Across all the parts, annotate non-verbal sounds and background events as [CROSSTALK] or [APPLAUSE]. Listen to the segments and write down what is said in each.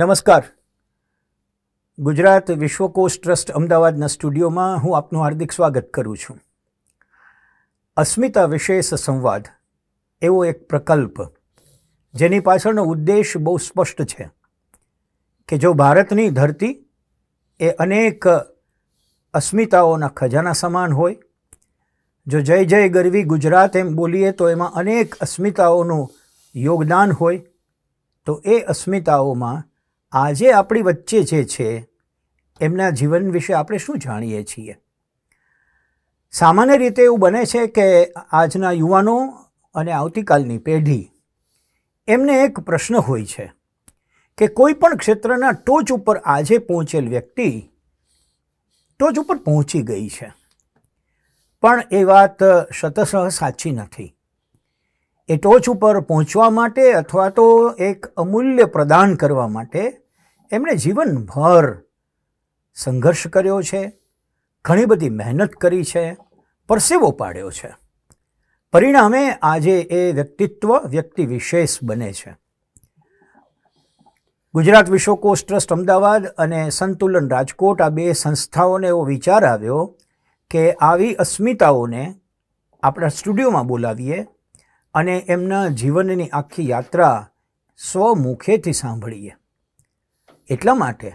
નમસ્કાર ગુજરાત વિશ્વકોશ ટ્રસ્ટ અમદાવાદના સ્ટુડિયોમાં હું આપનું હાર્દિક સ્વાગત કરું છું અસ્મિતા વિશેષ સંવાદ એવો એક પ્રકલ્પ જેની પાછળનો ઉદ્દેશ બહુ સ્પષ્ટ છે કે જો ભારતની ધરતી એ અનેક અસ્મિતાઓના ખજાના સમાન હોય જો જય જય ગરવી ગુજરાત એમ બોલીએ તો એમાં અનેક અસ્મિતાઓનું યોગદાન હોય તો એ અસ્મિતાઓમાં આજે આપણી વચ્ચે જે છે એમના જીવન વિશે આપણે શું જાણીએ છીએ સામાન્ય રીતે એવું બને છે કે આજના યુવાનો અને આવતીકાલની પેઢી એમને એક પ્રશ્ન હોય છે કે કોઈ પણ ક્ષેત્રના ટોચ ઉપર આજે પહોંચેલ વ્યક્તિ ટોચ ઉપર પહોંચી ગઈ છે પણ એ વાત શતસહ સાચી નથી એ ટોચ ઉપર પહોંચવા માટે અથવા તો એક અમૂલ્ય પ્રદાન કરવા માટે એમણે જીવનભર સંઘર્ષ કર્યો છે ઘણી બધી મહેનત કરી છે પરસેવો પાડ્યો છે પરિણામે આજે એ વ્યક્તિત્વ વ્યક્તિ વિશેષ બને છે ગુજરાત વિશ્વકોશ ટ્રસ્ટ અમદાવાદ અને સંતુલન રાજકોટ આ બે સંસ્થાઓને એવો વિચાર આવ્યો કે આવી અસ્મિતાઓને આપણા સ્ટુડિયોમાં બોલાવીએ અને એમના જીવનની આખી યાત્રા સ્વમુખેથી સાંભળીએ એટલા માટે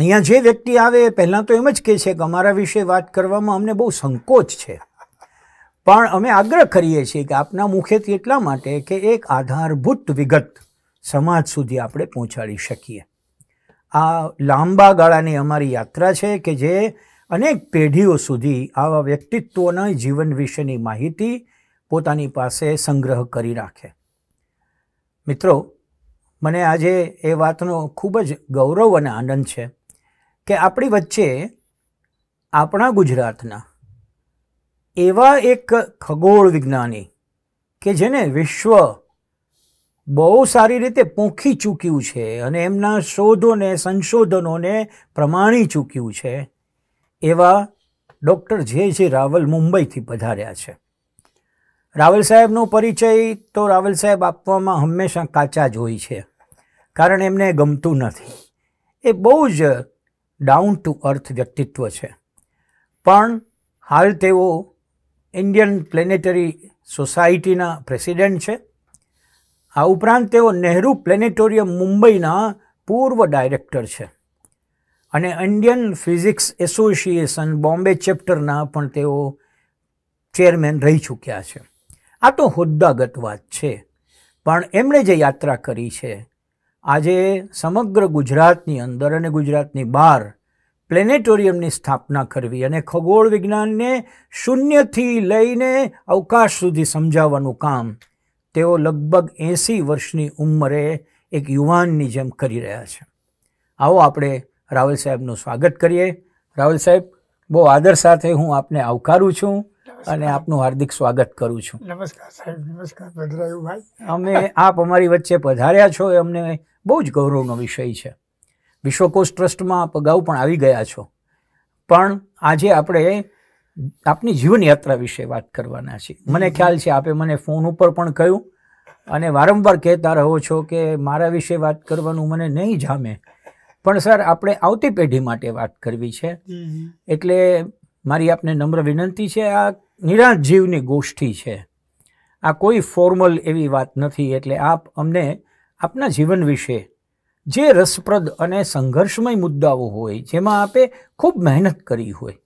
અહીંયા જે વ્યક્તિ આવે એ પહેલાં તો એમ જ કહે છે કે અમારા વિશે વાત કરવામાં અમને બહુ સંકોચ છે પણ અમે આગ્રહ કરીએ છીએ કે આપના મુખેથી એટલા માટે કે એક આધારભૂત વિગત સમાજ સુધી આપણે પહોંચાડી શકીએ આ લાંબા ગાળાની અમારી યાત્રા છે કે જે અનેક પેઢીઓ સુધી આવા વ્યક્તિત્વોના જીવન વિશેની માહિતી પોતાની પાસે સંગ્રહ કરી રાખે મિત્રો મને આજે એ વાતનો ખૂબ જ ગૌરવ અને આનંદ છે કે આપણી વચ્ચે આપણા ગુજરાતના એવા એક ખગોળ વિજ્ઞાની કે જેને વિશ્વ બહુ સારી રીતે પોંખી ચૂક્યું છે અને એમના શોધોને સંશોધનોને પ્રમાણી ચૂક્યું છે એવા ડૉક્ટર જે જે રાવલ મુંબઈથી પધાર્યા છે રાવલ સાહેબનો પરિચય તો રાવલ સાહેબ આપવામાં હંમેશા કાચા જ હોય છે કારણ એમને ગમતું નથી એ બહુ જ ડાઉન ટુ અર્થ વ્યક્તિત્વ છે પણ હાલ તેઓ ઇન્ડિયન પ્લેનેટરી સોસાયટીના પ્રેસિડેન્ટ છે આ ઉપરાંત તેઓ નહેરુ પ્લેનેટોરિયમ મુંબઈના પૂર્વ ડાયરેક્ટર છે અને ઇન્ડિયન ફિઝિક્સ એસોસિએશન બોમ્બે ચેપ્ટરના પણ તેઓ ચેરમેન રહી ચૂક્યા છે આ તો હોદ્દાગત વાત છે પણ એમણે જે યાત્રા કરી છે આજે સમગ્ર ગુજરાતની અંદર અને ગુજરાતની બહાર પ્લેનેટોરિયમની સ્થાપના કરવી અને ખગોળ વિજ્ઞાનને શૂન્યથી લઈને અવકાશ સુધી સમજાવવાનું કામ તેઓ લગભગ એંસી વર્ષની ઉંમરે એક યુવાનની જેમ કરી રહ્યા છે આવો આપણે રાવલ સાહેબનું સ્વાગત કરીએ રાવલ સાહેબ બહુ આદર સાથે હું આપને આવકારું છું અને આપનું હાર્દિક સ્વાગત કરું છું નમસ્કાર સાહેબ નમસ્કાર ભદ્રાયુભાઈ અમે આપ અમારી વચ્ચે પધાર્યા છો એ અમને બહુ જ ગૌરવનો વિષય છે વિશ્વકોશ ટ્રસ્ટમાં આપ અગાઉ પણ આવી ગયા છો પણ આજે આપણે આપની જીવનયાત્રા વિશે વાત કરવાના છીએ મને ખ્યાલ છે આપે મને ફોન ઉપર પણ કહ્યું અને વારંવાર કહેતા રહો છો કે મારા વિશે વાત કરવાનું મને નહીં જામે પણ સર આપણે આવતી પેઢી માટે વાત કરવી છે એટલે મારી આપને નમ્ર વિનંતી છે આ નિરાંત જીવની ગોષ્ઠી છે આ કોઈ ફોર્મલ એવી વાત નથી એટલે આપ અમને આપના જીવન વિશે જે રસપ્રદ અને સંઘર્ષમય મુદ્દાઓ હોય જેમાં આપે ખૂબ મહેનત કરી હોય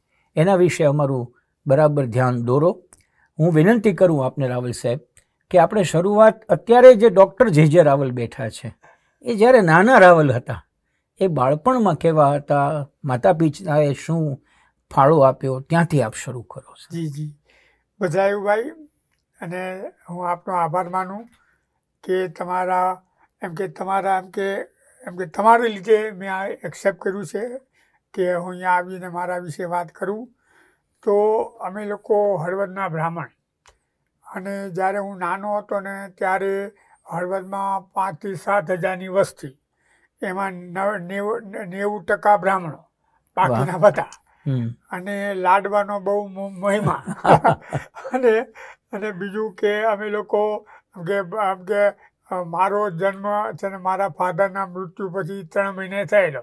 એના વિશે અમારું બરાબર ધ્યાન દોરો હું વિનંતી કરું આપને રાવલ સાહેબ કે આપણે શરૂઆત અત્યારે જે ડૉક્ટર જે જે રાવલ બેઠા છે એ જ્યારે નાના રાવલ હતા એ બાળપણમાં કેવા હતા માતા પિતાએ શું ફાળો આપ્યો ત્યાંથી આપ શરૂ કરો જી જી બધાયુભાઈ અને હું આપનો આભાર માનું કે તમારા એમ કે તમારા એમ કે એમ કે તમારે લીધે મેં આ એક્સેપ્ટ કર્યું છે કે હું અહીંયા આવીને મારા વિશે વાત કરું તો અમે લોકો હળવદના બ્રાહ્મણ અને જ્યારે હું નાનો હતો ને ત્યારે હળવદમાં પાંચથી સાત હજારની વસ્તી એમાં નેવું નેવું ટકા બ્રાહ્મણો બાકીના બધા અને લાડવાનો બહુ મહિમા [LAUGHS] અને અને બીજું કે અમે લોકો કે આમ કે મારો જન્મ છે ને મારા ફાધરના મૃત્યુ પછી ત્રણ મહિને થયેલો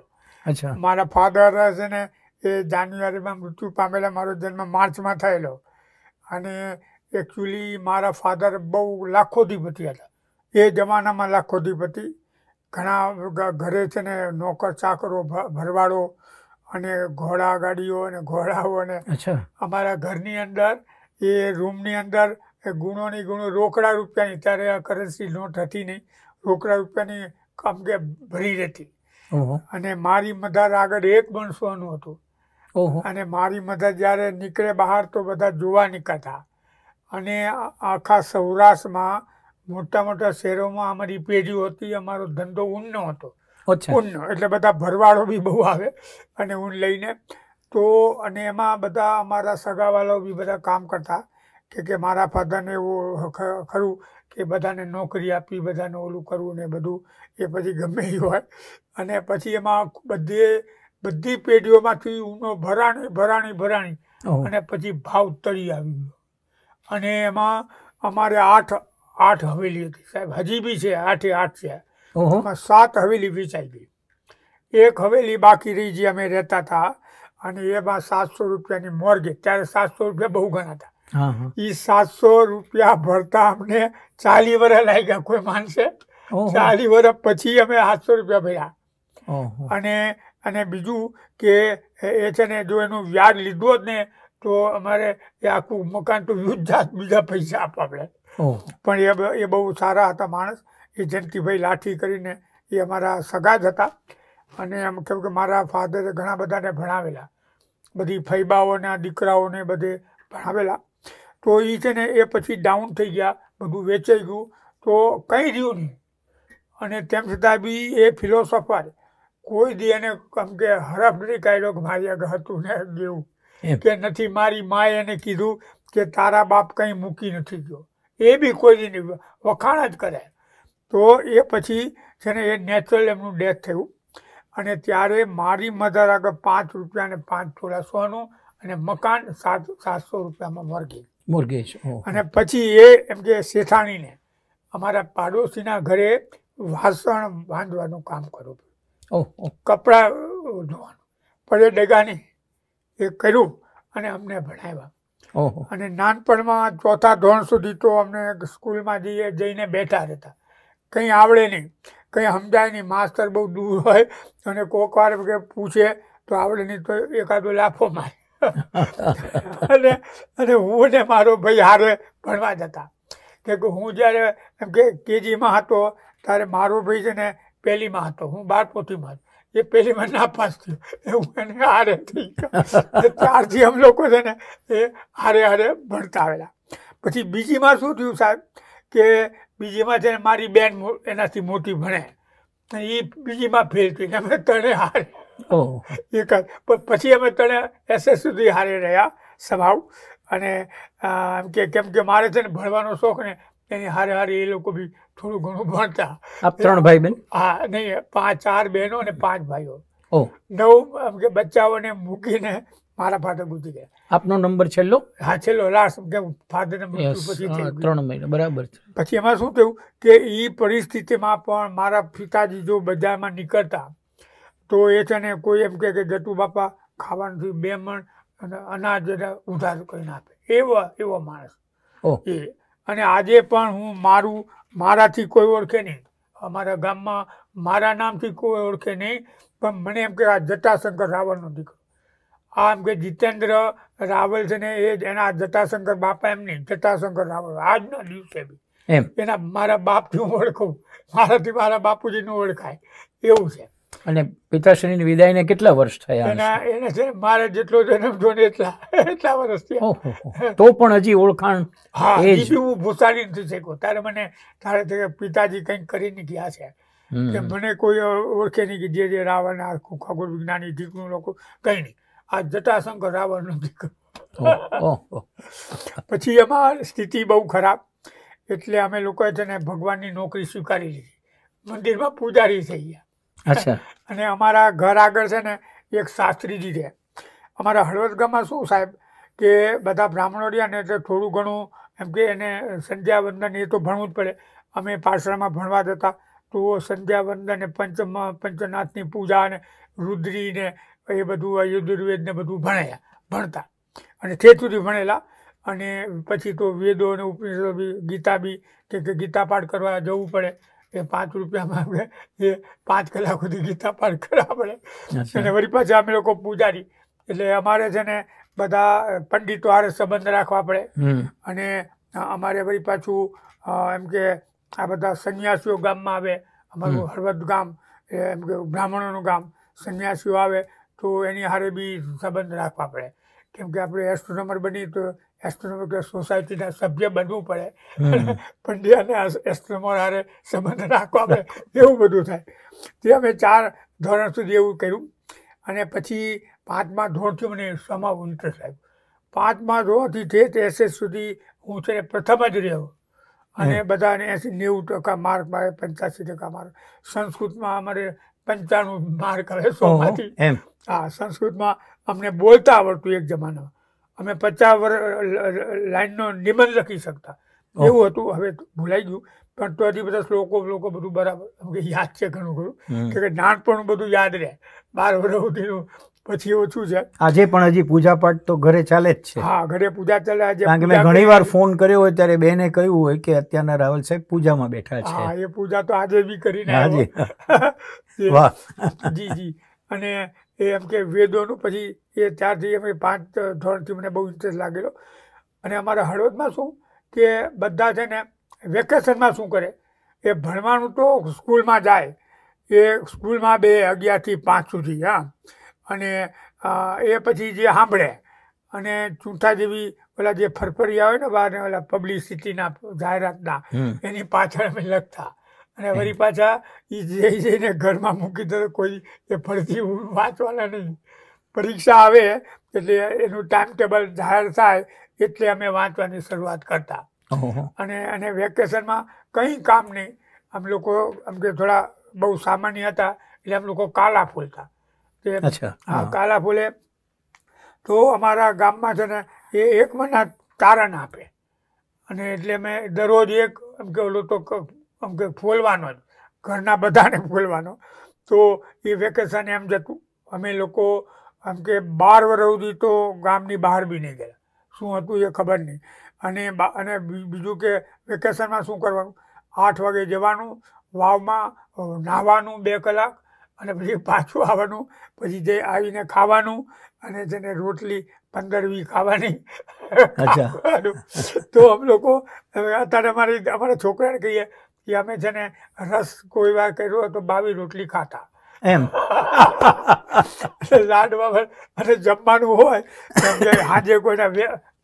અચ્છા મારા ફાધર છે ને એ જાન્યુઆરીમાં મૃત્યુ પામેલા મારો જન્મ માર્ચમાં થયેલો અને એકચ્યુઅલી મારા ફાધર બહુ લાખોધિપતિ હતા એ જમાનામાં લાખોધિપતિ ઘણા ઘરે છે ને નોકર ચાકરો ભરવાડો અને ઘોડા ગાડીઓ અને ઘોડાઓને અમારા ઘરની અંદર એ રૂમની અંદર ગુણોની ગુણો રોકડા રૂપિયાની ત્યારે આ કરન્સી નોટ હતી નહીં રોકડા રૂપિયાની આમ કે ભરી રહેતી અને મારી મધાર આગળ એક પણ હતું અને મારી મધાર જ્યારે નીકળે બહાર તો બધા જોવા નીકળતા અને આખા સૌરાષ્ટ્રમાં મોટા મોટા શહેરોમાં અમારી પેઢી હતી અમારો ધંધો ઊંડો હતો ઊન એટલે બધા ભરવાળો બી બહુ આવે અને ઊન લઈને તો અને એમાં બધા અમારા સગાવાળાઓ બી બધા કામ કરતા કે કે મારા ફાધરને એવું ખરું કે બધાને નોકરી આપી બધાને ઓલું કરવું ને બધું એ પછી ગમે એ હોય અને પછી એમાં બધે બધી પેઢીઓમાંથી ઊનો ભરાણી ભરાણી ભરાણી અને પછી ભાવ તળી આવી ગયો અને એમાં અમારે આઠ આઠ હવેલી હતી સાહેબ હજી બી છે આઠે આઠ છે એમાં સાત હવેલી વેચાઈ ગઈ એક હવેલી બાકી રહી જે અમે રહેતા હતા અને એમાં સાતસો રૂપિયાની મોર્ગેજ ત્યારે સાતસો રૂપિયા બહુ ઘણા હતા એ સાતસો રૂપિયા ભરતા અમને ચાલી વર્ષ લાગ્યા કોઈ માણસે ચાલી વર્ષ પછી અમે સાતસો રૂપિયા ભર્યા અને અને બીજું કે એ છે ને જો એનું વ્યાજ લીધું જ ને તો અમારે એ આખું મકાન તો યુદ્ધ જાત બીજા પૈસા આપવા પડે પણ એ એ બહુ સારા હતા માણસ એ જયંતિભાઈ લાઠી કરીને એ અમારા સગા જ હતા અને એમ કેમ કે મારા ફાધરે ઘણા બધાને ભણાવેલા બધી ફૈબાઓના દીકરાઓને બધે ભણાવેલા તો એ છે ને એ પછી ડાઉન થઈ ગયા બધું વેચાઈ ગયું તો કંઈ રહ્યું નહીં અને તેમ છતાં બી એ ફિલોસોફર કોઈ દી એને કેમ કે હરફ નહીં કાઢ્યો કે મારી આગળ હતું ને દેવું કે નથી મારી માએ એને કીધું કે તારા બાપ કંઈ મૂકી નથી ગયો એ બી કોઈ દી વખાણ જ કરે તો એ પછી છે ને એ નેચરલ એમનું ડેથ થયું અને ત્યારે મારી મધર આગળ પાંચ રૂપિયાને પાંચ થોડા સોનું અને મકાન સાત સાતસો રૂપિયામાં મોર્ગેજ મોર્ગેજ અને પછી એ એમ કે શેઠાણીને અમારા પાડોશીના ઘરે વાસણ બાંધવાનું કામ કરવું પડ્યું કપડાં ધોવાનું પડે એ ડગા નહીં એ કર્યું અને અમને ભણાવ્યા અને નાનપણમાં ચોથા ધોરણ સુધી તો અમને સ્કૂલમાં જઈએ જઈને બેઠા રહેતા કંઈ આવડે નહીં કંઈ સમજાય નહીં માસ્તર બહુ દૂર હોય અને કોક વાર કે પૂછે તો આવડે નહીં તો એકાદો લાફો મારે [LAUGHS] અને અને હું ને મારો ભાઈ હારે ભણવા જતા કે હું જ્યારે એમ કે કેજીમાં હતો ત્યારે મારો ભાઈ છે ને પહેલીમાં હતો હું બાર પોથીમાં એ પહેલીમાં નાપાસ થયો એવું એને હારે થઈ ત્યારથી અમે લોકો છે ને એ હારે હારે ભણતા આવેલા પછી બીજીમાં શું થયું સાહેબ કે બીજીમાં છે મારી બેન એનાથી મોટી ભણે એ બીજીમાં ફેલ થઈ અમે તણે હારે એક પછી અમે તણે એસએસ સુધી હારે રહ્યા સ્વભાવ અને એમ કે કેમ કે મારે છે ને ભણવાનો શોખ ને એની હારે હારે એ લોકો બી થોડું ઘણું ભણતા ત્રણ ભાઈ બેન હા નહીં પાંચ ચાર બહેનો અને પાંચ ભાઈઓ નવ એમ કે બચ્ચાઓને મૂકીને મારા ફાધર ગુજરી ગયા આપનો નંબર છેલ્લો હા છેલ્લો લાસ્ટ કે ફાધર પછી ત્રણ મહિના બરાબર છે પછી એમાં શું થયું કે એ પરિસ્થિતિમાં પણ મારા પિતાજી જો બજારમાં નીકળતા તો એ છે ને કોઈ એમ કે જટુ બાપા ખાવાનું બે મણ અને અનાજ ઉધાર કરીને આપે એવો એવો માણસ એ અને આજે પણ હું મારું મારાથી કોઈ ઓળખે નહીં અમારા ગામમાં મારા નામથી કોઈ ઓળખે નહીં પણ મને એમ કે આ જટાશંકર રાવણનો દીકરો આમ કે જીતેન્દ્ર રાવલ છે ને એ એના જટાશંકર બાપા એમની જટાશંકર રાવલ આજના દિવસે બી એના મારા બાપથી હું ઓળખું મારાથી મારા બાપુજીનું ઓળખાય એવું છે અને પિતાશ્રીની વિદાયને કેટલા વર્ષ થયા એના એને છે મારે જેટલો જન્મ જો ને એટલા એટલા વર્ષ થયા તો પણ હજી ઓળખાણ હા એ હું ભૂસાડી નથી શક્યો તારે મને તારે પિતાજી કંઈક કરીને ગયા છે કે મને કોઈ ઓળખે નહીં કે જે જે રાવણ આ ખગોળ વિજ્ઞાની જીતનું લોકો કંઈ નહીં આ જટાશંકર રાવણ નથી પછી એમાં સ્થિતિ બહુ ખરાબ એટલે અમે લોકોએ છે ને ભગવાનની નોકરી સ્વીકારી લીધી મંદિરમાં પૂજારી થઈ ગયા [LAUGHS] અને અમારા ઘર આગળ છે ને એક શાસ્ત્રીજી છે અમારા હળવદ ગામમાં શું સાહેબ કે બધા બ્રાહ્મણો રહ્યા ને એટલે થોડું ઘણું એમ કે એને સંધ્યાવંદન એ તો ભણવું જ પડે અમે પાછળમાં ભણવા જતા તો સંધ્યાવંદન ને પંચમ પંચનાથની પૂજા ને રુદ્રી ને એ બધું આ યુર્વેદને બધું ભણાયા ભણતા અને ઠેઠ સુધી ભણેલા અને પછી તો વેદો અને ઉપનિષદો બી ગીતા બી કે ગીતા પાઠ કરવા જવું પડે એ પાંચ રૂપિયામાં આપણે એ પાંચ કલાક સુધી ગીતા પાઠ કરવા પડે અને વળી પાછા અમે લોકો પૂજારી એટલે અમારે છે ને બધા પંડિતો હારે સંબંધ રાખવા પડે અને અમારે વળી પાછું એમ કે આ બધા સંન્યાસીઓ ગામમાં આવે અમારું હળવદ ગામ એમ કે બ્રાહ્મણોનું ગામ સંન્યાસીઓ આવે તો એની હારે બી સંબંધ રાખવા પડે કેમ કે આપણે એસ્ટ્રોનોમર બની તો એસ્ટ્રોનોમર સોસાયટીના સભ્ય બનવું પડે પંડ્યાને એસ્ટ્રોનોમર હારે સંબંધ રાખવા પડે એવું બધું થાય તે અમે ચાર ધોરણ સુધી એવું કર્યું અને પછી પાંચમા ધોરણથી મને સમાવ ઇન્ટરેસ્ટ આવ્યો પાંચમા ધોરણથી ઠેઠ એસએસ સુધી હું છે પ્રથમ જ રહ્યો અને બધાને એસી નેવું ટકા માર્ક મારે પંચ્યાસી ટકા માર્ક સંસ્કૃતમાં અમારે પંચાણું માર્ક આવે સોમાંથી હા સંસ્કૃતમાં અમને બોલતા આવડતું એક જમાનામાં અમે પચાસ વર્ષ લાઈનનો નિબંધ લખી શકતા એવું હતું હવે ભૂલાઈ ગયું પણ તો હજી બધા શ્લોકો લોકો બધું બરાબર યાદ છે ઘણું ઘણું કે નાનપણું બધું યાદ રહે બાર વર્ષ પછી ઓછું છે આજે પણ હજી પૂજા પાઠ તો ઘરે ચાલે જ છે હા ઘરે પૂજા ચાલે આજે કારણ કે મેં ઘણી વાર ફોન કર્યો હોય ત્યારે બેને કહ્યું હોય કે અત્યારના રાવલ સાહેબ પૂજામાં બેઠા છે હા એ પૂજા તો આજે બી કરીને આજે [LAUGHS] વાહ જી જી અને એ એમ કે વેદોનું પછી એ ત્યારથી અમે પાંચ ધોરણથી મને બહુ ઇન્ટરેસ્ટ લાગેલો અને અમારા હળવદમાં શું કે બધા છે ને વેકેશનમાં શું કરે એ ભણવાનું તો સ્કૂલમાં જાય એ સ્કૂલમાં બે અગિયારથી પાંચ સુધી હા અને એ પછી જે સાંભળે અને ચૂંટા જેવી ઓલા જે ફરફરિયા હોય ને બહાર ઓલા પબ્લિસિટીના જાહેરાતના એની પાછળ અમે લખતા અને વળી પાછા એ જઈ જઈને ઘરમાં મૂકી દે કોઈ એ ફરતી વાંચવાના નહીં પરીક્ષા આવે એટલે એનું ટાઈમ ટેબલ જાહેર થાય એટલે અમે વાંચવાની શરૂઆત કરતા અને અને વેકેશનમાં કંઈ કામ નહીં આમ લોકો આમ કે થોડા બહુ સામાન્ય હતા એટલે આમ લોકો કાલા ફૂલતા તે હા કાલા ફૂલે તો અમારા ગામમાં છે ને એ એક મહિના તારણ આપે અને એટલે અમે દરરોજ એક એમ કે ઓલું તો ફોલવાનો જ ઘરના બધાને ફોલવાનો તો એ વેકેશન એમ જતું અમે લોકો આમ કે બાર વર્ષ સુધી તો ગામની બહાર બી નહીં ગયા શું હતું એ ખબર નહીં અને અને બીજું કે વેકેશનમાં શું કરવાનું આઠ વાગે જવાનું વાવમાં નાહવાનું બે કલાક અને પછી પાછું આવવાનું પછી જે આવીને ખાવાનું અને જેને રોટલી પંદર વી ખાવાની [LAUGHS] તો અમે લોકો અત્યારે અમારી અમારા છોકરાને કહીએ એ અમે છે ને રસ કોઈ વાર કર્યો તો બાવી રોટલી ખાતા એમ લાડવા અને જમવાનું હોય સાંજે કોઈના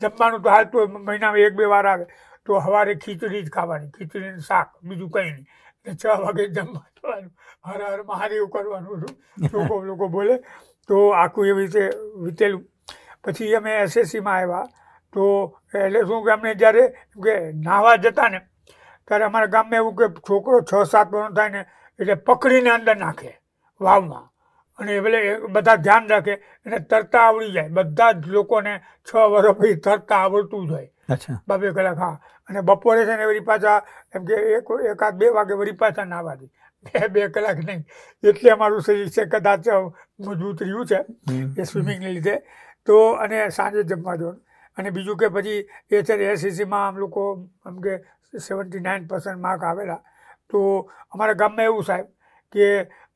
જમવાનું તો હાલતું તો મહિનામાં એક બે વાર આવે તો સવારે ખીચડી જ ખાવાની ખીચડીનું શાક બીજું કંઈ નહીં છ વાગે જમવાનું થવાનું હર હર મહાદેવ કરવાનું લોકો લોકો બોલે તો આખું એવી રીતે વીતેલું પછી અમે એસએસસીમાં આવ્યા તો એટલે શું કે અમને જ્યારે કે નાહવા જતા ને ત્યારે અમારા ગામમાં એવું કે છોકરો છ સાત વર્ષનો થાય ને એટલે પકડીને અંદર નાખે વાવમાં અને એ એટલે બધા ધ્યાન રાખે એને તરતા આવડી જાય બધા જ લોકોને છ વર્ષ પછી તરતા આવડતું જ જાય બબે કલાક હા અને બપોરે છે ને વળી પાછા એમ કે એક એકાદ બે વાગે વળી પાછા નાવા દે બે બે કલાક નહીં એટલે અમારું શરીર છે કદાચ મજબૂત રહ્યું છે એ સ્વિમિંગને લીધે તો અને સાંજે જમવા જવાનું અને બીજું કે પછી એ છે ને એસીસીમાં આમ લોકો આમ કે સેવન્ટી નાઇન પર્સન્ટ માર્ક આવેલા તો અમારા ગામમાં એવું સાહેબ કે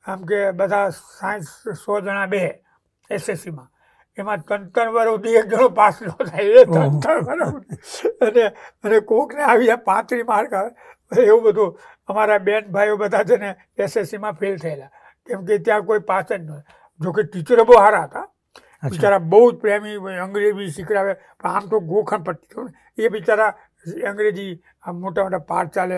આમ કે બધા સાયન્સ સો જણા બે એસએસસીમાં એમાં તંત્ર વરોધી એક જણો પાસ ન થાય એ તંત્ર વરોધી અને અને કોકને આવી પાંત્રી માર્ક આવે એવું બધું અમારા બેન ભાઈઓ બધા છે ને એસએસસીમાં ફેલ થયેલા કેમ કે ત્યાં કોઈ પાસ જ ન જોકે ટીચરો બહુ સારા હતા બિચારા બહુ જ પ્રેમી અંગ્રેજી શીખડાવે પણ આમ તો ગોખણ પડતી એ બિચારા અંગ્રેજી મોટા મોટા પાઠ ચાલે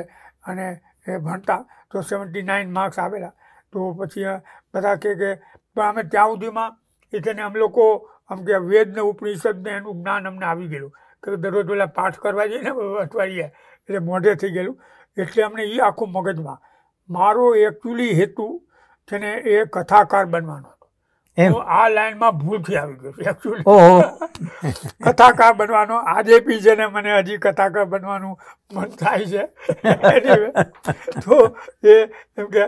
અને એ ભણતા તો સેવન્ટી નાઇન માર્ક્સ આવેલા તો પછી બધા કહે કે પણ અમે ત્યાં સુધીમાં તેને અમે લોકો આમ કે વેદને ઉપનિષદને એનું જ્ઞાન અમને આવી ગયેલું કે દરરોજ પેલા પાઠ કરવા જઈએ ને અઠવાડિયે એટલે મોઢે થઈ ગયેલું એટલે અમને એ આખું મગજમાં મારો એકચ્યુઅલી હેતુ તેને એ કથાકાર બનવાનો એમ આ લાઈનમાં ભૂલથી આવી ગયો એકચ્યુઅલી ઓહો [LAUGHS] કથાકાર બનવાનો આજે બી છે મને હજી કથાકાર બનવાનું મન થાય છે તો એ એમ કે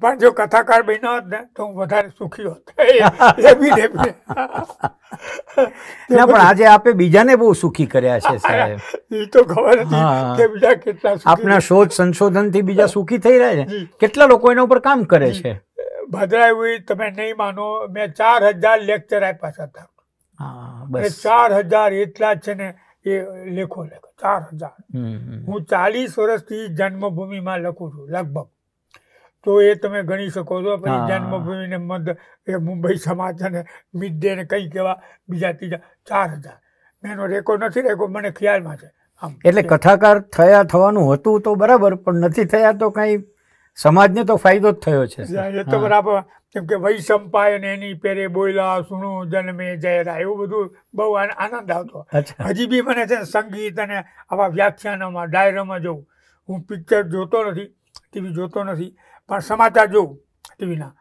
પણ જો કથાકાર બન્યો હોત ને તો હું વધારે સુખી હોત [LAUGHS] એ બી ના પણ આજે આપે બીજાને બહુ સુખી કર્યા છે સાહેબ [LAUGHS] એ તો ખબર નથી કે બીજા કેટલા આપના શોધ સંશોધનથી બીજા સુખી થઈ રહ્યા છે કેટલા લોકો એના ઉપર કામ કરે છે ભદ્રાવી તમે નહીં માનો મેં ચાર હજાર લેક્ચર આપ્યા હતા બસ ચાર હજાર એટલા છે ને એ લેખો લેખો ચાર હજાર હું ચાલીસ વર્ષથી જન્મભૂમિમાં લખું છું લગભગ તો એ તમે ગણી શકો છો પછી જન્મભૂમિને મધ એ મુંબઈ સમાજ છે અને મિડ ને કંઈ કહેવા બીજા ત્રીજા ચાર હજાર એનો રેકોર્ડ નથી રેકોર્ડ મને ખ્યાલમાં છે એટલે કથાકાર થયા થવાનું હતું તો બરાબર પણ નથી થયા તો કંઈ સમાજને તો ફાયદો જ થયો છે એ તો બરાબર કેમ કે વૈ સંપાય અને એની પેરે બોયલા સુણું જન્મે જયરા એવું બધું બહુ આનંદ આવતો હજી બી મને છે સંગીત અને આવા વ્યાખ્યાનોમાં ડાયરામાં જોઉં હું પિક્ચર જોતો નથી ટીવી જોતો નથી પણ સમાચાર જોઉં ટીવીના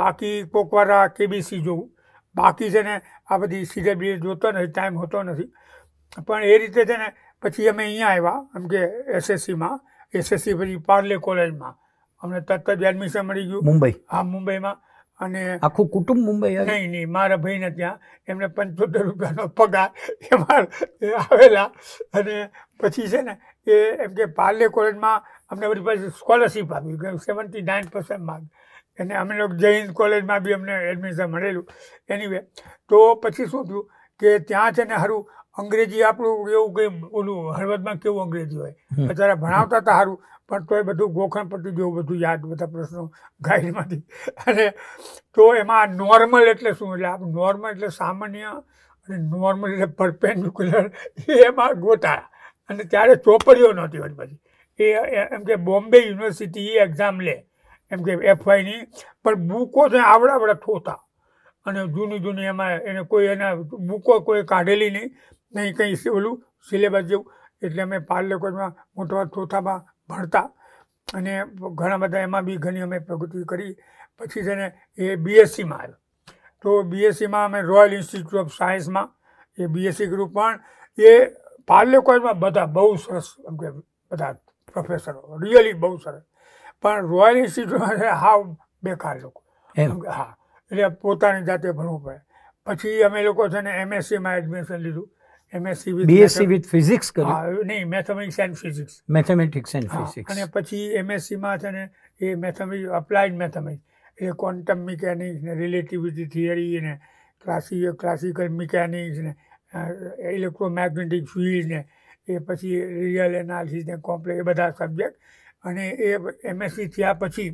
બાકી કોકવારા કેબીસી જોઉં બાકી છે ને આ બધી સીધે બીજે જોતો નથી ટાઈમ હોતો નથી પણ એ રીતે છે ને પછી અમે અહીંયા આવ્યા એમ કે એસએસસીમાં એસએસસી પછી પાર્લે કોલેજમાં અમને તરત જ એડમિશન મળી ગયું મુંબઈ હા મુંબઈમાં અને આખું કુટુંબ મુંબઈ નહીં નહીં મારા ભાઈને ત્યાં એમને પંચોતેર રૂપિયાનો પગાર એમાં આવેલા અને પછી છે ને એ એમ કે પાર્લે કોલેજમાં અમને બધી પાસે સ્કોલરશીપ આપી સેવન્ટી નાઇન પર્સન્ટ માર્ક અને અમે લોકો જૈન કોલેજમાં બી અમને એડમિશન મળેલું એની વે તો પછી શું થયું કે ત્યાં છે ને સારું અંગ્રેજી આપણું એવું કંઈ ઓલું હળવદમાં કેવું અંગ્રેજી હોય અત્યારે ભણાવતા હતા સારું પણ તોય બધું ગોખણ પડતું જેવું બધું યાદ બધા પ્રશ્નો ગાઈડમાંથી અને તો એમાં નોર્મલ એટલે શું એટલે આપણે નોર્મલ એટલે સામાન્ય અને નોર્મલ એટલે પરપેન્ડિક્યુલર એમાં ગોતા અને ત્યારે ચોપડીઓ નહોતી હોતી પછી એ એમ કે બોમ્બે યુનિવર્સિટી એ એક્ઝામ લે એમ કે એફઆઈની પણ બુકો છે આવડાવડા થોતા અને જૂની જૂની એમાં એને કોઈ એના બુકો કોઈ કાઢેલી નહીં નહીં કંઈ ઓલું સિલેબસ જેવું એટલે અમે પાલ લોકોમાં મોટા ચોથામાં ભણતા અને ઘણા બધા એમાં બી ઘણી અમે પ્રગતિ કરી પછી તેને એ બીએસસીમાં આવ્યો તો બીએસસીમાં અમે રોયલ ઇન્સ્ટિટ્યૂટ ઓફ સાયન્સમાં એ બીએસસી ગ્રુપ પણ એ પાર્લે બધા બહુ સરસ બધા પ્રોફેસરો રિયલી બહુ સરસ પણ રોયલ ઇન્સ્ટિટ્યૂટમાં હાવ બેકાર લોકો હા એટલે પોતાની જાતે ભણવું પડે પછી અમે લોકો છે ને એમએસસીમાં એડમિશન લીધું MSc with BSc with physics કર્યું નહીં mathematics and physics mathematics and physics અને પછી એમએસસીમાં છે ને એ મેથેમેટિક્સ અપ્લાઇડ મેથેમેટિક્સ એ ક્વોન્ટમ મિકેનિક્સ ને રિલેટિવિટી થિયરી ને ક્લાસિક ક્લાસિકલ મિકેનિક્સ ને ઇલેક્ટ્રોમેગ્નેટિક ફિલ્ડ ને એ પછી રિયલ એનાલિસિસ ને કોમ્પ્લેક્સ એ બધા સબ્જેક્ટ અને એ એમએસસી થયા પછી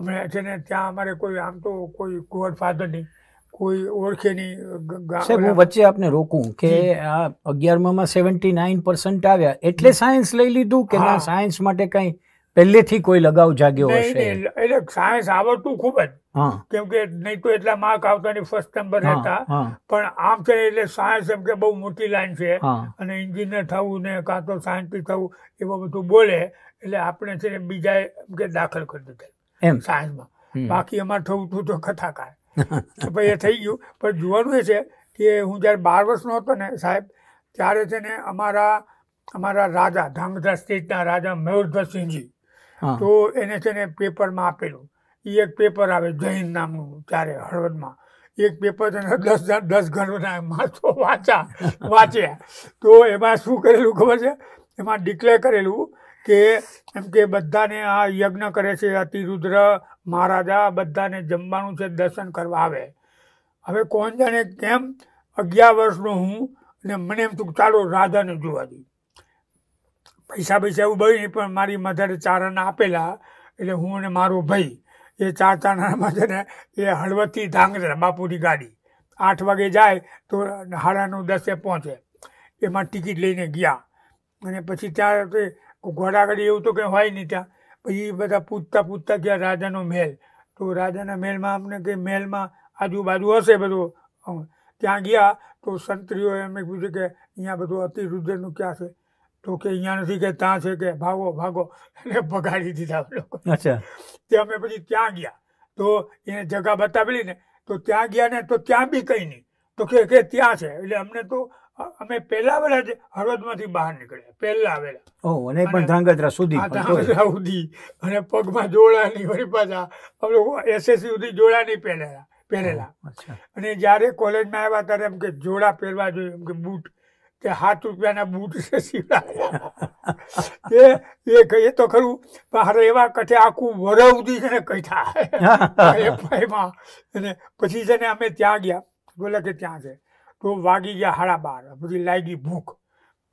અમે છે ને ત્યાં અમારે કોઈ આમ તો કોઈ ગોડ ફાધર નહીં કોઈ ઓળખે નહીં હું વચ્ચે આપને રોકું કે આ અગિયારમાં સેવન્ટી નાઇન પર્સન્ટ આવ્યા એટલે સાયન્સ લઈ લીધું કે ના સાયન્સ માટે કંઈ પહેલેથી કોઈ લગાવ જાગ્યો હશે એટલે સાયન્સ આવડતું ખૂબ જ કેમ નહીં તો એટલા માર્ક આવતા નહીં ફર્સ્ટ નંબર હતા પણ આમ છે એટલે સાયન્સ એમ કે બહુ મોટી લાઈન છે અને એન્જિનિયર થવું ને કાં તો સાયન્ટિસ્ટ થવું એવું બધું બોલે એટલે આપણે છે બીજા એમ કે દાખલ કરી દીધા એમ સાયન્સમાં બાકી અમારે થવું તું તો કથાકાર ભાઈ એ થઈ ગયું પણ જોવાનું એ છે કે હું જ્યારે બાર વર્ષનો હતો ને સાહેબ ત્યારે છે ને અમારા અમારા રાજા ધાંગધ્રા સ્ટેટના રાજા મયુરધ્વજસિંહજી તો એને છે ને પેપરમાં આપેલું એ એક પેપર આવે જૈન નામનું ત્યારે હળવદમાં એક પેપર છે દસ દસ ઘરોના માથો વાંચ્યા વાંચ્યા તો એમાં શું કરેલું ખબર છે એમાં ડિક્લેર કરેલું કે એમ કે બધાને આ યજ્ઞ કરે છે અતિરુદ્ર મહારાજા બધાને જમવાનું છે દર્શન કરવા આવે હવે કોણ જાણે કેમ અગિયાર વર્ષનો હું અને મને એમ તું ચાલો રાધાને જોવા દઉં પૈસા પૈસા એવું બળી નહીં પણ મારી મધરે ચારાના આપેલા એટલે હું અને મારો ભાઈ એ ચાર ચારના મધરે એ હળવદથી ધાંગધ્રા બાપુની ગાડી આઠ વાગે જાય તો હાડા દસે પહોંચે એમાં ટિકિટ લઈને ગયા અને પછી ત્યાં ઘોડાગડી એવું તો કંઈ હોય નહીં ત્યાં પછી બધા પૂછતા પૂછતા ગયા રાજાનો મહેલ તો રાજાના મહેલમાં અમને કે મહેલમાં આજુબાજુ હશે બધું ત્યાં ગયા તો સંતરીઓએ એમને કીધું કે અહીંયા બધું અતિરુદ્રનું ક્યાં છે તો કે અહીંયા નથી કે ત્યાં છે કે ભાગો ભાગો એટલે ભગાડી દીધા લોકો તે અમે પછી ત્યાં ગયા તો એને જગા બતાવેલી ને તો ત્યાં ગયા ને તો ત્યાં બી કંઈ નહીં તો કે કે ત્યાં છે એટલે અમને તો અમે પહેલા આવેલા હળવદમાંથી બહાર નીકળ્યા પહેલા આવેલા ઓ અને પણ ધ્રાંગધ્રા સુધી ધ્રાંગધ્રા સુધી અને પગમાં જોડાની વળી પાછા આપણે એસએસસી સુધી જોડાની પહેરેલા પહેરેલા અને જ્યારે કોલેજમાં આવ્યા ત્યારે એમ કે જોડા પહેરવા જોઈએ એમ કે બૂટ કે સાત રૂપિયાના બૂટ છે સિવાય એ એ કહીએ તો ખરું પણ એવા કઠે આખું વરવદી છે ને કઠા [LAUGHS] [LAUGHS] એમાં અને પછી છે ને અમે ત્યાં ગયા બોલે કે ત્યાં છે તો વાગી ગયા હાડા બાર બધી લાગી ભૂખ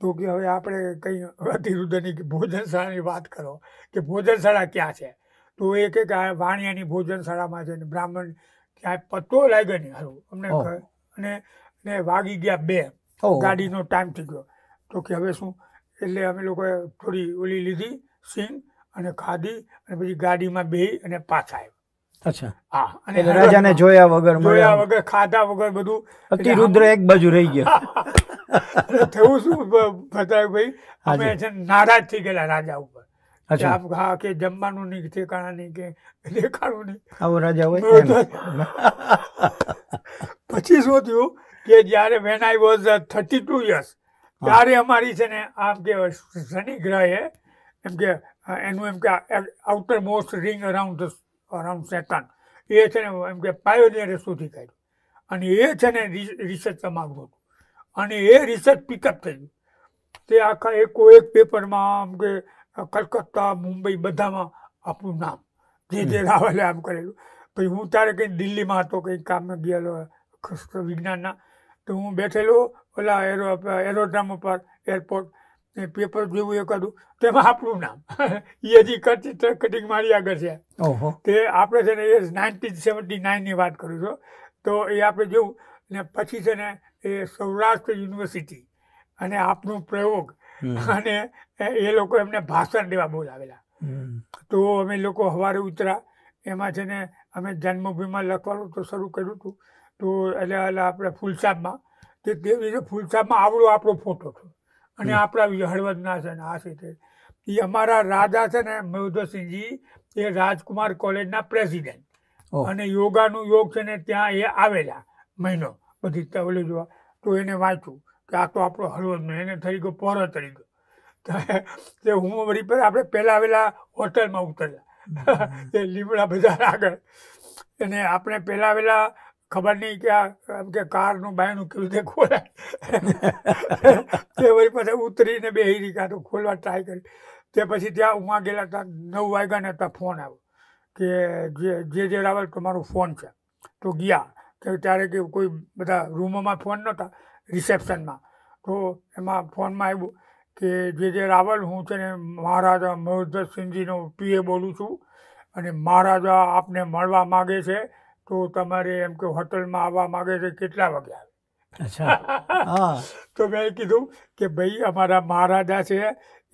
તો કે હવે આપણે કંઈ અતિરુદની ભોજનશાળાની વાત કરો કે ભોજનશાળા ક્યાં છે તો એ કે વાણિયાની ભોજનશાળામાં છે બ્રાહ્મણ ક્યાંય પત્તો લાગ્યો નહીં હારું અમને અને ને વાગી ગયા બે ગાડીનો ટાઈમ થઈ ગયો તો કે હવે શું એટલે અમે લોકોએ થોડી ઓલી લીધી સિંગ અને ખાધી અને પછી ગાડીમાં બેહી અને પાછા આવ્યા અને રાજાને જોયા વગર જોયા વગર ખાધા વગર બધું રુદ્ર એક બાજુ રહી ગયા [LAUGHS] થયું શું ફસાયું ભાઈ અમે છે નારાજ થઈ ગયેલા રાજા ઉપર જમવાનું નહીં ઠેકાણા નહીં કે દેખાડું નહીં આવો રાજા હોય [LAUGHS] પછી શું થયું કે જ્યારે when I was thirty two years ત્યારે અમારી છે ને આમ કે શનિ ગ્રહે એમ કે એનું એમ કે outermost ring around the around Saturn એ છે ને એમ કે પાયોનિયરે શોધી કાઢ્યું અને એ છે ને રિસર્ચ તમારું હતું અને એ રિસર્ચ પિકઅપ થઈ ગયું તે આખા એકો એક પેપરમાં આમ કે કલકત્તા મુંબઈ બધામાં આપણું નામ જે જે રાવલે આમ કરેલું પછી હું ત્યારે કંઈ દિલ્હીમાં હતો કંઈક કામે ગયેલો વિજ્ઞાનના તો હું બેઠેલો ઓલા એરો એરોડ્રામ ઉપર એરપોર્ટ પેપર જેવું એકાદું તેમાં આપણું નામ [LAUGHS] એ હજી કટિંગ કટિંગ મારી આગળ છે તે આપણે છે ને એ નાઇન્ટીન સેવન્ટી નાઇનની વાત કરું છું તો એ આપણે જોયું ને પછી છે ને એ સૌરાષ્ટ્ર યુનિવર્સિટી અને આપનો પ્રયોગ અને એ લોકો એમને ભાષણ દેવા બોલાવેલા તો અમે લોકો સવારે ઉતરા એમાં છે ને અમે જન્મભૂમિમાં લખવાનું તો શરૂ કર્યું હતું તો એટલે એટલે આપણે ફૂલસાબમાં તે રીતે ફૂલસાબમાં આવડો આપણો ફોટો હતો અને આપણા હળવદના છે ને આ છે તે એ અમારા રાજા છે ને મયુધસિંહજી એ રાજકુમાર કોલેજના પ્રેસિડેન્ટ અને યોગાનું યોગ છે ને ત્યાં એ આવેલા મહિનો બધી તવલે જોવા તો એને વાંચ્યું કે આ તો આપણો હળવદનો એને થઈ ગયો પોરો ગયો તે હું વળી પર આપણે પહેલાં આવેલા હોટલમાં ઉતર્યા [LAUGHS] એ લીમડા બજાર આગળ અને આપણે પહેલાં આવેલા ખબર નહીં કે આ કે કારનું બાયનું કેવી રીતે ખોલાય તે વળી પછી ઉતરીને બે હીરી કાઢું ખોલવા ટ્રાય કરી તે પછી ત્યાં ઉમા ગયેલા હતા નવ વાગ્યાને હતા ફોન આવ્યો કે જે જે જે રાવલ તમારો ફોન છે તો ગયા કે ત્યારે કે કોઈ બધા રૂમોમાં ફોન નહોતા રિસેપ્શનમાં તો એમાં ફોનમાં આવ્યું કે જે જે રાવલ હું છે ને મહારાજા મહોદર સિંહજીનો પીએ બોલું છું અને મહારાજા આપને મળવા માગે છે તો તમારે એમ કે હોટલમાં આવવા માગે છે કેટલા વાગે આવે અચ્છા [LAUGHS] તો મેં કીધું કે ભાઈ અમારા મહારાજા છે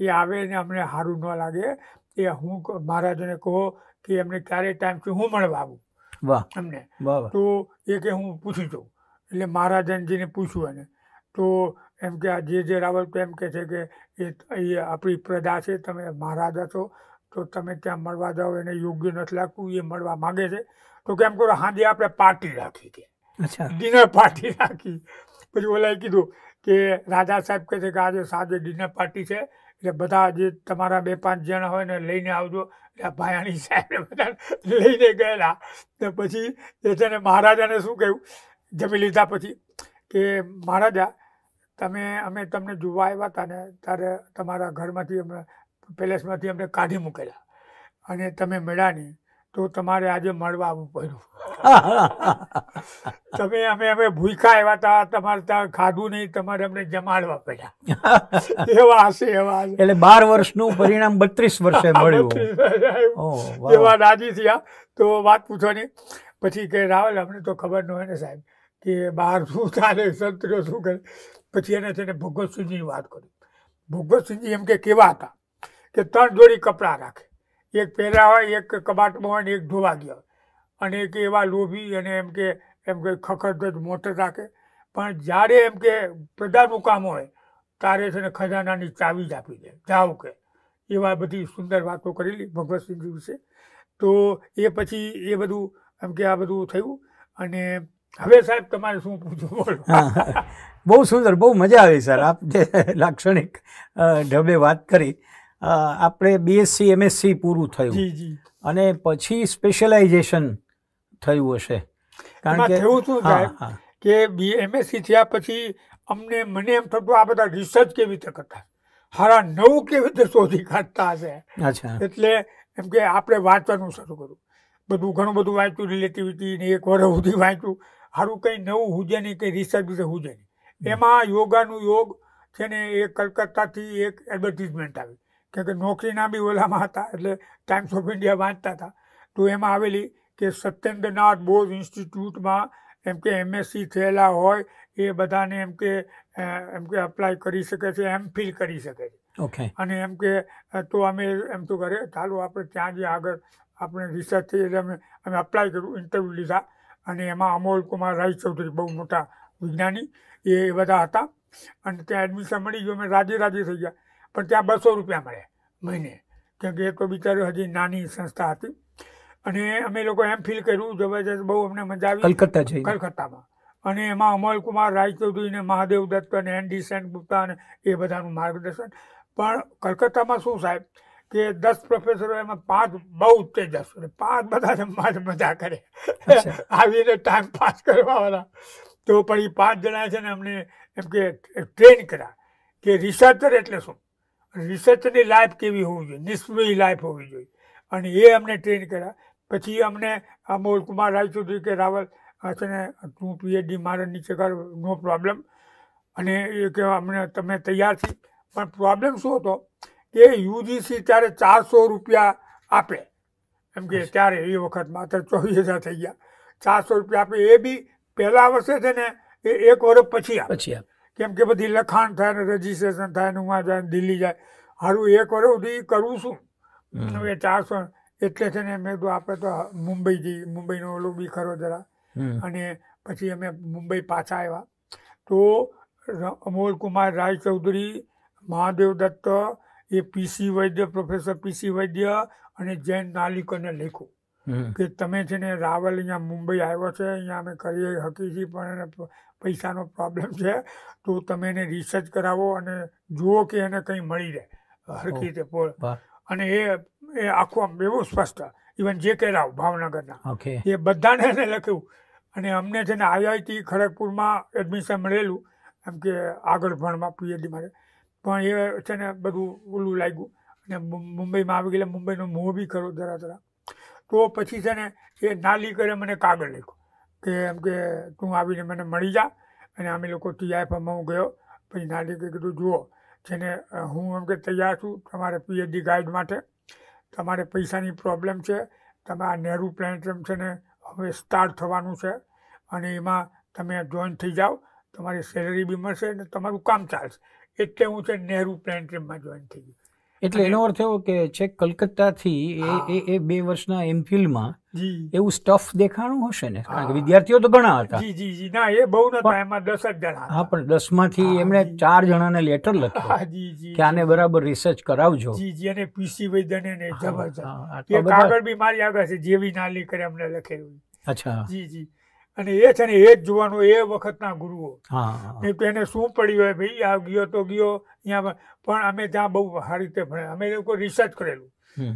એ આવે ને અમને સારું ન લાગે એ હું મહારાજને કહો કે એમને ક્યારે ટાઈમથી હું મળવા આવું એમને તો એ કે હું પૂછી જોઉં એટલે મહારાજનજીને પૂછ્યું એને તો એમ કે આ જે જે રાવલ તો એમ કહે છે કે એ આપણી પ્રજા છે તમે મહારાજા છો તો તમે ત્યાં મળવા જાઓ એને યોગ્ય નથી લાગતું એ મળવા માગે છે તો કેમ કરો હાંજે આપણે પાર્ટી રાખી કે ડિનર પાર્ટી રાખી પછી ઓલાએ કીધું કે રાજા સાહેબ કહે છે કે આજે સાંજે ડિનર પાર્ટી છે એટલે બધા જે તમારા બે પાંચ જણા હોય ને લઈને આવજો એટલે ભાયાણી સાહેબ બધા લઈને ગયેલા ને પછી એ છે ને મહારાજાને શું કહ્યું જમી લીધા પછી કે મહારાજા તમે અમે તમને જોવા આવ્યા હતા ને ત્યારે તમારા ઘરમાંથી અમે પેલેસમાંથી અમને કાઢી મૂકેલા અને તમે મળ્યા નહીં તો તમારે આજે મળવા આવવું પડ્યું [LAUGHS] તમે અમે અમે ભૂખા એવા હતા તમારે ત્યાં ખાધું નહીં તમારે અમને જમાડવા પડ્યા [LAUGHS] એવા હશે એવા એટલે બાર વર્ષનું પરિણામ બત્રીસ વર્ષે મળ્યું એવા રાજી થયા તો વાત પૂછવાની પછી કે રાવલ અમને તો ખબર ન હોય ને સાહેબ કે બહાર શું ચાલે સંતરો શું કરે પછી એને છે ને ભગવતસિંહજીની વાત કરી ભગવતસિંહજી એમ કે કેવા હતા કે ત્રણ જોડી કપડાં રાખે એક પહેર્યા હોય એક કબાટમાં હોય ને એક ધોવા ગયા અને એક એવા લોભી અને એમ કે એમ કે ખખડગજ મોટર રાખે પણ જ્યારે એમ કે પ્રજાનું કામ હોય ત્યારે છે ને ખજાનાની ચાવી જ આપી દે જાઓ કે એવા બધી સુંદર વાતો કરેલી ભગવતસિંહજી વિશે તો એ પછી એ બધું એમ કે આ બધું થયું અને હવે સાહેબ તમારે શું પૂછવું બોલો [LAUGHS] બહુ સુંદર બહુ મજા આવી સર આપ જે લાક્ષણિક ઢબે વાત કરી આપણે બીએસસી એમએસસી પૂરું થયું અને પછી સ્પેશિયલાઇઝેશન થયું હશે કારણ કે એવું શું થાય કે બી એમએસસી થયા પછી અમને મને એમ થતું આ બધા રિસર્ચ કેવી રીતે કરતા હારા નવું કેવી રીતે શોધી કાઢતા હશે એટલે એમ કે આપણે વાંચવાનું શરૂ કર્યું બધું ઘણું બધું વાંચ્યું રિલેટિવિટી ને એક વર્ષ સુધી વાંચ્યું સારું કંઈ નવું હુજે નહીં કંઈ રિસર્ચ વિશે હુજે નહીં એમાં યોગાનું યોગ છે ને એ કલકત્તાથી એક એડવર્ટિઝમેન્ટ આવી કે નોકરીના બી ઓલામાં હતા એટલે ટાઈમ્સ ઓફ ઇન્ડિયા વાંચતા હતા તો એમાં આવેલી કે સત્યેન્દ્રનાથ બોઝ ઇન્સ્ટિટ્યૂટમાં એમ કે એમએસસી થયેલા હોય એ બધાને એમ કે એમ કે અપ્લાય કરી શકે છે એમ ફિલ કરી શકે છે ઓકે અને એમ કે તો અમે એમ તો કરે ચાલો આપણે ત્યાં જે આગળ આપણે રિસર્ચ થઈ એટલે અમે અમે અપ્લાય કર્યું ઇન્ટરવ્યૂ લીધા અને એમાં અમોલ કુમાર રાય ચૌધરી બહુ મોટા વિજ્ઞાની એ બધા હતા અને ત્યાં એડમિશન મળી ગયું અમે રાજે રાજે થઈ ગયા પણ ત્યાં બસો રૂપિયા મળે મહિને કેમ કે એ તો બિચારી હજી નાની સંસ્થા હતી અને અમે લોકો એમ ફીલ કર્યું જબરજસ્ત બહુ અમને મજા આવી કલકત્તા છે કલકત્તામાં અને એમાં અમલકુમાર રાયચૌધરી મહાદેવ દત્ત અને એન ડી સેન ગુપ્તા અને એ બધાનું માર્ગદર્શન પણ કલકત્તામાં શું સાહેબ કે દસ પ્રોફેસરો એમાં પાંચ બહુ તેજસ પાંચ બધા જમવા મજા કરે [LAUGHS] આવીને ટાઈમ પાસ કરવાવાળા તો પણ એ પાંચ જણા છે ને અમને એમ કે ટ્રેન કર્યા કે રિસર્ચર એટલે શું રિસર્ચની લાઈફ કેવી હોવી જોઈએ નિષ્ફળી લાઈફ હોવી જોઈએ અને એ અમને ટ્રેન કર્યા પછી અમને અમોલ કુમાર રાયચૌધરી કે રાવલ છે ને તું પીએચડી મારે નીચે કર નો પ્રોબ્લેમ અને એ કે અમને તમે તૈયાર છી પણ પ્રોબ્લેમ શું હતો કે યુજીસી ત્યારે ચારસો રૂપિયા આપે એમ કે ત્યારે એ વખતમાં અત્યારે ચોવીસ હજાર થઈ ગયા ચારસો રૂપિયા આપે એ બી પહેલાં વર્ષે છે ને એ એક વર્ષ પછી આપે પછી આપે કેમ કે બધી લખાણ થાય ને રજીસ્ટ્રેશન થાય ને ઉમાં જાય દિલ્હી જાય સારું એ કરો તો એ કરું છું એ ચારસો એટલે છે ને મેં કીધું આપણે તો મુંબઈ જઈ મુંબઈનો ઓલો બી ખરો જરા અને પછી અમે મુંબઈ પાછા આવ્યા તો અમોલ કુમાર રાય ચૌધરી મહાદેવ દત્ત એ PC Vaidya professor PC Vaidya અને જૈન નાલિકોને લખ્યું કે તમે છે ને રાવલ અહીંયા મુંબઈ આવ્યો છે અહીંયા અમે કરીએ હકી છીએ પણ એને પૈસાનો પ્રોબ્લેમ છે તો તમે એને રિસર્ચ કરાવો અને જુઓ કે એને કંઈ મળી રહે હરખી રીતે અને એ એ આખું આમ એવું સ્પષ્ટ ઇવન જે કે રાવ ભાવનગરના એ બધાને એને લખ્યું અને અમને છે ને આઈઆઈટી ખડગપુરમાં એડમિશન મળેલું એમ કે આગળ ભણવા પીએચડી માટે પણ એ છે ને બધું ઓલું લાગ્યું અને મુંબઈમાં આવી ગયેલા મુંબઈનો મોહ બી ખરો જરા જરા તો પછી છે ને એ નાલી કરે મને કાગળ લખ્યો કે એમ કે તું આવીને મને મળી જા અને અમે લોકો ટીઆઈએફમાં હું ગયો પછી નાલી કીધું જુઓ જેને હું એમ કે તૈયાર છું તમારે પીએચડી ગાઈડ માટે તમારે પૈસાની પ્રોબ્લેમ છે તમે આ નહેરુ પ્લેનેટરિયમ છે ને હવે સ્ટાર્ટ થવાનું છે અને એમાં તમે જોઈન થઈ જાઓ તમારી સેલરી બી મળશે અને તમારું કામ ચાલશે એટલે હું છે નહેરુ પ્લેનેટરિયમમાં જોઈન થઈ ગયું એટલે એનો અર્થ એવો કે છેક કલકત્તાથી એ એ બે વર્ષના એમ એવું સ્ટફ દેખાણું હશે ને કારણ કે વિદ્યાર્થીઓ તો ઘણા હતા જી જી જી ના એ બહુ નતા એમાં 10 જ જણા હા પણ 10 માંથી એમણે ચાર જણાને લેટર લખ્યો જી જી કે આને બરાબર રિસર્ચ કરાવજો જી જી અને પીસી વૈદ્યને ને જબરજસ્ત એ કાગળ બી મારી આગળ છે જેવી નાલી કરે અમને લખેલું અચ્છા જી જી અને એ છે ને એ જ જોવાનો એ વખતના ગુરુઓ એને શું પડ્યું હોય ભાઈ આ ગયો તો ગયો અહીંયા પણ અમે ત્યાં બહુ સારી રીતે ભણ્યા અમે લોકો રિસર્ચ કરેલું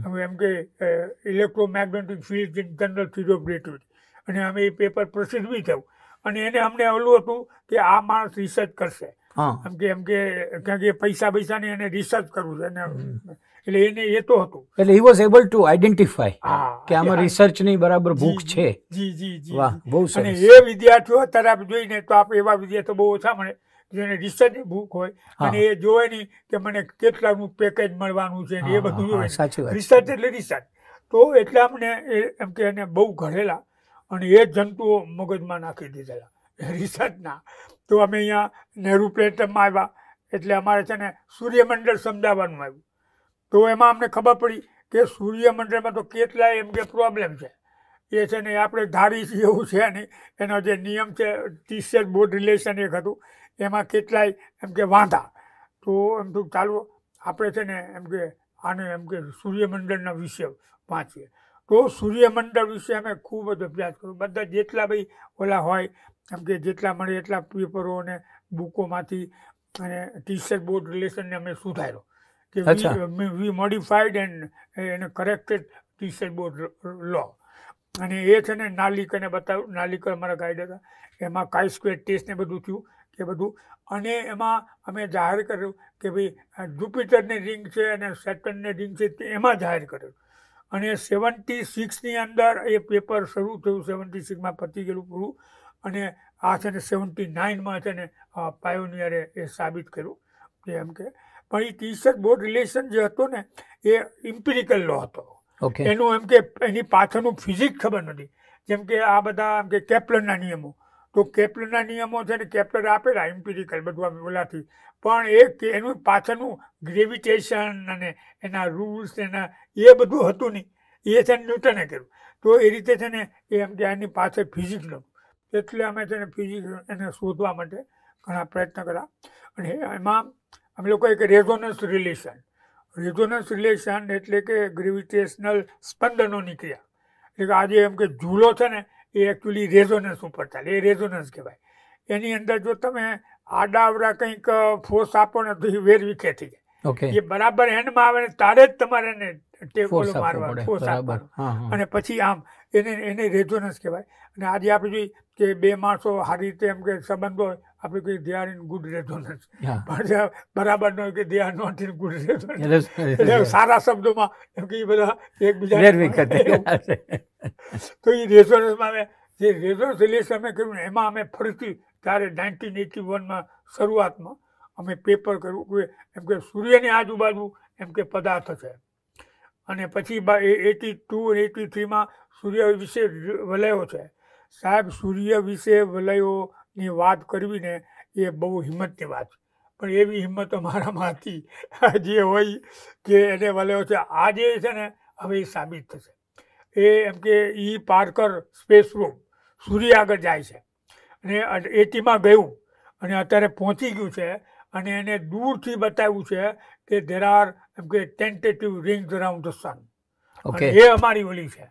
અમે એમ કે electromagnetic field in general theory of relativity અને અમે એ પેપર પ્રસિદ્ધ બી થયું અને એને અમને ઓલું હતું કે આ માણસ રિસર્ચ કરશે એમ કે એમ કે કારણ કે પૈસા પૈસા ને એને રિસર્ચ કરવું છે એને એટલે એને એ તો હતું એટલે he was able to identify કે આમાં રિસર્ચ ની બરાબર ભૂખ છે જી જી જી વાહ બહુ સરસ અને એ વિદ્યાર્થીઓ અત્યારે આપ જોઈને તો આપ એવા વિદ્યાર્થીઓ બહુ ઓછા મળે જેને રિસર્ચની ભૂખ હોય અને એ જોવે નહીં કે મને કેટલાનું પેકેજ મળવાનું છે એ બધું જોવે રિસર્ચ એટલે રિસર્ચ તો એટલે આપણે એમ કે એને બહુ ઘડેલા અને એ જંતુઓ મગજમાં નાખી દીધેલા રિસર્ચના તો અમે અહીંયા નેહરુ પ્લેટમાં આવ્યા એટલે અમારે છે ને સૂર્યમંડળ સમજાવવાનું આવ્યું તો એમાં અમને ખબર પડી કે સૂર્યમંડળમાં તો કેટલાય એમ કે પ્રોબ્લેમ છે એ છે ને આપણે ધારી છીએ એવું છે નહીં એનો જે નિયમ છે ટીશર્ટ બોર્ડ રિલેશન એક હતું એમાં કેટલાય એમ કે વાંધા તો એમ તો ચાલો આપણે છે ને એમ કે આને એમ કે સૂર્યમંડળના વિશે વાંચીએ તો સૂર્યમંડળ વિશે અમે ખૂબ જ અભ્યાસ કર્યો બધા જેટલા ભાઈ ઓલા હોય એમ કે જેટલા મળે એટલા પેપરો અને બુકોમાંથી અને ટીશર્ટ બોર્ડ રિલેશનને અમે સુધાર્યો કે વી મોડિફાઈડ એન્ડ એને કરેક્ટેડ ધીસ બોર્ડ લો અને એ છે ને નાલિક અને બતાવ નાલિક અમારા ગાઈડ હતા એમાં કાઈ સ્ક્વેર ટેસ્ટ ને બધું થયું કે બધું અને એમાં અમે જાહેર કર્યું કે ભાઈ જુપિટરની રિંગ છે અને સેટનને રિંગ છે તે એમાં જાહેર કર્યું અને સેવન્ટી સિક્સની અંદર એ પેપર શરૂ થયું સેવન્ટી સિક્સમાં પતી ગયેલું પૂરું અને આ છે ને સેવન્ટી નાઇનમાં છે ને પાયોનિયરે એ સાબિત કર્યું એમ કે પણ એ ટીચર બોર્ડ રિલેશન જે હતો ને એ ઇમ્પિરિકલ લો હતો એનું એમ કે એની પાછળનું ફિઝિક ખબર નથી જેમ કે આ બધા એમ કે કેપ્લનના નિયમો તો કેપ્લનના નિયમો છે ને કેપ્લર આપેલા ઇમ્પિરિકલ બધું ઓલાથી પણ એ એનું પાછળનું ગ્રેવિટેશન અને એના રૂલ્સ એના એ બધું હતું નહીં એ છે ને ન્યૂટને કર્યું તો એ રીતે છે ને એ એમ કે એની પાછળ ફિઝિક્સ હતું એટલે અમે છે ને ફિઝિક્સ એને શોધવા માટે ઘણા પ્રયત્ન કર્યા અને એમાં અમે લોકો એક રેઝોનન્સ રિલેશન રેઝોનન્સ રિલેશન એટલે કે ગ્રેવિટેશનલ સ્પંદનોની ક્રિયા એટલે કે આજે એમ કે ઝૂલો છે ને એ એકચ્યુઅલી રેઝોનન્સ ઉપર ચાલે એ રેઝોનન્સ કહેવાય એની અંદર જો તમે આડાવડા કંઈક ફોર્સ આપો ને તો વેરવિખે થઈ જાય એ બરાબર એન્ડમાં આવે ને તારે જ તમારે એને ટેબલ મારવા ફોર્સ આપવાનો અને પછી આમ એને એને રેઝોનન્સ કહેવાય અને આજે આપણે જોઈએ કે બે માણસો સારી રીતે એમ કે સંબંધો આપણે કહીએ દે ઇન ગુડ રેઝોનન્સ પણ બરાબર ન કે they are not in good resonance એટલે સારા શબ્દોમાં એમ કે બધા એકબીજા તો એ રેઝોનન્સમાં અમે જે રેઝોનન્સ રિલેશન અમે કર્યું એમાં અમે ફરીથી ત્યારે નાઇન્ટીન એટી વનમાં શરૂઆતમાં અમે પેપર કર્યું કે એમ કે સૂર્યની આજુબાજુ એમ કે પદાર્થ છે અને પછી એટી ટુ એટી થ્રીમાં સૂર્ય વિશે વલયો છે સાહેબ સૂર્ય વિશે વલયો ની વાત કરવીને એ બહુ હિંમતની વાત છે પણ એવી હિંમત અમારામાં હતી જે હોય કે એને વલ્યો છે આ જે છે ને હવે એ સાબિત થશે એ એમ કે ઈ પાર્કર સ્પેસ રૂમ સૂર્ય આગળ જાય છે અને એટીમાં ગયું અને અત્યારે પહોંચી ગયું છે અને એને દૂરથી બતાવ્યું છે કે ધેર આર એમ કે tentative rings around the sun એ અમારી ઓલી છે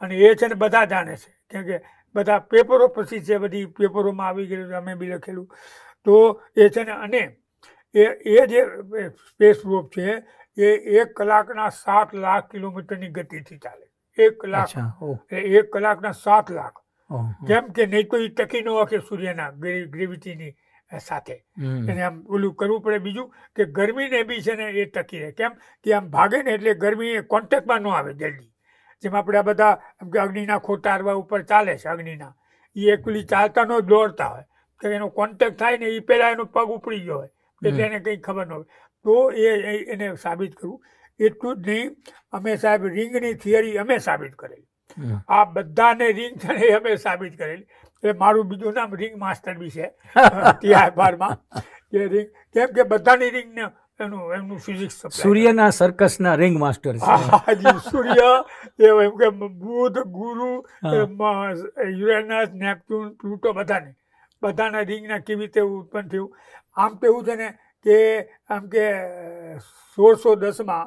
અને એ છે ને બધા જાણે છે કેમ કે બધા પેપરો પછી છે બધી પેપરોમાં આવી ગયેલું અમે બી લખેલું તો એ છે ને અને એ એ જે સ્પેસ રોપ છે એ એક કલાકના સાત લાખ કિલોમીટરની ગતિથી ચાલે એક કલાક એક કલાકના સાત લાખ કેમ કે નહીં તો એ ટકી ન કે સૂર્યના ગ્રેવિટીની સાથે એને આમ ઓલું કરવું પડે બીજું કે ગરમીને બી છે ને એ ટકી રહે કેમ કે આમ ભાગે ને એટલે ગરમી કોન્ટેક્ટમાં ન આવે જલ્દી જેમાં આપણે આ બધા અગ્નિના ખોટારવા ઉપર ચાલે છે અગ્નિના એ એકલી ચાલતા ન દોડતા હોય તો એનો કોન્ટેક થાય ને એ પહેલાં એનો પગ ઉપડી ગયો હોય એટલે એને કંઈ ખબર ન હોય તો એ એને સાબિત કરવું એટલું જ નહીં અમે સાહેબ રિંગની થિયરી અમે સાબિત કરેલી આ બધાને રિંગ છે ને અમે સાબિત કરેલી એટલે મારું બીજું નામ રિંગ માસ્ટર બી છે [LAUGHS] ટીઆઈ બારમાં એ રિંગ કેમ કે બધાની રિંગને એનું એમનું ફિઝિક્સ સૂર્યના સર્કસના રિંગ માસ્ટર છે સૂર્ય એ એમ કે બુધ ગુરુ યુરેનસ નેપ્ટ્યુન પ્લુટો બધાને બધાના રિંગના કેવી રીતે ઉત્પન્ન થયું આમ તો એવું છે ને કે આમ કે સોળસો દસમાં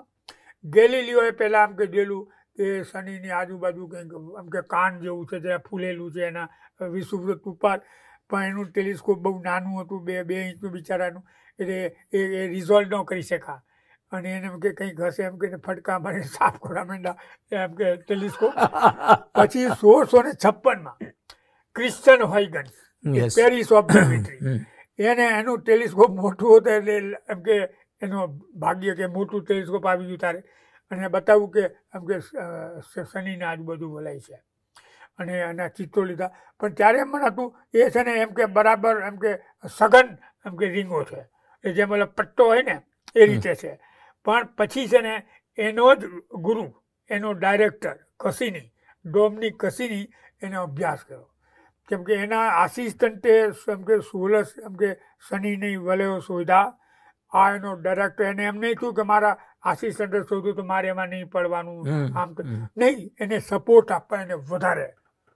ગેલિલિયોએ પહેલાં આમ કે દેલું કે શનિની આજુબાજુ કંઈક આમ કે કાન જેવું છે જે ફૂલેલું છે એના વિષુવૃત્ત ઉપર પણ એનું ટેલિસ્કોપ બહુ નાનું હતું બે બે ઇંચનું બિચારાનું એટલે એ એ રિઝોલ્વ ન કરી શકા અને એને એમ કે કંઈક હશે એમ કે ફટકા મારીને [LAUGHS] સાફ કરવા માંડ્યા એમ કે ટેલિસ્કોપ પછી સોળસો ને છપ્પનમાં ક્રિશ્ચન હોયગન પેરિસ ઓબ્ઝર્વેટરી એને એનું ટેલિસ્કોપ મોટું હતું એટલે એમ કે એનું ભાગ્ય કે મોટું ટેલિસ્કોપ આવી ગયું તારે અને બતાવું કે એમ કે શનિના આજુબાજુ બોલાય છે અને એના ચિત્રો લીધા પણ ત્યારે એમ હતું એ છે ને એમ કે બરાબર એમ કે સઘન એમ કે રીંગો છે એ જેમ ઓલો પટ્ટો હોય ને એ રીતે છે પણ પછી છે ને એનો જ ગુરુ એનો ડાયરેક્ટર કસીની ડોમની કસીની એનો અભ્યાસ કર્યો કેમ કે એના આસિસ્ટન્ટે એમ કે સોલસ એમ કે શનિની વલયો શોધા આ એનો ડાયરેક્ટર એને એમ નહીં થયું કે મારા આસિસ્ટન્ટે શોધ્યું તો મારે એમાં નહીં પડવાનું આમ નહીં એને સપોર્ટ આપવા એને વધારે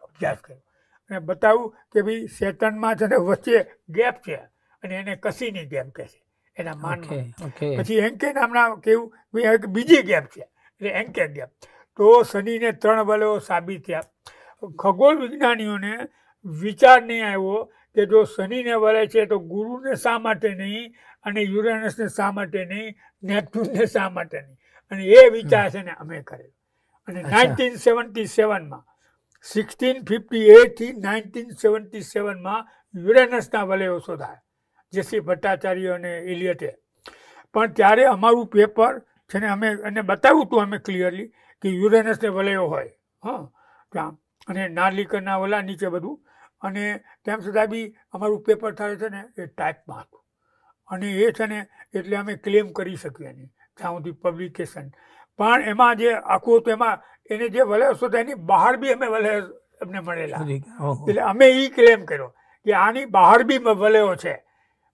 અભ્યાસ કર્યો અને બતાવ્યું કે ભાઈ શેતનમાં છે ને વચ્ચે ગેપ છે અને એને કસીની ગેમ કહે છે એના માન પછી એન્કે નામના કેવું એક બીજી ગેમ છે એટલે એન્કે ગેમ તો શનિને ત્રણ બલો સાબિત થયા ખગોળ વિજ્ઞાનીઓને વિચાર નહીં આવ્યો કે જો શનિને વળે છે તો ગુરુને શા માટે નહીં અને યુરેનસને શા માટે નહીં નેપ્ટ્યુનને શા માટે નહીં અને એ વિચાર છે ને અમે કરેલો અને નાઇન્ટીન સેવન્ટી સેવનમાં સિક્સટીન ફિફ્ટી એટથી નાઇન્ટીન સેવન્ટી સેવનમાં યુરેનસના વલયો શોધાયા જેસી ભટ્ટાચાર્ય અને ઇલિયટે પણ ત્યારે અમારું પેપર છે ને અમે એને બતાવ્યું હતું અમે ક્લિયરલી કે યુરેનસને વલયો હોય હા ત્યાં અને નાર્લિકરના વલા નીચે બધું અને તેમ છતાં બી અમારું પેપર થાય છે ને એ ટાઈપમાં હતું અને એ છે ને એટલે અમે ક્લેમ કરી શકીએ નહીં ત્યાં સુધી પબ્લિકેશન પણ એમાં જે આખું હતું એમાં એને જે વલયો હતો એની બહાર બી અમે વલય અમને મળેલા એટલે અમે એ ક્લેમ કર્યો કે આની બહાર બી વલયો છે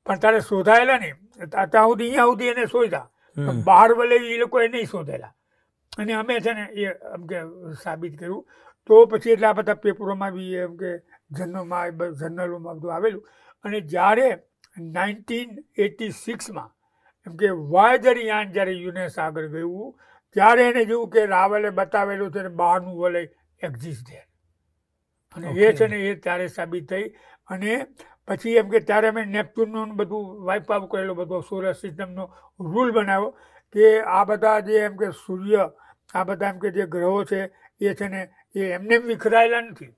પણ તારે શોધાયેલા નહીં ત્યાં સુધી અહીંયા સુધી એને શોધ્યા બહાર ભલે એ લોકો એ નહીં શોધેલા અને અમે છે ને એ એમ કે સાબિત કર્યું તો પછી એટલે આ બધા પેપરોમાં બી એમ કે જર્નલમાં જર્નલોમાં બધું આવેલું અને જ્યારે નાઇન્ટીન એટી સિક્સમાં એમ કે વાયદરિયાન જ્યારે યુનેસ આગળ ગયું ત્યારે એને જોયું કે રાવલે બતાવેલું છે ને બહારનું વલય એક્ઝિસ્ટ છે અને એ છે ને એ ત્યારે સાબિત થઈ અને પછી એમ કે ત્યારે અમે નેપચ્યુનનું બધું વાઇપ આપ કરેલો બધો સોલર સિસ્ટમનો રૂલ બનાવ્યો કે આ બધા જે એમ કે સૂર્ય આ બધા એમ કે જે ગ્રહો છે એ છે ને એ એમને વિખરાયેલા નથી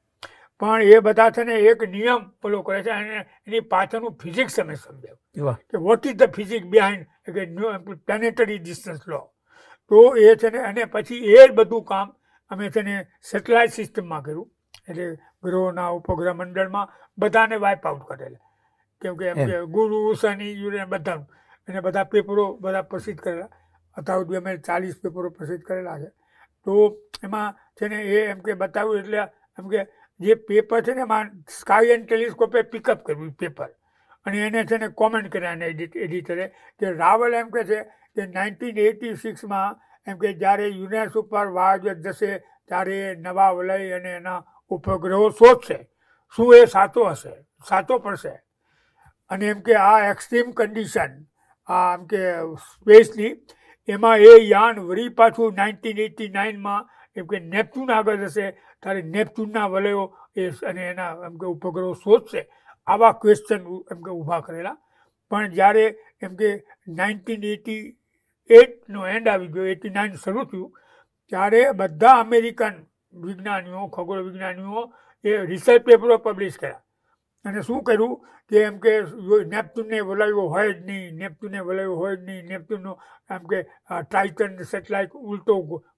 પણ એ બધા છે ને એક નિયમ પેલો કરે છે અને એની પાછળનું ફિઝિક્સ અમે સમજાવ્યું કે what is the physics behind કે પ્લેનેટરી ડિસ્ટન્સ લો તો એ છે ને અને પછી એ બધું કામ અમે છે ને સેટેલાઇટ સિસ્ટમમાં કર્યું એટલે ગ્રહોના ઉપગ્રહ મંડળમાં બધાને વાઇપ આઉટ કરેલા કેમ કે એમ કે ગુરુ શનિ યુરેન બધાનું અને બધા પેપરો બધા પ્રસિદ્ધ કરેલા અત્યાર સુધી અમે ચાલીસ પેપરો પ્રસિદ્ધ કરેલા છે તો એમાં છે ને એ એમ કે બતાવ્યું એટલે એમ કે જે પેપર છે ને એમાં સ્કાય એન્ડ ટેલિસ્કોપે પિકઅપ કર્યું પેપર અને એને છે ને કોમેન્ટ કર્યા એને એડિટ એડિટરે કે રાવલ એમ કે છે કે નાઇન્ટીન એટી સિક્સમાં એમ કે જ્યારે યુનેસ ઉપર વાજ જશે ત્યારે નવા વલય અને એના ઉપગ્રહો શોધશે શું એ સાચો હશે સાચો પડશે અને એમ કે આ એક્સ્ટ્રીમ કન્ડિશન આ એમ કે સ્પેસની એમાં એ યાન વરી પાછું નાઇન્ટીન એટી નાઇનમાં એમ કે નેપચ્યુન આગળ જશે ત્યારે નેપચ્યુનના વલયો એ અને એના એમ કે ઉપગ્રહો શોધશે આવા ક્વેશ્ચન એમ કે ઊભા કરેલા પણ જ્યારે એમ કે નાઇન્ટીન એટી એટનો એન્ડ આવી ગયો એટી નાઇન શરૂ થયું ત્યારે બધા અમેરિકન વિજ્ઞાનીઓ ખગોળ વિજ્ઞાનીઓ એ રિસર્ચ પેપરો પબ્લિશ કર્યા અને શું કર્યું કે એમ કે નેપ્ચ્યુનને વલાવ્યો હોય જ નહીં નેપ્ચ્યુનને વલાવ્યો હોય જ નહીં નેપ્ચ્યુનનો એમ કે ટાઇટન સેટેલાઇટ ઉલટો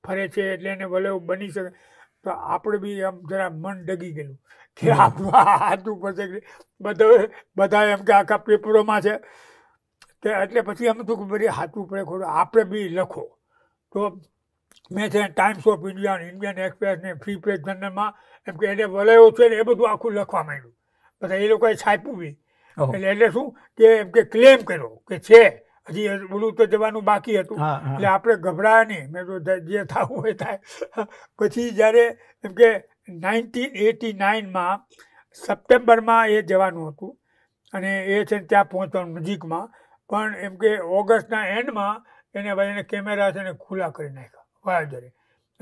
ફરે છે એટલે એને વલાવ્યો બની શકે તો આપણે બી આમ જરા મન ડગી ગયેલું કે આપણું હાથ ઉપર બધા બધા એમ કે આખા પેપરોમાં છે તે એટલે પછી એમ હતું કે બધી હાથ ઉપર ખોડો આપણે બી લખો તો મેં છે Times of India Indian Express ને ફ્રી પ્રેસ જર્નલમાં એમ કે એને વલયો છે ને એ બધું આખું લખવા માંડ્યું બધા એ લોકોએ છાપ્યું બી એટલે એટલે શું કે એમ કે ક્લેમ કર્યો કે છે હજી બોલું તો જવાનું બાકી હતું એટલે આપણે ગભરાયા નહીં મેં તો જે થવું હોય થાય પછી જ્યારે એમ કે નાઇન્ટીન એટી નાઇનમાં સપ્ટેમ્બરમાં એ જવાનું હતું અને એ છે ને ત્યાં પહોંચવાનું નજીકમાં પણ એમ કે ઓગસ્ટના એન્ડમાં એને ભાઈ એને કેમેરા છે એને ખુલ્લા કરી નાખ્યા વાળદરે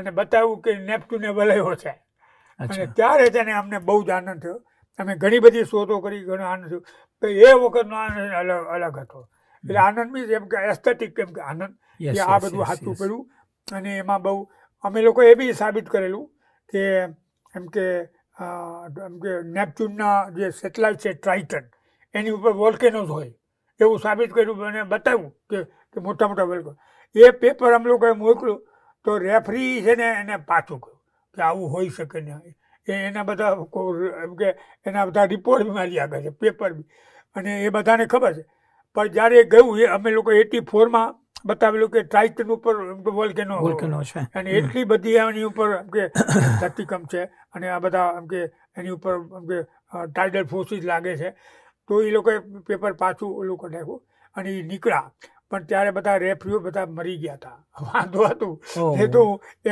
અને બતાવ્યું કે નેપચ્યુને વલયો છે અને ત્યારે તેને અમને બહુ જ આનંદ થયો અમે ઘણી બધી શોધો કરી ઘણો આનંદ થયો એ વખતનો આનંદ અલગ અલગ હતો એટલે આનંદ મીન્સ એમ કે એસ્થેટિક કેમ કે આનંદ કે આ બધું હાથું કર્યું અને એમાં બહુ અમે લોકો એ બી સાબિત કરેલું કે એમ કે એમ કે નેપચ્યુનના જે સેટેલાઇટ છે ટ્રાઇટન એની ઉપર વોલ્કેનોઝ હોય એવું સાબિત કર્યું અને બતાવ્યું કે મોટા મોટા વોલ્કેનો એ પેપર અમે લોકોએ મોકલ્યું તો રેફરી છે ને એને પાછું કહ્યું કે આવું હોઈ શકે નહીં એના બધા એમ કે એના બધા રિપોર્ટ બી મારી આગળ છે પેપર બી અને એ બધાને ખબર છે પણ જ્યારે ગયું એ અમે લોકો એટી ફોરમાં બતાવેલું કે ટાઇટન ઉપર વોલ્કેનો વોલ્કેનો છે અને એટલી બધી એની ઉપર એમ કે [COUGHS] ધરતીકંપ છે અને આ બધા એમ કે એની ઉપર એમ કે ટાઇડલ ફોર્સીસ લાગે છે તો એ લોકોએ પેપર પાછું ઓલું લોકો અને એ નીકળ્યા પણ ત્યારે બધા રેફરીઓ બધા મરી ગયા હતા [LAUGHS] વાંધો હતું એ તો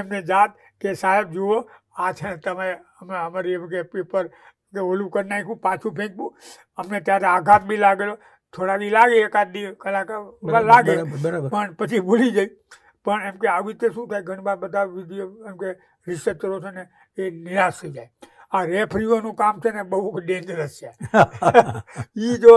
એમને જાત કે સાહેબ જુઓ આ છે તમે અમે અમારી એમ કે પેપર કે ઓલું કરી નાખ્યું પાછું ફેંકવું અમને ત્યારે આઘાત બી લાગેલો થોડા દી લાગે એકાદ દી કલાક લાગે પણ પછી ભૂલી જાય પણ એમ કે આવી રીતે શું થાય ઘણી વાર બધા વિડીયો એમ કે રિસર્ચરો છે ને એ નિરાશ થઈ જાય આ રેફરીઓનું કામ છે ને બહુ ડેન્જરસ છે એ [LAUGHS] જો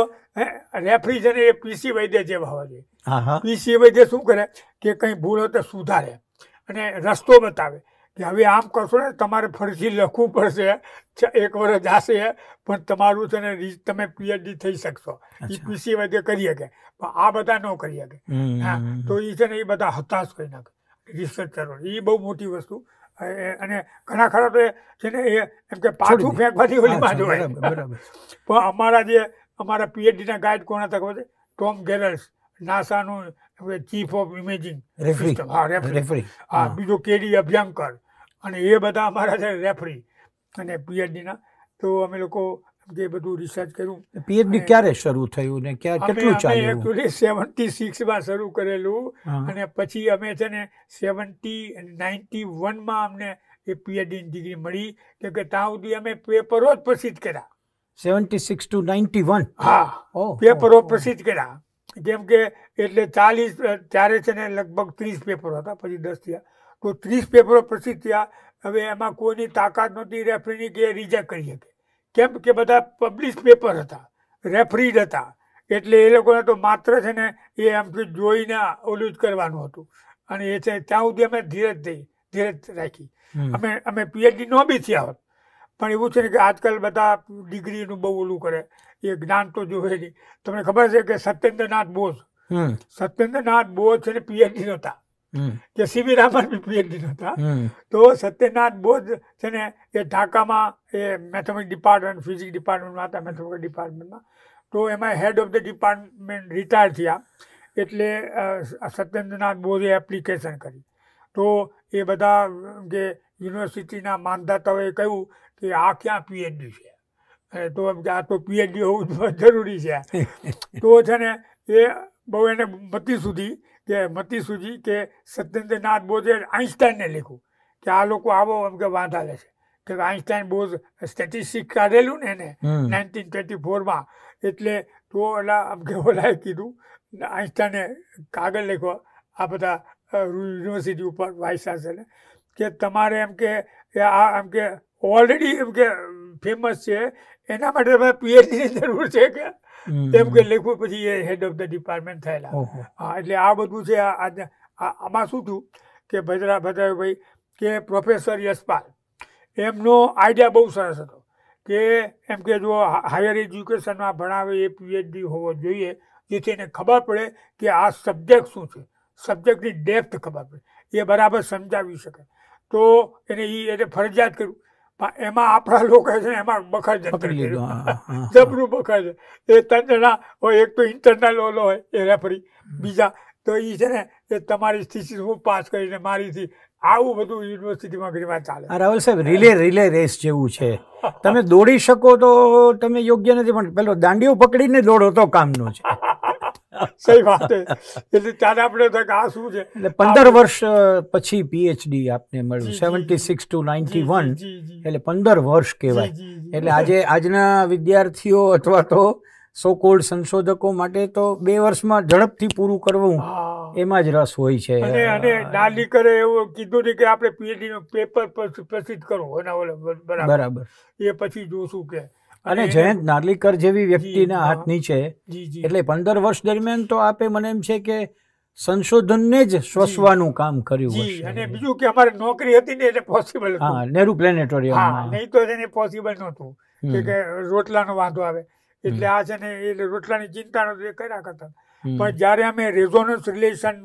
રેફરી છે ને એ પીસી વૈદ્ય જેવા હોય છે એ સિવાય જે શું કરે કે કંઈ ભૂલ હોય તો સુધારે અને રસ્તો બતાવે કે હવે આમ કરશો ને તમારે ફરીથી લખવું પડશે એક વર્ષ જશે પણ તમારું છે ને તમે પીએચડી થઈ શકશો એ પીસી વધે કરી શકે પણ આ બધા ન કરી શકે તો એ છે ને એ બધા હતાશ કરી નાખે રિસર્ચરો એ બહુ મોટી વસ્તુ અને ઘણા ખરા તો છે ને એ એમ કે પાછું ફેંકવાથી ઓલીમાં બરાબર પણ અમારા જે અમારા પીએચડીના ગાઈડ કોણ હતા ખબર છે ટોમ ગેલર્સ નાસાનું ચીફ ઓફ ઇમેજિંગ સિસ્ટમ હા રેફરી હા બીજો કેડી અભ્યંકર અને એ બધા અમારા છે રેફરી અને પીએચડીના તો અમે લોકો જે બધું રિસર્ચ કર્યું પીએચડી ક્યારે શરૂ થયું ને ક્યારે કેટલું ચાલ્યું એક્ચ્યુઅલી સેવન્ટી સિક્સમાં શરૂ કરેલું અને પછી અમે છે ને સેવન્ટી નાઇન્ટી વનમાં અમને એ પીએચડીની ડિગ્રી મળી કે કે ત્યાં સુધી અમે પેપરો જ પ્રસિદ્ધ કર્યા seventy six to ninety one હા પેપરો પ્રસિદ્ધ કર્યા જેમ કે એટલે ચાલીસ ત્યારે છે ને લગભગ ત્રીસ પેપરો હતા પછી દસ થયા તો ત્રીસ પેપરો પ્રસિદ્ધ થયા હવે એમાં કોઈની તાકાત નહોતી રેફરીની કે રિજેક્ટ કરી શકે કેમ કે બધા પબ્લિશ પેપર હતા રેફરીડ હતા એટલે એ લોકોને તો માત્ર છે ને એ એમ કે જોઈને ઓલું જ કરવાનું હતું અને એ છે ત્યાં સુધી અમે ધીરજ થઈ ધીરજ રાખી અમે અમે પીએચડી નો બી થયા હોત પણ એવું છે ને કે આજકાલ બધા ડિગ્રીનું બહુ ઓલું કરે એ જ્ઞાન તો જોવે નહીં તમને ખબર છે કે સત્યેન્દ્રનાથ બોઝ સત્યેન્દ્રનાથ બોઝ છે ને પીએચડી નહોતા કે સીવી રામન પીએચડી નહોતા તો સત્યનાથ બોઝ છે ને એ ઢાકામાં એ મેથેમેટિક ડિપાર્ટમેન્ટ ફિઝિક્સ ડિપાર્ટમેન્ટમાં હતા મેથેમેટિક ડિપાર્ટમેન્ટમાં તો એમાં head of the department retire થયા એટલે સત્યેન્દ્રનાથ બોઝે એપ્લિકેશન કરી તો એ બધા જે યુનિવર્સિટીના માનદાતાઓએ કહ્યું કે આ ક્યાં પીએચડી છે તો આ તો પીએચડી હોવું જરૂરી છે [LAUGHS] તો છે ને એ બહુ એને મતી સુધી કે મતી સુધી કે સત્યેન્દ્રનાથ બોઝે આઈન્સ્ટાઈનને લખ્યું કે આ લોકો આવો એમ કે વાંધા લે છે કે આઈન્સ્ટાઈન બોઝ સ્ટેટિસ્ટિક કાઢેલું ને એને નાઇન્ટીન ટ્વેન્ટી ફોરમાં એટલે તો ઓલા આમ કે ઓલાએ કીધું આઈન્સ્ટાઈને કાગળ લખ્યો આ બધા યુનિવર્સિટી ઉપર વાઇસ ચાન્સલર કે તમારે એમ કે આ એમ કે ઓલરેડી એમ કે ફેમસ છે એના માટે તમારે પીએચડીની જરૂર છે કે એમ કે લેખવું પછી એ હેડ ઓફ ધ ડિપાર્ટમેન્ટ થયેલા હા એટલે આ બધું છે આમાં શું થયું કે ભદ્રા ભદ્રાભાઈ કે પ્રોફેસર યશપાલ એમનો આઈડિયા બહુ સરસ હતો કે એમ કે જો હાયર એજ્યુકેશનમાં ભણાવે એ પીએચડી હોવો જોઈએ જેથી એને ખબર પડે કે આ સબ્જેક્ટ શું છે સબ્જેક્ટની ડેપ્થ ખબર પડે એ બરાબર સમજાવી શકે તો એને એ એને ફરજિયાત કર્યું એમાં આપણા લોકો છે એમાં બખર જતું જબરું બખર છે એ ત્રણ જણા હોય એક તો ઇન્ટરનલ ઓલો હોય એ રેફરી બીજા તો એ છે ને એ તમારી સ્થિતિ હું પાસ કરીને મારીથી આવું બધું યુનિવર્સિટીમાં ગરીમાં ચાલે રાહુલ સાહેબ રિલે રિલે રેસ જેવું છે તમે દોડી શકો તો તમે યોગ્ય નથી પણ પેલો દાંડીઓ પકડીને દોડો તો કામનું છે સહી વાત એટલે ત્યારે આપણે તો આ શું છે એટલે પંદર વર્ષ પછી પીએચડી આપને મળ્યું seventy six to ninety one એટલે પંદર વર્ષ કહેવાય એટલે આજે આજના વિદ્યાર્થીઓ અથવા તો સો કોલ્ડ સંશોધકો માટે તો બે વર્ષમાં ઝડપથી પૂરું કરવું એમાં જ રસ હોય છે અને અને ડાલી કરે એવું કીધું ને કે આપણે પીએચડી નો પેપર પ્રસિદ્ધ કરો એના બરાબર એ પછી જોશું કે અને જયંત નાર્લીકર જેવી વ્યક્તિના હાથ નીચે એટલે પંદર વર્ષ દરમિયાન તો આપે મને એમ છે કે સંશોધનને જ શ્વસવાનું કામ કર્યું હશે અને બીજું કે અમારે નોકરી હતી ને એટલે પોસિબલ હા નેહરુ પ્લેનેટોરિયમ નહીં તો એને પોસિબલ નહોતું કે રોટલાનો વાંધો આવે એટલે આ છે ને એટલે રોટલાની ચિંતા નહોતી કર્યા કરતા પણ જ્યારે અમે રેઝોનન્સ રિલેશન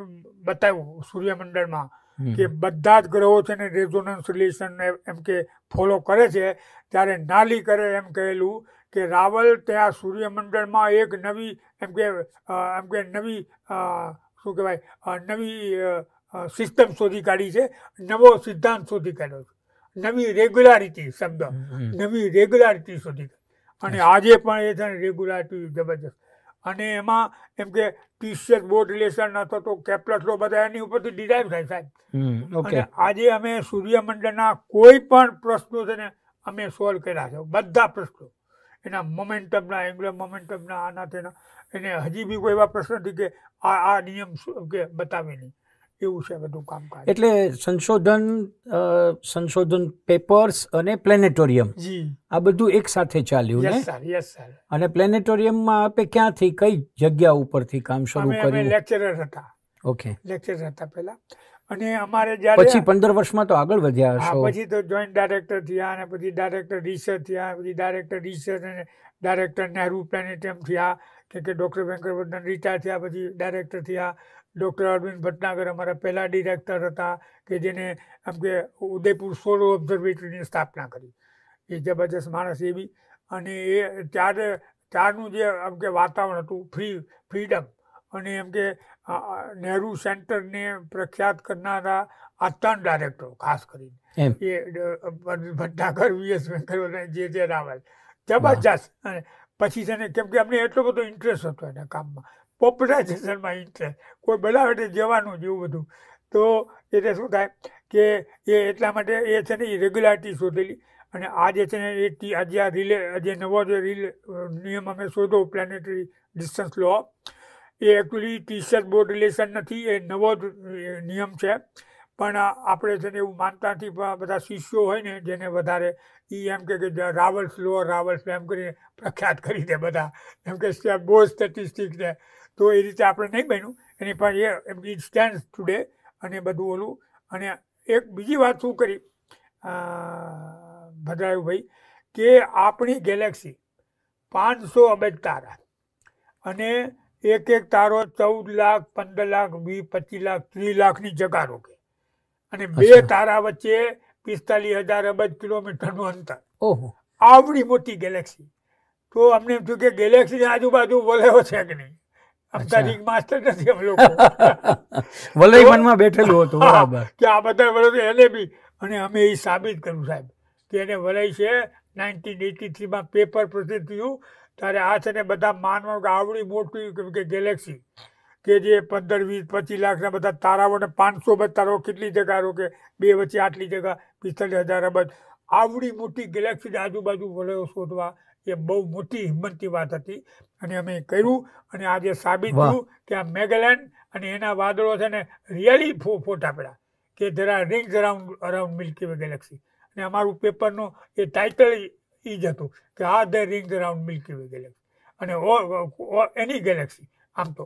બતાવ્યું સૂર્યમંડળમાં કે બધા જ ગ્રહો છે ને રેઝોનન્સ રિલેશનને એમ કે ફોલો કરે છે ત્યારે નાલી કરે એમ કહેલું કે રાવલ ત્યાં સૂર્યમંડળમાં એક નવી એમ કે એમ કે નવી શું કહેવાય નવી સિસ્ટમ શોધી કાઢી છે નવો સિદ્ધાંત શોધી કાઢ્યો છે નવી રેગ્યુલારિટી શબ્દ નવી રેગ્યુલારિટી શોધી કાઢી અને આજે પણ એ છે ને રેગ્યુલારિટી જબરજસ્ત અને એમાં એમ કે ટીશર્ટ બોર્ડ રિલેશન હતો તો કેપ્લસલો બધા એની ઉપરથી ડિરાઈવ થાય સાહેબ અને આજે અમે સૂર્યમંડળના કોઈ પણ પ્રશ્નો છે ને અમે સોલ્વ કર્યા છે બધા પ્રશ્નો એના મોમેન્ટમના એંગ્યુલર મોમેન્ટમના આના તેના એને હજી બી કોઈ એવા પ્રશ્ન નથી કે આ આ નિયમ કે બતાવે નહીં એવું છે બધું કામકાજ એટલે સંશોધન સંશોધન પેપર્સ અને પ્લેનેટોરિયમ આ બધું એક સાથે ચાલ્યું યસ અને પ્લેનેટોરિયમમાં આપે ક્યાંથી કઈ જગ્યા ઉપરથી કામ શરૂ કર્યું લેક્ચરર હતા ઓકે લેક્ચરર હતા પહેલા અને અમારે જ્યારે પછી પંદર વર્ષમાં તો આગળ વધ્યા હશો પછી તો જોઈન્ટ ડાયરેક્ટર થયા અને પછી ડાયરેક્ટર રિસર્ચ થયા પછી ડાયરેક્ટર રિસર્ચ અને ડાયરેક્ટર નહેરુ પ્લેનેટોરિયમ થયા કે કે ડૉક્ટર વેંકટવર્ધન રિટાયર થયા પછી ડાયરેક્ટર થયા ડૉક્ટર અરવિંદ ભટનાગર અમારા પહેલા ડિરેક્ટર હતા કે જેને આમ કે ઉદયપુર સોલો ઓબ્ઝર્વેટરીની સ્થાપના કરી એ જબરજસ્ત માણસ એવી અને એ ત્યારે ત્યારનું જે આમ કે વાતાવરણ હતું ફ્રી ફ્રીડમ અને એમ કે નહેરુ સેન્ટરને પ્રખ્યાત કરનારા આ ત્રણ ડાયરેક્ટરો ખાસ કરીને એ ભટનાગર વીએસ વેંકૈયા જે જે રાવલ જબરજસ્ત પછી છે ને કેમ કે અમને એટલો બધો ઇન્ટરેસ્ટ હતો એના કામમાં પોપ્યુલાઇઝેશનમાં ઇન્ટરેસ્ટ કોઈ બનાવે જવાનું જેવું બધું તો એટલે શું થાય કે એ એટલા માટે એ છે ને એ રેગ્યુલારિટી શોધેલી અને આ જે છે ને એ આજે આ રિલે જે નવો જે રિલે નિયમ અમે શોધો પ્લાનેટરી ડિસ્ટન્સ લો એ એકચ્યુઅલી ટીશર્ટ બોર્ડ રિલેશન નથી એ નવો જ નિયમ છે પણ આપણે છે ને એવું માનતા નથી બધા શિષ્યો હોય ને જેને વધારે એ એમ કે રાવલ્સ લો રાવલ્સ એમ કરીને પ્રખ્યાત કરી દે બધા એમ કે બહુ સ્ટેટિસ્ટિક છે તો એ રીતે આપણે નહીં બન્યું એની પણ એ એમની સ્ટેન્ડ ટુડે અને બધું ઓલું અને એક બીજી વાત શું કરી ભાઈ કે આપણી ગેલેક્સી પાંચસો અબજ તારા અને એક એક તારો ચૌદ લાખ પંદર લાખ વીસ પચીસ લાખ ત્રીસ લાખની જગા રોકે અને બે તારા વચ્ચે પિસ્તાલીસ હજાર અબજ કિલોમીટરનું અંતર આવડી મોટી ગેલેક્સી તો અમને એમ થયું કે ગેલેક્સીની આજુબાજુ વલેવો છે કે નહીં તારીખ માસ્ટર નથી અમે લોકો [LAUGHS] વલય બેઠેલું હતું કે આ બધા વડોદરા એને બી અને અમે એ સાબિત કર્યું સાહેબ કે એને વલય છે નાઇન્ટીન એટી થ્રીમાં પેપર પ્રસિદ્ધ થયું ત્યારે આ છે ને બધા માનવાનું કે આવડી મોટી કે ગેલેક્સી કે જે પંદર વીસ પચીસ લાખના બધા તારાઓને પાંચસો બધા તારાઓ કેટલી જગા રોકે બે વચ્ચે આટલી જગા પિસ્તાલીસ હજાર અબજ આવડી મોટી ગેલેક્સીની આજુબાજુ વલયો શોધવા એ બહુ મોટી હિંમતની વાત હતી અને અમે કર્યું અને આજે સાબિત થયું કે આ મેગલેન્ડ અને એના વાદળો છે ને રિયલી ફોટા પડ્યા કે જરા ring around around Milky Way galaxy અને અમારું પેપરનું એ ટાઇટલ એ જ હતું કે આ the ring around Milky Way galaxy અને એની ગેલેક્સી આમ તો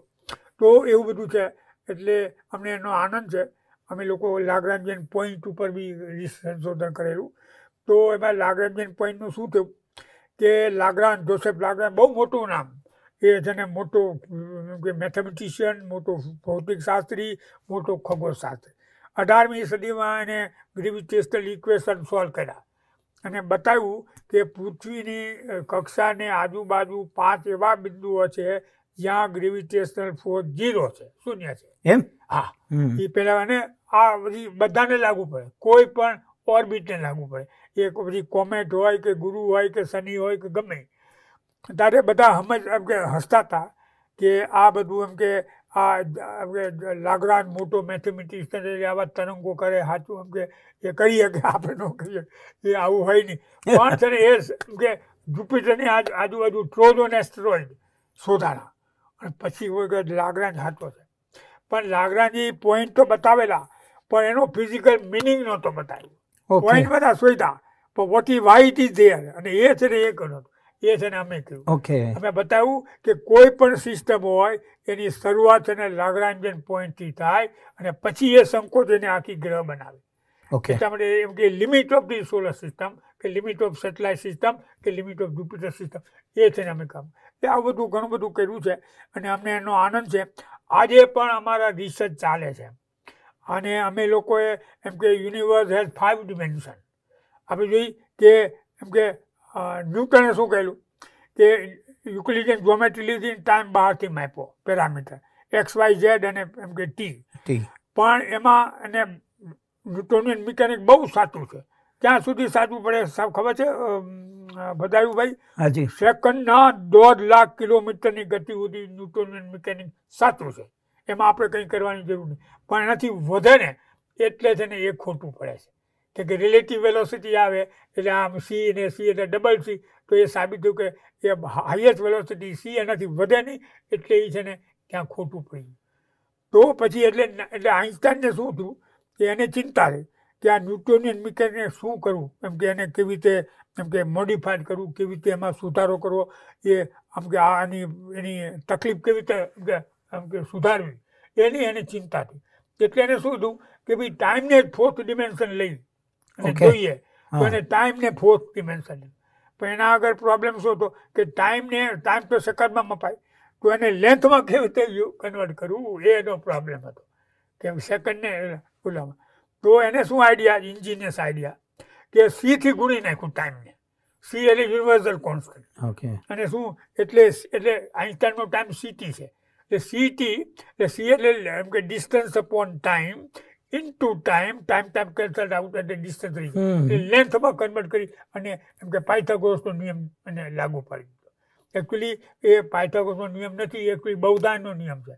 તો એવું બધું છે એટલે અમને એનો આનંદ છે અમે લોકો લાગરાંજન પોઈન્ટ ઉપર બી સંશોધન કરેલું તો એમાં લાગરાંજન પોઈન્ટનું શું થયું કે લાગરાન જોસેફ લાગ્રાન બહુ મોટું નામ એ જેને મોટો મેથેમેટિશિયન મોટો ભૌતિકશાસ્ત્રી મોટો ખગોળશાસ્ત્રી અઢારમી સદીમાં એને ગ્રેવિટેશનલ ઇક્વેશન સોલ્વ કર્યા અને બતાવ્યું કે પૃથ્વીની કક્ષાની આજુબાજુ પાંચ એવા બિંદુઓ છે જ્યાં ગ્રેવિટેશનલ ફોર્સ ઝીરો છે શૂન્ય છે એમ હા એ પહેલાં એને આ બધી બધાને લાગુ પડે કોઈ પણ ઓર્બિટને લાગુ પડે એ બધી કોમેન્ટ હોય કે ગુરુ હોય કે શનિ હોય કે ગમે ત્યારે બધા હમજ એમ કે હસતા હતા કે આ બધું એમ કે આ લાગરાન મોટો મેથેમેટિશિયન એટલે આવા તરંગો કરે સાચું એમ કે એ કરીએ કે આપણે ન કરીએ એ આવું હોય નહીં પણ છે ને એ કે જુપિટરની આજુબાજુ ટ્રોજોન એસ્ટ્રોઇડ શોધાણા અને પછી હોય વગર લાગરાન હાથો છે પણ લાગરાની પોઈન્ટ તો બતાવેલા પણ એનો ફિઝિકલ મિનિંગ નહોતો બતાવ્યો પોઈન્ટ બધા સુવિધા પણ what is why it is there અને એ છે ને એ કરો એ છે ને અમે કહ્યું ઓકે અમે બતાવ્યું કે કોઈ પણ સિસ્ટમ હોય એની શરૂઆત અને લાગરાંજન પોઈન્ટથી થાય અને પછી એ સંકોચ એને આખી ગ્રહ બનાવે ઓકે એટલે એમ કે limit of the solar system કે લિમિટ ઓફ સેટેલાઇટ સિસ્ટમ કે લિમિટ ઓફ જુપિટર સિસ્ટમ એ છે ને અમે કામ એટલે આ બધું ઘણું બધું કર્યું છે અને અમને એનો આનંદ છે આજે પણ અમારા રિસર્ચ ચાલે છે અને અમે લોકોએ એમ કે યુનિવર્સ હેઝ ફાઇવ ડિમેન્શન આપણે જોઈ કે એમ કે ન્યૂટને શું કહેલું કે યુક્લિડિયન જ્યોમેટ્રી લીધી ટાઈમ બહારથી માપ્યો પેરામીટર એક્સ વાય ઝેડ અને એમ કે ટી પણ એમાં અને ન્યૂટોનિયન મિકેનિક બહુ સાચું છે ત્યાં સુધી સાચું પડે સાવ ખબર છે બધાયું ભાઈ હાજી સેકન્ડના દોઢ લાખ કિલોમીટરની ગતિ સુધી ન્યૂટોનિયન મિકેનિક સાચું છે એમાં આપણે કંઈ કરવાની જરૂર નહીં પણ એનાથી વધે ને એટલે છે ને એ ખોટું પડે છે કે રિલેટિવ વેલોસિટી આવે એટલે આમ સી ને સી એટલે ડબલ સી તો એ સાબિત થયું કે એ હાઈએસ્ટ વેલોસિટી સી એનાથી વધે નહીં એટલે એ છે ને ત્યાં ખોટું પડી તો પછી એટલે એટલે આઈન્સ્ટાઈનને શું થયું કે એને ચિંતા રહી કે આ ન્યુટોનિયન મિકેનિકને શું કરવું એમ કે એને કેવી રીતે એમ કે મોડિફાઈડ કરવું કેવી રીતે એમાં સુધારો કરવો એ આમ કે આની એની તકલીફ કેવી રીતે આમ કે સુધારવી એની એની ચિંતા હતી એટલે એને શું થયું કે ભાઈ ટાઈમને ફોર્થ ડિમેન્શન લઈ અને જોઈએ તો એને ટાઈમને ફોર્થ ડિમેન્શન પણ એના આગળ પ્રોબ્લેમ શું હતો કે ટાઈમને ટાઈમ તો સેકન્ડમાં મપાય તો એને લેન્થમાં કેવી રીતે કન્વર્ટ કરવું એનો પ્રોબ્લેમ હતો કે સેકન્ડને ઓલામાં તો એને શું આઈડિયા ઇન્જિનિયસ આઈડિયા કે સીથી ગુણી નાખ્યું ટાઈમને સી એટલે યુનિવર્સલ કોન્સ્ટન્ટ અને શું એટલે એટલે આઇન્સ્ટાઈનનો ટાઈમ સીટી છે The CT, the CLL કે distance upon time into time time time cancel out એટલે ડિસ્ટન્સ રહી લેન્થમાં કન્વર્ટ કરી અને એમ કે પાયથાગોરસનો નિયમ એને લાગુ પાડી દીધો એકચ્યુઅલી એ પાયથાગોરસનો નિયમ નથી એકચ્યુઅલી બૌદ્ધાનનો નિયમ છે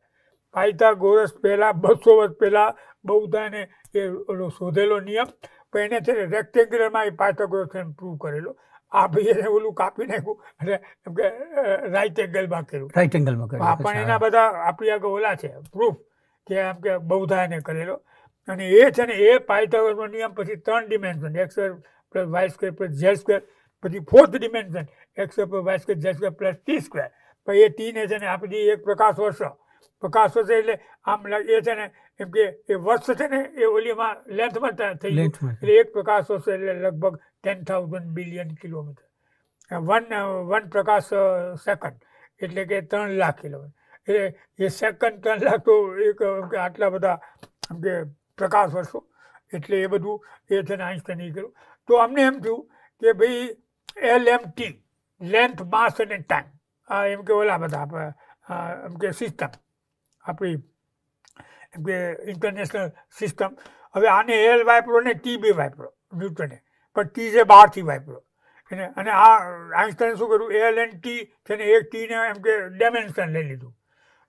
પાયથાગોરસ પહેલાં બસો વર્ષ પહેલાં બૌદ્ધાને એ ઓલો શોધેલો નિયમ પણ એને છે રેક્ટેન્ગ્યુલરમાં એ પાયથાગોરસ એમ પ્રૂવ કરેલો આ ભાઈએ ઓલું કાપી નાખ્યું અને એમ કે રાઈટ એંગલમાં કર્યું રાઈટ એંગલમાં કર્યું પણ એના બધા આપણી આગળ ઓલા છે પ્રૂફ કે આમ કે બૌદ્ધાને કરેલો અને એ છે ને એ પાયથાગોરસનો નિયમ પછી ત્રણ dimension X plus Y square plus Z square પછી fourth dimension X square plus Y square Z square plus T square પણ એ ટીને છે ને આપણી એક પ્રકાશ વર્ષ પ્રકાશ છે એટલે આમ એ છે ને એમ કે એ વર્ષ છે ને એ ઓલીમાં લેન્થમાં થઈ ગયું એટલે એક પ્રકાશ છે એટલે લગભગ ten thousand billion kilometre one one પ્રકાશ સેકન્ડ એટલે કે ત્રણ લાખ કિલોમીટર એટલે એ સેકન્ડ ત્રણ લાખ તો એક આટલા બધા એમ કે પ્રકાશ વર્ષો એટલે એ બધું એ છે ને નહીં કર્યું તો અમને એમ થયું કે ભાઈ L M T length mass અને ટાઈમ આ એમ કે ઓલા બધા એમ કે સિસ્ટમ આપણી ઇન્ટરનેશનલ સિસ્ટમ હવે આને એલ વાપરો ને ટી બી વાપરો ન્યૂટને પણ ટી જે બહારથી વાપરો એને અને આ આઈન્સ્ટાઈને શું કર્યું એલ એન્ડ ટી છે ને એક ટીને એમ કે ડાયમેન્શન લઈ લીધું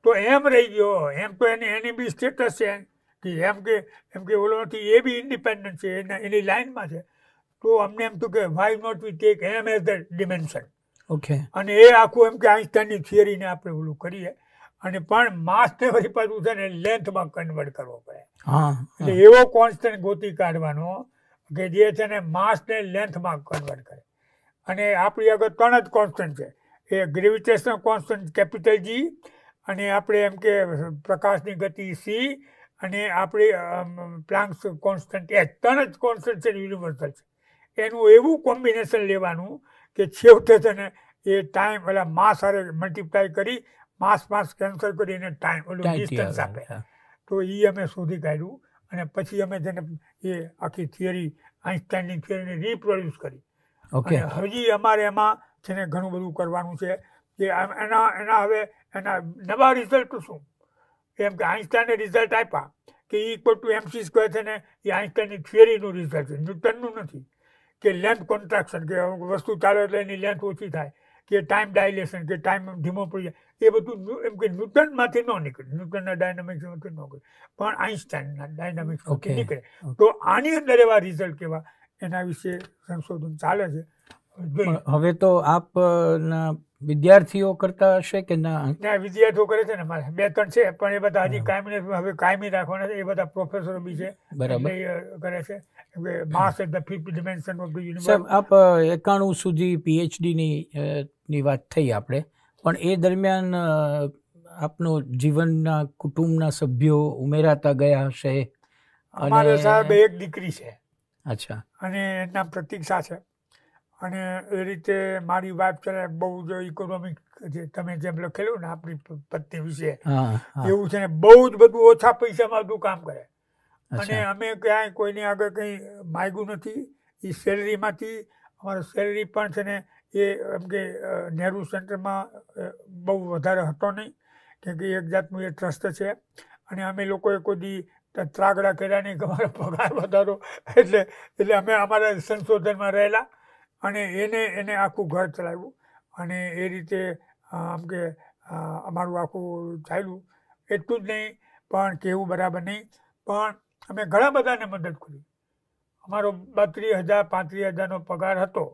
તો એમ રહી ગયો એમ તો એની એની બી સ્ટેટસ છે કે એમ કે એમ કે ઓલો નથી એ બી ઇન્ડિપેન્ડન્ટ છે એના એની લાઇનમાં છે તો અમને એમ તું કે why not we take M as the dimension okay અને એ આખું એમ કે આઈન્સ્ટાઈનની થિયરીને આપણે ઓલું કરીએ અને પણ માસને વળી પાછું છે ને લેન્થમાં કન્વર્ટ કરવો પડે એટલે એવો કોન્સ્ટન્ટ ગોતી કાઢવાનો કે જે છે ને માસને લેન્થમાં કન્વર્ટ કરે અને આપણી આગળ ત્રણ જ કોન્સ્ટન્ટ છે એ ગ્રેવિટેશનલ કોન્સ્ટન્ટ કેપિટલ જી અને આપણે એમ કે પ્રકાશની ગતિ સી અને આપણી પ્લાન્ક્સ કોન્સ્ટન્ટ એ ત્રણ જ કોન્સ્ટન્ટ છે યુનિવર્સલ છે એનું એવું કોમ્બિનેશન લેવાનું કે છેવટે છે ને એ ટાઈમ એટલે માસ હારે મલ્ટીપ્લાય કરી માસ માસ કેન્સલ કરીને ટાઈમ ઓલું ડિસ્ટન્સ આપે તો એ અમે શોધી કાઢ્યું અને પછી અમે તેને એ આખી થિયરી આઈન્સ્ટાઈનની થિયરીને રીપ્રોડ્યુસ કરી ઓકે હજી અમારે એમાં છે ને ઘણું બધું કરવાનું છે કે એના એના હવે એના નવા રિઝલ્ટ શું એમ કે આઈન્સ્ટાઈને રિઝલ્ટ આપ્યા કે E equal to mc square છે ને એ આઈન્સ્ટાઈનની થિયરીનું રિઝલ્ટ છે ન્યૂટનનું નથી કે લેન્થ કોન્ટ્રાક્શન કે વસ્તુ ચાલે એટલે એની લેન્થ ઓછી થાય કે ટાઈમ ડાયલેશન કે ટાઈમ ધીમો પડી જાય એ બધું એમ કે ન્યૂટનમાંથી ન નીકળે ન્યૂટનના ડાયનામિક્સમાંથી ન નીકળે પણ આઈન્સ્ટાઈનના ડાયનામિક્સમાંથી નીકળે તો આની અંદર એવા રિઝલ્ટ કેવા એના વિશે સંશોધન ચાલે છે હવે તો આપના વિદ્યાર્થીઓ કરતા હશે કે ના ના વિદ્યાર્થીઓ કરે છે ને મારે બે ત્રણ છે પણ એ બધા હજી કાયમી હવે કાયમી રાખવાના છે એ બધા પ્રોફેસરો બી છે બરાબર કરે છે mass at the fifth dimension of the આપ એકાણું સુધી પીએચડીની ની વાત થઈ આપણે પણ એ દરમિયાન આપનો જીવનના કુટુંબના સભ્યો ઉમેરાતા ગયા હશે અને સાહેબ એક દીકરી છે અચ્છા અને એના પ્રતીક્ષા છે અને એ રીતે મારી વાત છે બહુ જ ઇકોનોમિક જે તમે જેમ લખેલું ને આપણી પત્ની વિશે એવું છે ને બહુ જ બધું ઓછા પૈસામાં બધું કામ કરે અને અમે ક્યાંય કોઈની આગળ કંઈ માગ્યું નથી એ સેલરીમાંથી અમારો સેલરી પણ છે ને એ એમ કે નહેરુ સેન્ટરમાં બહુ વધારે હતો નહીં કેમ કે એક જાતનું એ ટ્રસ્ટ છે અને અમે લોકોએ કોઈ ત્રાગડા કર્યા નહીં કે અમારો પગાર વધારો એટલે એટલે અમે અમારા સંશોધનમાં રહેલા અને એને એને આખું ઘર ચલાવ્યું અને એ રીતે આમ કે અમારું આખું ચાલ્યું એટલું જ નહીં પણ કેવું બરાબર નહીં પણ અમે ઘણા બધાને મદદ કરી અમારો બત્રીસ હજાર પાંત્રીસ હજારનો પગાર હતો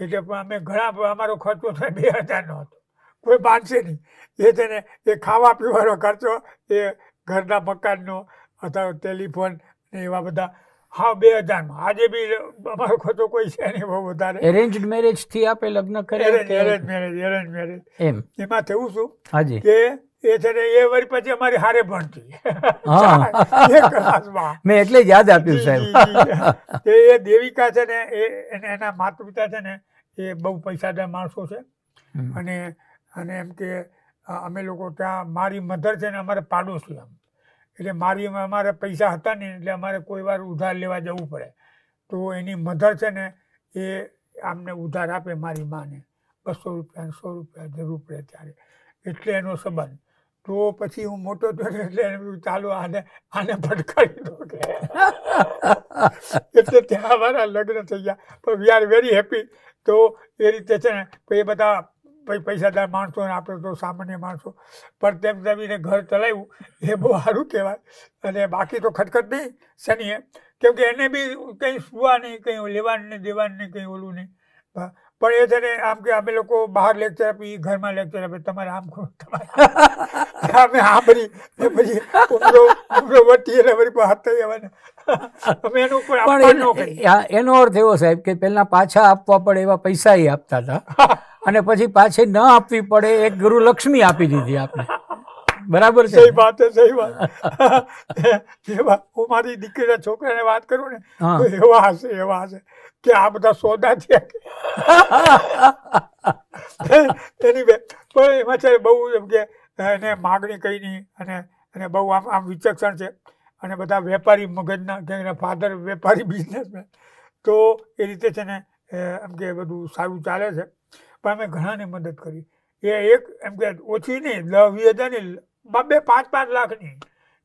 એટલે પણ અમે ઘણા અમારો ખર્ચો થાય બે હજારનો હતો કોઈ માનશે નહીં એ તેને એ ખાવા પીવાનો ખર્ચો એ ઘરના મકાનનો અથવા ટેલિફોન ને એવા બધા હા બે હજારમાં આજે બી અમારો ખોટો કોઈ છે નહીં બહુ વધારે એરેન્જડ મેરેજ થી આપે લગ્ન કરે એરેન્જ મેરેજ એરેન્જ મેરેજ એમ એમાં થયું શું હાજી કે એ છે ને એ વરી પછી અમારી હારે ભણતી [LAUGHS] મેં એટલે યાદ આપ્યું સાહેબ એ દેવિકા છે ને એ એના માતા પિતા છે ને એ બહુ પૈસાદાર માણસો છે અને અને એમ કે અમે લોકો ત્યાં મારી મધર છે ને અમારે પાડોશી આમ એટલે મારી અમારે પૈસા હતા નહીં એટલે અમારે કોઈ વાર ઉધાર લેવા જવું પડે તો એની મધર છે ને એ આમને ઉધાર આપે મારી માને બસો રૂપિયા સો રૂપિયા જરૂર પડે ત્યારે એટલે એનો સંબંધ તો પછી હું મોટો થયો એટલે એને ચાલો આને આને ફટકારી દો કે એટલે ત્યાં અમારા લગ્ન થઈ ગયા પણ વી આર વેરી હેપી તો એ રીતે છે ને એ બધા પછી પૈસાદાર માણસો ને આપણે તો સામાન્ય માણસો પણ તેમ જમીને ઘર ચલાવ્યું એ બહુ સારું કહેવાય અને બાકી તો ખટખટ નહીં શનિએ કેમકે એને બી કંઈ સુવા નહીં કંઈ લેવાનું નહીં દેવાનું નહીં કંઈ ઓલું નહીં પણ એ છે ને આમ કે અમે લોકો બહાર લેક્ચર આપી ઘરમાં લેક્ચર આપીએ તમારે આમ ખોલો તમારે [LAUGHS] અમે સાંભળી એ પછી ઉમરો ઉમરો વટી એટલે વળી હાથ થઈ જવાના અમે એનું પણ એનો અર્થ એવો સાહેબ કે પહેલાં પાછા આપવા પડે એવા પૈસા એ આપતા હતા [LAUGHS] અને પછી પાછી ન આપવી પડે એક ગુરુ લક્ષ્મી આપી દીધી આપણે બરાબર છે સહી વાત સહી વાત [LAUGHS] હું મારી દીકરીના છોકરાને વાત કરું ને એવા હશે એવા હશે કે આ બધા સોદા છે [LAUGHS] એની બે પણ એમાં છે બહુ એમ કે એને માગણી કઈ નહીં અને અને બહુ આમ આમ વિચક્ષણ છે અને બધા વેપારી મગજના કે એના ફાધર વેપારી બિઝનેસમેન તો એ રીતે છે ને એમ કે બધું સારું ચાલે છે પણ અમે ઘણાને મદદ કરી એ એક એમ કે ઓછી નહીં દસ વીસ હજારની બે પાંચ પાંચ લાખની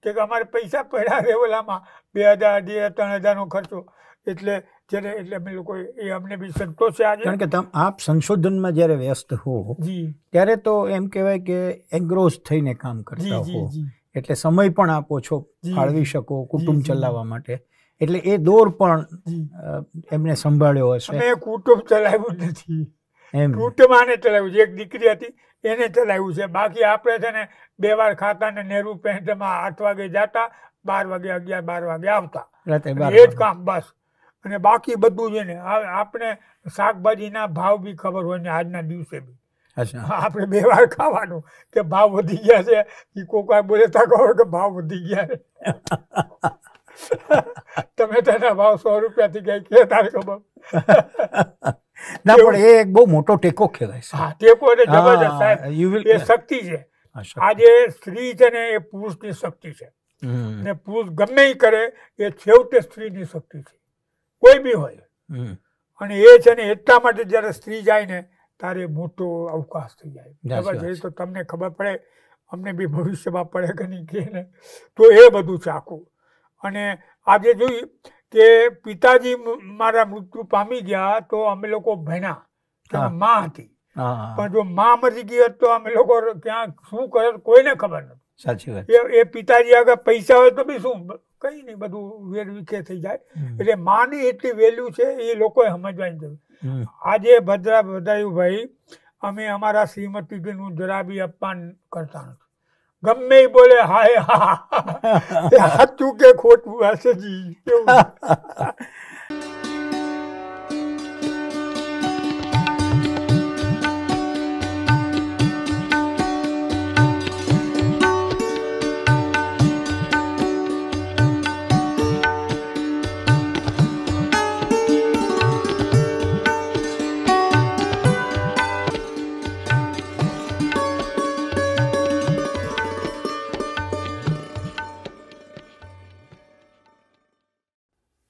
કે અમારે પૈસા પડ્યા રેવલામાં બે હજાર બે ત્રણ હજારનો ખર્ચો એટલે જ્યારે એટલે અમે લોકો એ અમને બી સંતોષે આજે કારણ કે તમે આપ સંશોધનમાં જ્યારે વ્યસ્ત હો ત્યારે તો એમ કહેવાય કે એંગ્રોસ થઈને કામ કરતા હો એટલે સમય પણ આપો છો ફાળવી શકો કુટુંબ ચલાવવા માટે એટલે એ દોર પણ એમને સંભાળ્યો હશે કુટુંબ ચલાવ્યું નથી કૃતમાને ચલાવ્યું છે એક દીકરી હતી એને ચલાવ્યું છે બાકી આપણે છે ને બે વાર ખાતા ને નેહરુ પેન્ટમાં આઠ વાગે જતા બાર વાગે અગિયાર બાર વાગે આવતા એ જ કામ બસ અને બાકી બધું છે ને આપણે શાકભાજીના ભાવ બી ખબર હોય ને આજના દિવસે બી આપણે બે વાર ખાવાનું કે ભાવ વધી ગયા છે એ કોક વાર બોલે કહો કે ભાવ વધી ગયા છે [LAUGHS] તમે તેના ભાવ સો રૂપિયાથી કઈ કે તારે ખબર ના પણ એ એક બહુ મોટો ટેકો કહેવાય છે હા ટેકો એટલે જબરજસ્ત સાહેબ એ શક્તિ છે આ સ્ત્રી છે ને એ પુરુષની શક્તિ છે ને પુરુષ ગમે એ કરે એ છેવટે સ્ત્રીની શક્તિ છે કોઈ બી હોય અને એ છે ને એટલા માટે જ્યારે સ્ત્રી જાય ને તારે મોટો અવકાશ થઈ જાય ખબર છે તો તમને ખબર પડે અમને બી ભવિષ્યમાં પડે કે નહીં કે તો એ બધું છે આખું અને આજે જોયું કે પિતાજી મારા મૃત્યુ પામી ગયા તો અમે લોકો ભણ્યા માં હતી પણ જો માં મરી ગઈ તો અમે લોકો ક્યાં શું કરે કોઈને ખબર નથી સાચી વાત એ પિતાજી આગળ પૈસા હોય તો બી શું કઈ નહીં બધું વેર વિખે થઈ જાય એટલે માની એટલી વેલ્યુ છે એ લોકોએ સમજવાની જરૂર આજે ભદ્રા ભાઈ અમે અમારા શ્રીમતીજીનું જરા બી અપમાન કરતા નથી ગમે બોલે હાય હા સાચું [LAUGHS] કે ખોટું હશે જી [LAUGHS]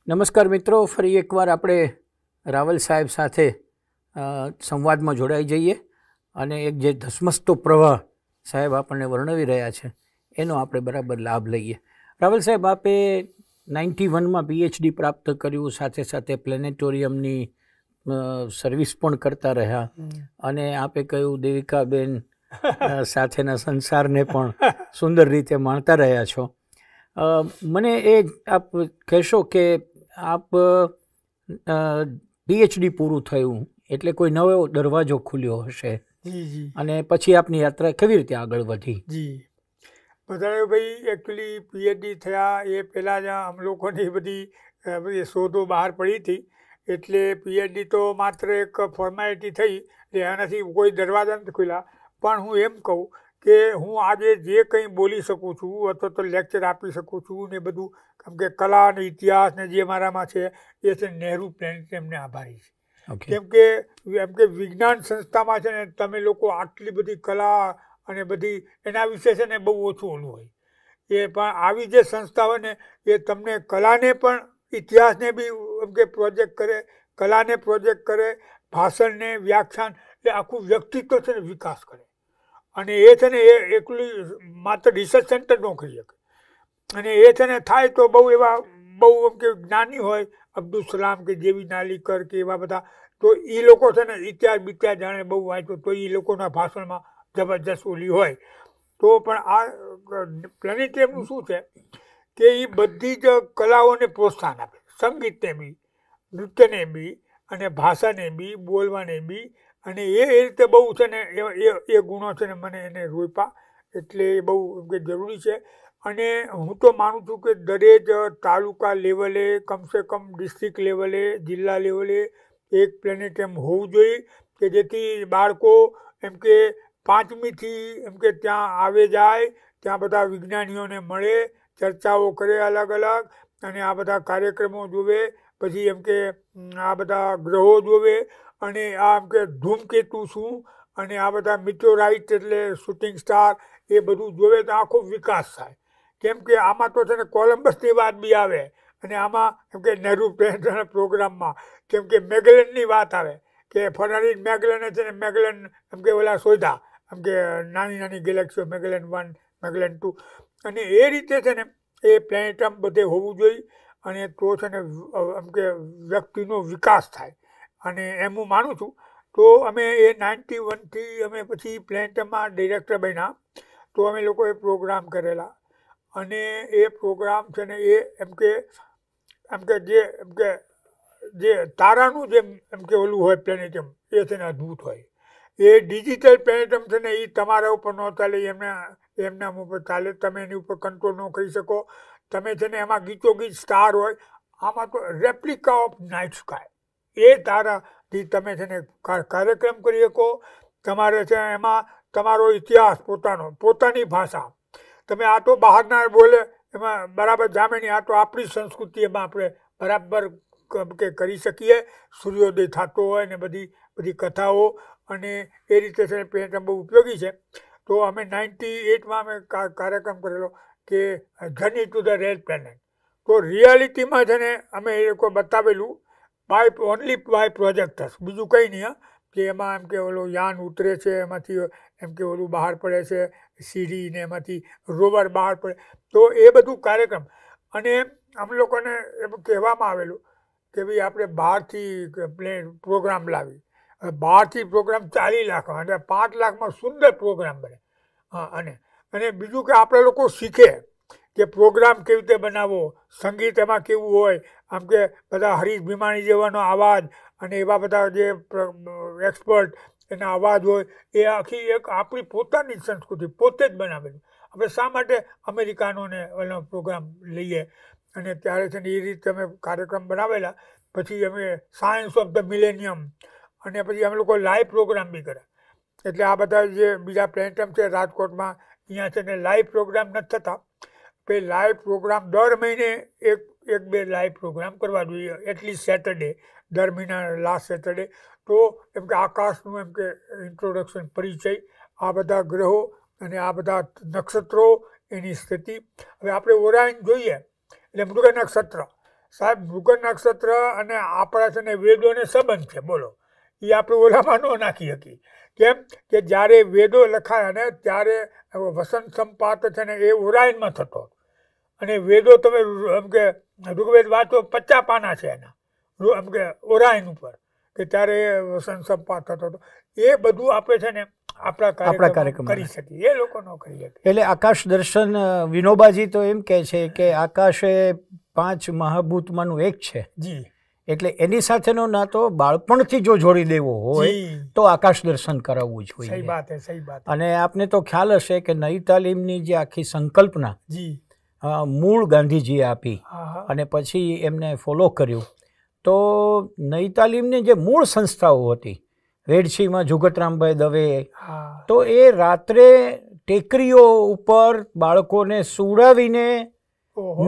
નમસ્કાર મિત્રો ફરી એકવાર આપણે રાવલ સાહેબ સાથે સંવાદમાં જોડાઈ જઈએ અને એક જે ધસમસતો પ્રવાહ સાહેબ આપણને વર્ણવી રહ્યા છે એનો આપણે બરાબર લાભ લઈએ રાવલ સાહેબ આપે નાઇન્ટી વનમાં પીએચડી પ્રાપ્ત કર્યું સાથે સાથે પ્લેનેટોરિયમની સર્વિસ પણ કરતા રહ્યા અને આપે કહ્યું દેવિકાબેન સાથેના સંસારને પણ સુંદર રીતે માણતા રહ્યા છો મને એ આપ કહેશો કે આપ પીએચડી પૂરું થયું એટલે કોઈ નવો દરવાજો ખુલ્યો હશે અને પછી આપની યાત્રા કેવી રીતે આગળ વધી જી બધાને ભાઈ એકચ્યુઅલી પીએચડી થયા એ પહેલાં જ્યાં આમ લોકોની બધી બધી શોધો બહાર પડી હતી એટલે પીએચડી તો માત્ર એક ફોર્માલિટી થઈ એટલે એનાથી કોઈ દરવાજા નથી ખુલ્યા પણ હું એમ કહું કે હું આજે જે કંઈ બોલી શકું છું અથવા તો લેક્ચર આપી શકું છું ને બધું કેમ કે કલા અને ઇતિહાસ ને જે મારામાં છે એ છે નહેરુ પ્લેનેટરિયમને આભારી છે કેમ કે એમ કે વિજ્ઞાન સંસ્થામાં છે ને તમે લોકો આટલી બધી કલા અને બધી એના વિશે છે ને બહુ ઓછું ઓલું હોય એ પણ આવી જે સંસ્થા હોય ને એ તમને કલાને પણ ઇતિહાસને બી એમ કે પ્રોજેક્ટ કરે કલાને પ્રોજેક્ટ કરે ભાષણને વ્યાખ્યાન એ આખું વ્યક્તિત્વ છે ને વિકાસ કરે અને એ છે ને એ એકલી માત્ર રિસર્ચ સેન્ટર નોકરી શકે અને એ છે ને થાય તો બહુ એવા બહુ એમ કે જ્ઞાની હોય અબ્દુલ સલામ કે જેવી નાલીકર કે એવા બધા તો એ લોકો છે ને ઇતિહાસ બિતિહાસ જાણે બહુ વાંચ્યો તો એ લોકોના ભાષણમાં જબરજસ્ત ઓલી હોય તો પણ આ પ્લેનેટેરિયમનું શું છે કે એ બધી જ કલાઓને પ્રોત્સાહન આપે સંગીતને બી નૃત્યને બી અને ભાષાને બી બોલવાને બી અને એ રીતે બહુ છે ને એ એ ગુણો છે ને મને એને રોપા એટલે એ બહુ જરૂરી છે અને હું તો માનું છું કે દરેક તાલુકા લેવલે કમસે કમ ડિસ્ટ્રિક્ટ લેવલે જિલ્લા લેવલે એક પ્લેનેટ એમ હોવું જોઈએ કે જેથી બાળકો એમ કે પાંચમીથી એમ કે ત્યાં આવે જાય ત્યાં બધા વિજ્ઞાનીઓને મળે ચર્ચાઓ કરે અલગ અલગ અને આ બધા કાર્યક્રમો જોવે પછી એમ કે આ બધા ગ્રહો જોવે અને આ એમ કે ધૂમકેતુ શું અને આ બધા મિટોરાઇટ એટલે શૂટિંગ સ્ટાર એ બધું જોવે તો આખો વિકાસ થાય કેમ કે આમાં તો છે ને કોલમ્બસની વાત બી આવે અને આમાં એમ કે નહેરુ પ્રોગ્રામમાં કેમ કે મેગલનની વાત આવે કે ફર્નાન્ડિસ મેગલને છે ને મેગલન એમ કે ઓલા શોધા એમ કે નાની નાની ગેલેક્સીઓ મેગલન વન મેગલન ટુ અને એ રીતે છે ને એ પ્લેનેટમ બધે હોવું જોઈએ અને તો છે ને એમ કે વ્યક્તિનો વિકાસ થાય અને એમ હું માનું છું તો અમે એ નાઇન્ટી વનથી અમે પછી પ્લેન્ટમાં ડિરેક્ટર બન્યા તો અમે લોકોએ પ્રોગ્રામ કરેલા અને એ પ્રોગ્રામ છે ને એ એમ કે એમ કે જે એમ કે જે તારાનું જે એમ કે ઓલું હોય પ્લેનેટમ એ છે ને અદ્ભુત હોય એ ડિજિટલ પ્લેનેટમ છે ને એ તમારા ઉપર ન ચાલે એમના એમના ઉપર ચાલે તમે એની ઉપર કંટ્રોલ ન કરી શકો તમે જેને એમાં ગીતો ગીત સ્ટાર હોય આમાં તો રેપ્લિકા ઓફ નાઇટ સ્કાય એ તારાથી તમે જેને કાર્યક્રમ કરી શકો તમારે છે એમાં તમારો ઇતિહાસ પોતાનો પોતાની ભાષા તમે આ તો બહારના બોલે એમાં બરાબર જામે નહીં આ તો આપણી સંસ્કૃતિ એમાં આપણે બરાબર કે કરી શકીએ સૂર્યોદય થતો હોય ને બધી બધી કથાઓ અને એ રીતે છે પેન્ટ બહુ ઉપયોગી છે તો અમે નાઇન્ટી એટમાં અમે કાર્યક્રમ કરેલો કે ધની ટુ ધ રેલ પ્લાન તો રીઅલિટી માં ધને અમે એ લોકો બતાવેલું પાઇપ ઓન્લી પાઇપ પ્રોજેક્ટ છે બીજું કઈ નહી હ કે એમાં એમ કે એ લોકો યાન ઉતરે છે એમાંથી એમ કે એ લોકો બહાર પડે છે સીડી ને એમાંથી રોવર બહાર પડે તો એ બધું કાર્યક્રમ અને આમ લોકો ને એ કહેવામાં આવેલું કે ભઈ આપણે બહાર થી પ્લાન પ્રોગ્રામ લાવ્યું બહાર થી પ્રોગ્રામ 40 લાખ અને 5 લાખ માં સુંદર પ્રોગ્રામ બને અને અને બીજું કે આપણે લોકો શીખે કે પ્રોગ્રામ કેવી રીતે બનાવવો સંગીત એમાં કેવું હોય આમ કે બધા હરીશ ભીમાણી જેવાનો અવાજ અને એવા બધા જે એક્સપર્ટ એના અવાજ હોય એ આખી એક આપણી પોતાની સંસ્કૃતિ પોતે જ બનાવેલી આપણે શા માટે અમેરિકાનોને એનો પ્રોગ્રામ લઈએ અને ત્યારે છે ને એ રીતે અમે કાર્યક્રમ બનાવેલા પછી અમે સાયન્સ ઓફ ધ મિલેનિયમ અને પછી અમે લોકો લાઈવ પ્રોગ્રામ બી કર્યા એટલે આ બધા જે બીજા પ્લેનેટમ છે રાજકોટમાં અહીંયા છે ને લાઈવ પ્રોગ્રામ નથી થતા કે લાઈવ પ્રોગ્રામ દર મહિને એક એક બે લાઈવ પ્રોગ્રામ કરવા જોઈએ એટલીસ્ટ સેટરડે દર મહિના લાસ્ટ સેટરડે તો એમ કે આકાશનું એમ કે ઇન્ટ્રોડક્શન પરિચય આ બધા ગ્રહો અને આ બધા નક્ષત્રો એની સ્થિતિ હવે આપણે ઓરાયન જોઈએ એટલે મૃગ નક્ષત્ર સાહેબ મૃગ નક્ષત્ર અને આપણા છે ને વેદોને સંબંધ છે બોલો એ આપણે ઓલામાં ન નાખી શકી કેમ કે જ્યારે વેદો લખાયા ને ત્યારે વસંત સંપાત છે ને એ ઉરાયનમાં થતો અને વેદો તમે એમ કે ઋગ્વેદ વાંચો પચાસ પાના છે એના એમ કે ઓરાયન ઉપર કે ત્યારે એ વસંત સંપાત થતો હતો એ બધું આપે છે ને આપણા આપણા કાર્યક્રમ કરી શકીએ એ લોકો ન કરી શકે એટલે આકાશ દર્શન વિનોબાજી તો એમ કે છે કે આકાશ એ પાંચ મહાભૂતમાંનું એક છે જી એટલે એની સાથેનો નાતો બાળપણથી જો જોડી દેવો હોય તો આકાશ દર્શન કરાવવું જોઈએ સહી વાત સહી વાત અને આપને તો ખ્યાલ હશે કે નઈ તાલીમની જે આખી સંકલ્પના મૂળ ગાંધીજીએ આપી અને પછી એમને ફોલો કર્યું તો નઈ તાલીમની જે મૂળ સંસ્થાઓ હતી વેડછીમાં જુગતરામભાઈ દવે તો એ રાત્રે ટેકરીઓ ઉપર બાળકોને સુડાવીને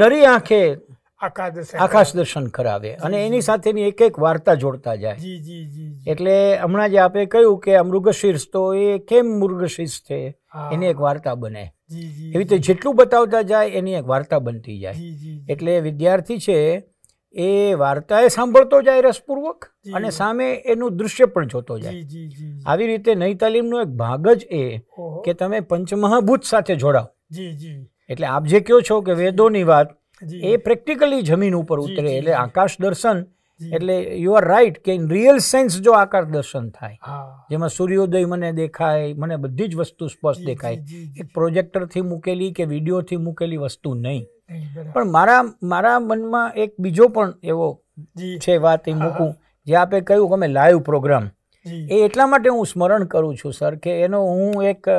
નરી આંખે આકાશ દર્શન કરાવે અને એની સાથેની એક એક વાર્તા જોડતા જાય એટલે હમણાં જે આપણે કહ્યું કે મૃગશીર્ષ તો એ કેમ મૃગશીર્ષ છે એની એક વાર્તા બને એવી રીતે જેટલું બતાવતા જાય એની એક વાર્તા બનતી જાય એટલે વિદ્યાર્થી છે એ વાર્તા એ સાંભળતો જાય રસપૂર્વક અને સામે એનું દૃશ્ય પણ જોતો જાય આવી રીતે નઈ તાલીમનો એક ભાગ જ એ કે તમે પંચમહાભૂત સાથે જોડાવ એટલે આપ જે કહો છો કે વેદોની વાત એ પ્રેક્ટિકલી જમીન ઉપર ઉતરે એટલે આકાશ દર્શન એટલે યુ આર રાઈટ કે ઇન રિયલ સેન્સ જો આકાશ દર્શન થાય જેમાં સૂર્યોદય મને દેખાય મને બધી જ વસ્તુ સ્પષ્ટ દેખાય એક પ્રોજેક્ટરથી મૂકેલી કે વિડીયોથી મૂકેલી વસ્તુ નહીં પણ મારા મારા મનમાં એક બીજો પણ એવો છે વાત એ મૂકું જે આપે કહ્યું કે અમે લાઈવ પ્રોગ્રામ એ એટલા માટે હું સ્મરણ કરું છું સર કે એનો હું એક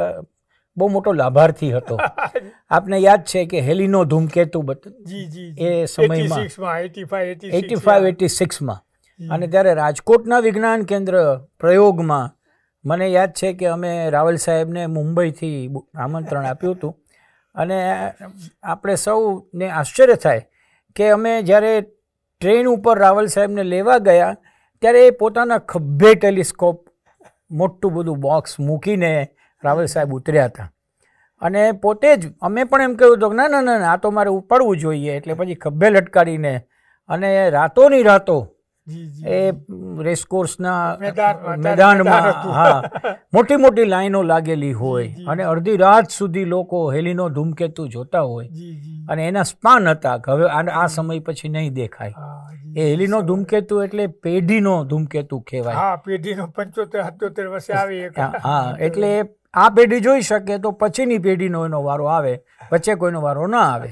બહુ મોટો લાભાર્થી હતો [LAUGHS] આપને યાદ છે કે હેલીનો ધૂમકેતુ એ સમયમાં એટી ફાઈવ એટી સિક્સમાં અને ત્યારે રાજકોટના વિજ્ઞાન કેન્દ્ર પ્રયોગમાં મને યાદ છે કે અમે રાવલ સાહેબને મુંબઈથી આમંત્રણ આપ્યું હતું અને આપણે સૌને આશ્ચર્ય થાય કે અમે જ્યારે ટ્રેન ઉપર રાવલ સાહેબને લેવા ગયા ત્યારે એ પોતાના ખભે ટેલિસ્કોપ મોટું બધું બોક્સ મૂકીને રાવલ સાહેબ ઉતર્યા હતા અને પોતે જ અમે પણ એમ કહ્યું હતું કે ના ના ના આ તો મારે ઉપાડવું જોઈએ એટલે પછી ખભે લટકારીને અને રાતોની રાતો એ રેસકોર્સના મેદાનમાં હા મોટી મોટી લાઈનો લાગેલી હોય અને અડધી રાત સુધી લોકો હેલીનો ધૂમકેતુ જોતા હોય અને એના સ્પાન હતા કે હવે આ સમય પછી નહીં દેખાય એ હેલીનો ધૂમકેતુ એટલે પેઢીનો ધૂમકેતુ કહેવાય હા પેઢીનો પંચોતેર સત્યોતેર વર્ષે આવી હા એટલે આ પેઢી જોઈ શકે તો પછીની પેઢીનો એનો વારો આવે વચ્ચે કોઈનો વારો ના આવે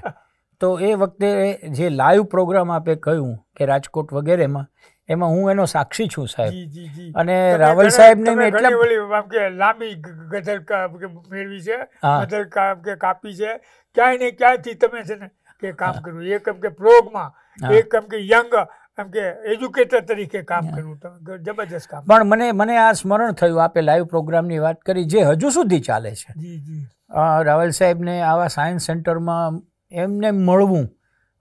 તો એ વખતે જે લાઈવ પ્રોગ્રામ આપે કહ્યું કે રાજકોટ વગેરેમાં એમાં હું એનો સાક્ષી છું સાહેબ અને રાવલ સાહેબ ને એટલા લાંબી ગઝલ મેળવી છે ગઝલ કે કાપી છે ક્યાંય ને ક્યાંથી તમે છે ને કે કામ કર્યું એક એમ કે પ્રોગમાં એક એમ કે યંગ એમ તરીકે કામ કર્યું તમે જબરજસ્ત પણ મને મને આ સ્મરણ થયું આપે લાઈવ પ્રોગ્રામની વાત કરી જે હજુ સુધી ચાલે છે રાવલ સાહેબને આવા સાયન્સ સેન્ટરમાં એમને મળવું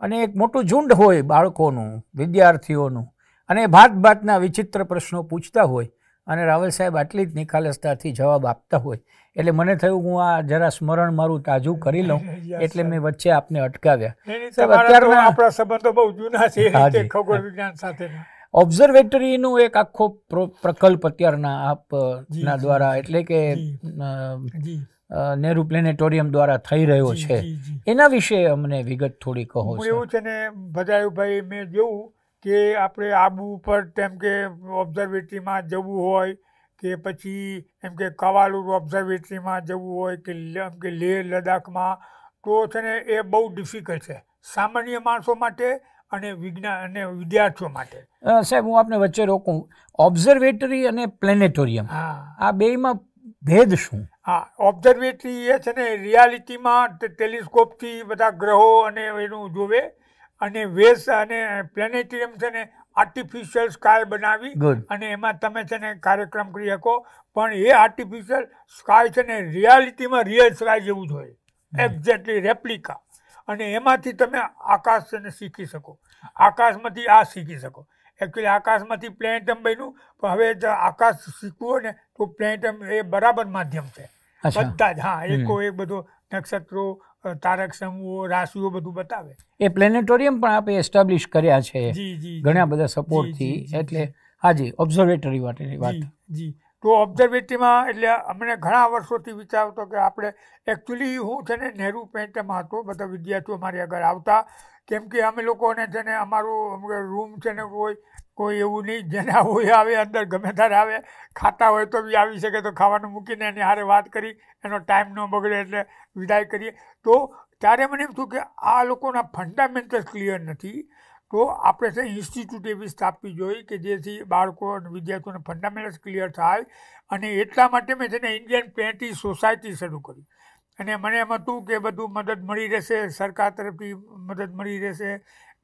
અને એક મોટું ઝુંડ હોય બાળકોનું વિદ્યાર્થીઓનું અને ભાત ભાતના વિચિત્ર પ્રશ્નો પૂછતા હોય અને રાવલ સાહેબ આટલી જ નિખાલસતાથી જવાબ આપતા હોય એટલે મને થયું હું આ જરા સ્મરણ મારું તાજુ કરી લઉં [LAUGHS] એટલે મેં વચ્ચે આપને અટકાવ્યા અત્યારના આપણા સંબંધો બહુ જૂના છે ખગોળ વિજ્ઞાન સાથે ઓબ્ઝર્વેટરીનો એક આખો પ્રકલ્પ અત્યારના આપના દ્વારા એટલે કે નેહરુ પ્લેનેટોરિયમ દ્વારા થઈ રહ્યો છે એના વિશે અમને વિગત થોડી કહો એવું છે ને ભજાયુભાઈ મેં જોયું કે આપણે આબુ ઉપર તેમ કે ઓબ્ઝર્વેટરીમાં જવું હોય કે પછી એમ કે કવાલુર ઓબ્ઝર્વેટરીમાં જવું હોય કે એમ કે લેહ લદ્દાખમાં તો છે ને એ બહુ ડિફિકલ્ટ છે સામાન્ય માણસો માટે અને વિજ્ઞાન અને વિદ્યાર્થીઓ માટે સાહેબ હું આપને વચ્ચે રોકું ઓબ્ઝર્વેટરી અને પ્લેનેટોરિયમ હા આ બેમાં ભેદ શું હા ઓબ્ઝર્વેટરી એ છે ને રિયાલિટીમાં ટેલિસ્કોપથી બધા ગ્રહો અને એનું જોવે અને વેસ અને પ્લેનેટોરિયમ છે ને આર્ટિફિશિયલ સ્કાય બનાવી અને એમાં તમે છે ને કાર્યક્રમ કરી શકો પણ એ આર્ટિફિશિયલ સ્કાય છે ને રિયાલિટીમાં રિયલ સ્કાય જેવું જોઈએ હોય એક્ઝેક્ટલી રેપ્લિકા અને એમાંથી તમે આકાશ છે ને શીખી શકો આકાશમાંથી આ શીખી શકો એકચ્યુઅલી આકાશમાંથી પ્લેનેટમ બન્યું પણ હવે આકાશ શીખવું હોય ને તો પ્લેનેટમ એ બરાબર માધ્યમ છે બધા જ હા એકો એક બધો નક્ષત્રો તારક સમૂહો રાશિઓ બધું બતાવે એ પ્લેનેટોરિયમ પણ આપણે એસ્ટાબ્લિશ કર્યા છે ઘણા બધા સપોર્ટથી એટલે હાજી ઓબ્ઝર્વેટરી માટેની વાત જી તો ઓબ્ઝર્વેટરીમાં એટલે અમને ઘણા વર્ષોથી વિચારતો કે આપણે એકચ્યુઅલી હું છે ને નહેરુ પેન્ટમાં હતો બધા વિદ્યાર્થીઓ મારી આગળ આવતા કેમ કે અમે લોકોને છે ને અમારો રૂમ છે ને હોય કોઈ એવું નહીં જેને આવું આવે અંદર ગમે ત્યારે આવે ખાતા હોય તો બી આવી શકે તો ખાવાનું મૂકીને એની હારે વાત કરી એનો ટાઈમ ન બગડે એટલે વિદાય કરીએ તો ત્યારે મને એમ થયું કે આ લોકોના ફંડામેન્ટલ ક્લિયર નથી તો આપણે છે ઇન્સ્ટિટ્યૂટ એવી સ્થાપવી જોઈએ કે જેથી બાળકો અને વિદ્યાર્થીઓને ફંડામેન્ટલ ક્લિયર થાય અને એટલા માટે મેં છે ને ઇન્ડિયન પેન્ટી સોસાયટી શરૂ કરી અને મને એમ હતું કે બધું મદદ મળી રહેશે સરકાર તરફથી મદદ મળી રહેશે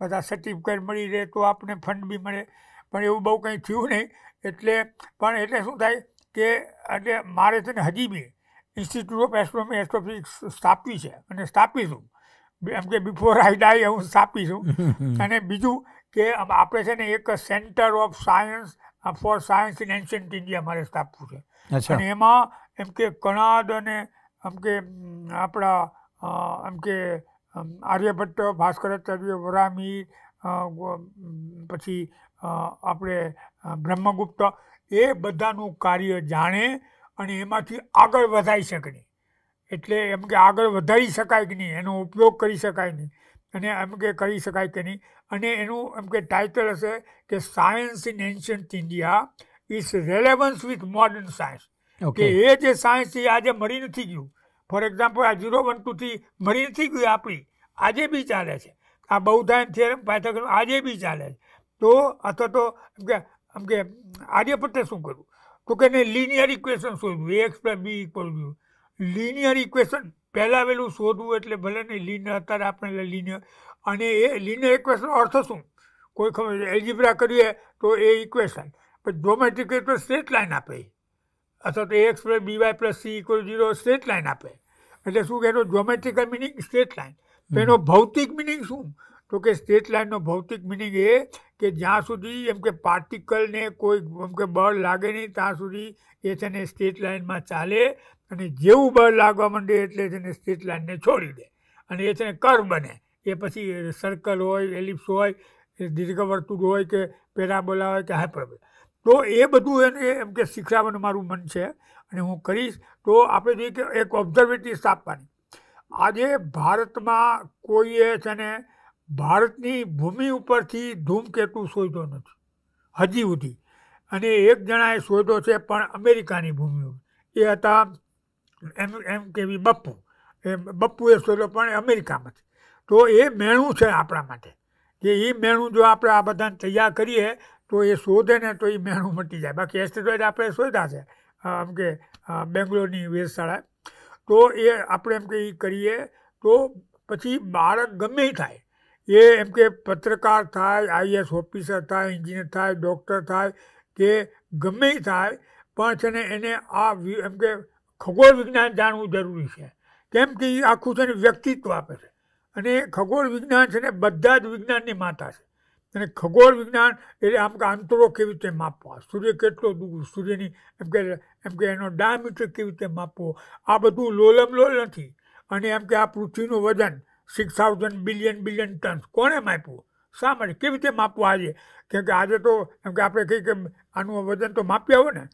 બધા સર્ટિફિકેટ મળી રહે તો આપને ફંડ બી મળે પણ એવું બહુ કંઈ થયું નહીં એટલે પણ એટલે શું થાય કે એટલે મારે છે ને હજી બી ઇન્સ્ટિટ્યૂટ ઓફ એસ્ટ્રોમી એસ્ટ્રોફિઝિક્સ સ્થાપવી છે અને સ્થાપીશું એમ કે બિફોર આઈ ડાય હું સ્થાપીશું [LAUGHS] અને બીજું કે આપણે છે ને એક centre of science for science in ancient India મારે સ્થાપવું છે અને એમાં એમ કે કણાદ અને એમ કે આપણા એમ કે આર્યભટ્ટ ભાસ્કરાચાર્ય વરામી પછી આપણે બ્રહ્મગુપ્ત એ બધાનું કાર્ય જાણે અને એમાંથી આગળ વધારી શકે નહીં એટલે એમ કે આગળ વધારી શકાય કે નહીં એનો ઉપયોગ કરી શકાય નહીં અને એમ કે કરી શકાય કે નહીં અને એનું એમ કે ટાઇટલ હશે કે science in ancient India is relevance with modern science કે એ જે સાયન્સ છે આજે મળી નથી ગયું ફોર એક્ઝામ્પલ આ ઝીરો વન ટુથી ભણી નથી ગયું આપણી આજે બી ચાલે છે આ બહુધાયન થિયરમ પાયથાગોરસ આજે બી ચાલે છે તો અથવા તો એમ કે એમ કે આર્યભટ્ટે શું કરવું તો કે લિનિયર ઇક્વેશન શોધવું એ x plus b equal to linear equation પહેલાં વહેલું શોધવું એટલે ભલે ને લિનિયર અત્યારે આપણે લિનિયર અને એ લિનિયર ઇક્વેશન અર્થ શું કોઈ ખબર એલ્જીબ્રા કરીએ તો એ ઇક્વેશન પછી ડોમેટ્રિક તો સ્ટ્રેટ લાઇન આપે અથવા તો x plus b y plus c equal zero straight line આપે એટલે શું કે એનો જ્યોમેટ્રિકલ મિનિંગ સ્ટ્રેટ લાઇન એનો ભૌતિક મિનિંગ શું તો કે સ્ટ્રેટ લાઇનનો ભૌતિક મિનિંગ એ કે જ્યાં સુધી એમ કે પાર્ટિકલને કોઈ એમ કે બળ લાગે નહીં ત્યાં સુધી એ છે ને સ્ટ્રેટ લાઇનમાં ચાલે અને જેવું બળ લાગવા માંડે એટલે છે ને સ્ટ્રેટ લાઇનને છોડી દે અને એ છે ને કર્વ બને એ પછી સર્કલ હોય એલિપ્સ હોય દીર્ઘ વર્તુળ હોય કે પેરાબોલા હોય કે હાઇપરબોલા તો એ બધું એને એમ કે શીખડાવવાનું મારું મન છે અને હું કરીશ તો આપણે જોઈએ કે એક ઓબ્ઝર્વેટરી સ્થાપવાની આજે ભારતમાં કોઈએ છે ને ભારતની ભૂમિ ઉપરથી ધૂમકેતુ શોધ્યો નથી હજી સુધી અને એક જણાએ શોધ્યો છે પણ અમેરિકાની ભૂમિ એ હતા એમ એમ કેવી બપ્પુ એ બપ્પુએ શોધ્યો પણ અમેરિકામાંથી તો એ મેણું છે આપણા માટે કે એ મેણું જો આપણે આ બધાને તૈયાર કરીએ તો એ શોધે ને તો એ મેણું મટી જાય બાકી એસ્ટેરોઇડ આપણે શોધ્યા છે આમ કે બેંગ્લોરની વેધશાળા તો એ આપણે એમ કે એ કરીએ તો પછી બાળક ગમે થાય એ એમ કે પત્રકાર થાય આઈએસ ઓફિસર થાય એન્જિનિયર થાય ડૉક્ટર થાય કે ગમે થાય પણ છે ને એને આ એમ કે ખગોળ વિજ્ઞાન જાણવું જરૂરી છે કેમ કે એ આખું છે ને વ્યક્તિત્વ આપે છે અને ખગોળ વિજ્ઞાન છે ને બધા જ વિજ્ઞાનની માતા છે અને ખગોળ વિજ્ઞાન એટલે આમ કે અંતરો કેવી રીતે માપવા સૂર્ય કેટલો દૂર સૂર્યની એમ કે એમ કે એનો ડાયમીટર કેવી રીતે માપવો આ બધું લોલમ લોલ નથી અને એમ કે આ પૃથ્વીનું વજન six thousand billion billion tons કોણે માપવું શા માટે કેવી રીતે માપવું આજે કેમ કે આજે તો એમ કે આપણે કહીએ કે આનું વજન તો માપ્યા હોય ને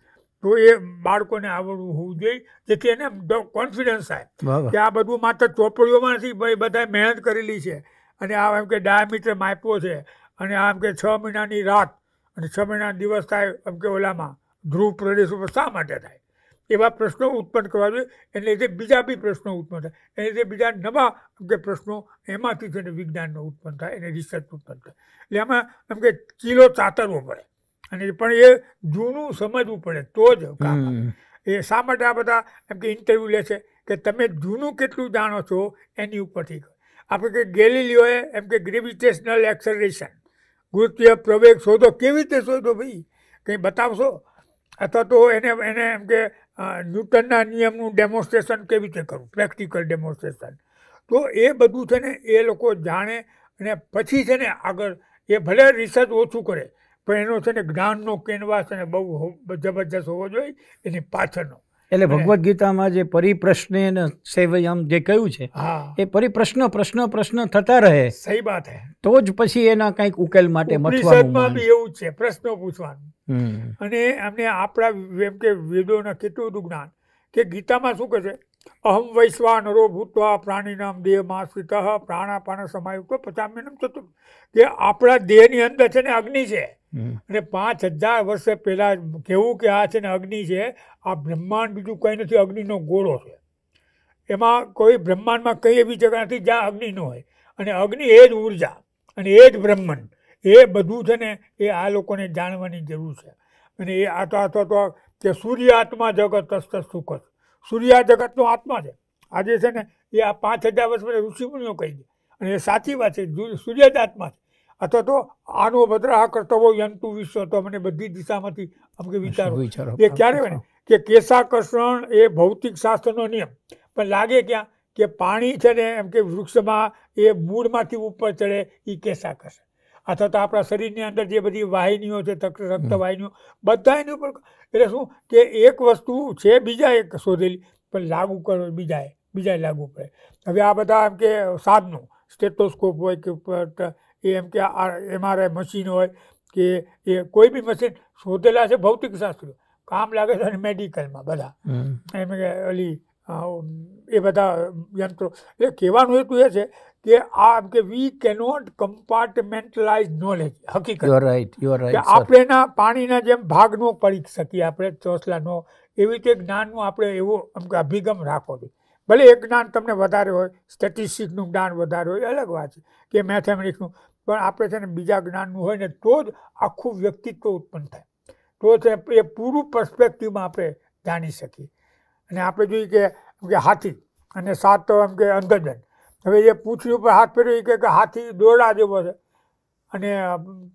તો એ બાળકોને આવડવું હોવું જોઈએ જેથી એને કોન્ફિડન્સ થાય કે આ બધું માત્ર ચોપડીઓમાં નથી ભાઈ બધાએ મહેનત કરેલી છે અને આ એમ કે ડાયામીટર માપ્યો છે અને આમ કે છ મહિનાની રાત અને છ મહિના દિવસ થાય એમ કે ઓલામાં ધ્રુવ પ્રદેશ ઉપર શા માટે થાય એવા પ્રશ્નો ઉત્પન્ન કરવા જોઈએ એને લીધે બીજા બી પ્રશ્નો ઉત્પન્ન થાય એને લીધે બીજા નવા એમ કે પ્રશ્નો એમાંથી જેને વિજ્ઞાનનો ઉત્પન્ન થાય એને રિસર્ચ ઉત્પન્ન થાય એટલે આમાં એમ કે કિલો ચાતરવો પડે અને પણ એ જૂનું સમજવું પડે તો જ કામ એ શા માટે આ બધા એમ કે ઇન્ટરવ્યૂ લે છે કે તમે જૂનું કેટલું જાણો છો એની ઉપરથી આપણે કે ગેલિલિયોએ એમ કે ગ્રેવિટેશનલ એક્સલરેશન ગુરુત્ય પ્રવેગ શોધો કેવી રીતે શોધો ભાઈ કંઈ બતાવશો અથવા તો એને એને એમ કે ન્યૂટનના નિયમનું ડેમોન્સ્ટ્રેશન કેવી રીતે કરવું પ્રેક્ટિકલ ડેમોન્સ્ટ્રેશન તો એ બધું છે ને એ લોકો જાણે અને પછી છે ને આગળ એ ભલે રિસર્ચ ઓછું કરે પણ એનો છે ને જ્ઞાનનો કેનવાસ અને બહુ જબરજસ્ત હોવો જોઈએ એની પાછળનો એટલે ભગવદ્ ગીતામાં જે પરિપ્રશ્ન સેવયમ જે કહ્યું છે એ પરિપ્રશ્ન પ્રશ્ન પ્રશ્ન થતા રહે સહી વાત હે તો જ પછી એના કંઈક ઉકેલ માટે મથવાનું એવું છે પ્રશ્નો પૂછવાનું અને એમને આપણા એમ કે વેદોના કેટલું જ્ઞાન કે ગીતામાં શું કહે છે અહમ નરો ભૂતવા પ્રાણીનામ દેહમાં સ્થિત પ્રાણાપાન સમાયુક્ત પચામીનમ ચતુર કે આપણા દેહની અંદર છે ને અગ્નિ છે અને પાંચ હજાર વર્ષે પહેલાં કેવું કે આ છે ને અગ્નિ છે આ બ્રહ્માંડ બીજું કંઈ નથી અગ્નિનો ગોળો છે એમાં કોઈ બ્રહ્માંડમાં કંઈ એવી જગ્યા નથી જ્યાં અગ્નિનો હોય અને અગ્નિ એ જ ઉર્જા અને એ જ બ્રહ્માંડ એ બધું છે ને એ આ લોકોને જાણવાની જરૂર છે અને એ આ તો અથવા તો કે સૂર્ય આત્મા જગત તસ્ત સુખ સૂર્યા જગતનો આત્મા છે આજે છે ને એ આ પાંચ હજાર વર્ષ પછી ઋષિમુનિઓ કહી છે અને એ સાચી વાત છે સૂર્ય જ આત્મા છે અથવા તો આનો બદલે આ કરતો યન એમ ટુ વિશ્વ તો મને બધી દિશામાંથી અમકે વિચારો એ ક્યારે બને કે કેશાકર્ષણ એ ભૌતિક શાસ્ત્રનો નિયમ પણ લાગે ક્યાં કે પાણી છે ને એમ કે વૃક્ષમાં એ મૂળમાંથી ઉપર ચડે એ કેશાકર્ષણ અથવા તો આપણા શરીરની અંદર જે બધી વાહિનીઓ છે તક વાહિનીઓ બધા એની ઉપર એટલે શું કે એક વસ્તુ છે બીજા એક શોધેલી પણ લાગુ કરો બીજાએ બીજાએ લાગુ પડે હવે આ બધા એમ કે સાધનો સ્ટેટોસ્કોપ હોય કે એ એમ કે આ એમઆરઆઈ મશીન હોય કે એ કોઈ બી મશીન શોધેલા છે ભૌતિક શાસ્ત્રો કામ લાગે છે અને મેડિકલમાં બધા એમ કે ઓલી એ બધા યંત્રો એટલે કહેવાનું હેતુ એ છે કે આ એમ કે વી કેનોટ કમ્પાર્ટમેન્ટલાઇઝ નોલેજ હકીકત રાઈટ યુ રાઈટ આપણે ના પાણીના જેમ ભાગ નો પડી શકીએ આપણે ચોસલાનો એવી રીતે જ્ઞાનનો આપણે એવો અભિગમ રાખવો જોઈએ ભલે એક જ્ઞાન તમને વધારે હોય સ્ટેટિસ્ટિકનું જ્ઞાન વધારે હોય અલગ વાત છે કે મેથેમેટિક્સનું પણ આપણે છે ને બીજા જ્ઞાનનું હોય ને તો જ આખું વ્યક્તિત્વ ઉત્પન્ન થાય તો છે એ પૂરું પર્સપેક્ટિવમાં આપણે જાણી શકીએ અને આપણે જોઈએ કે કે હાથી અને સાત તો એમ કે અંધજન હવે એ પૂંછડી ઉપર હાથ પહેર્યો એ કે હાથી દોરડા જેવો છે અને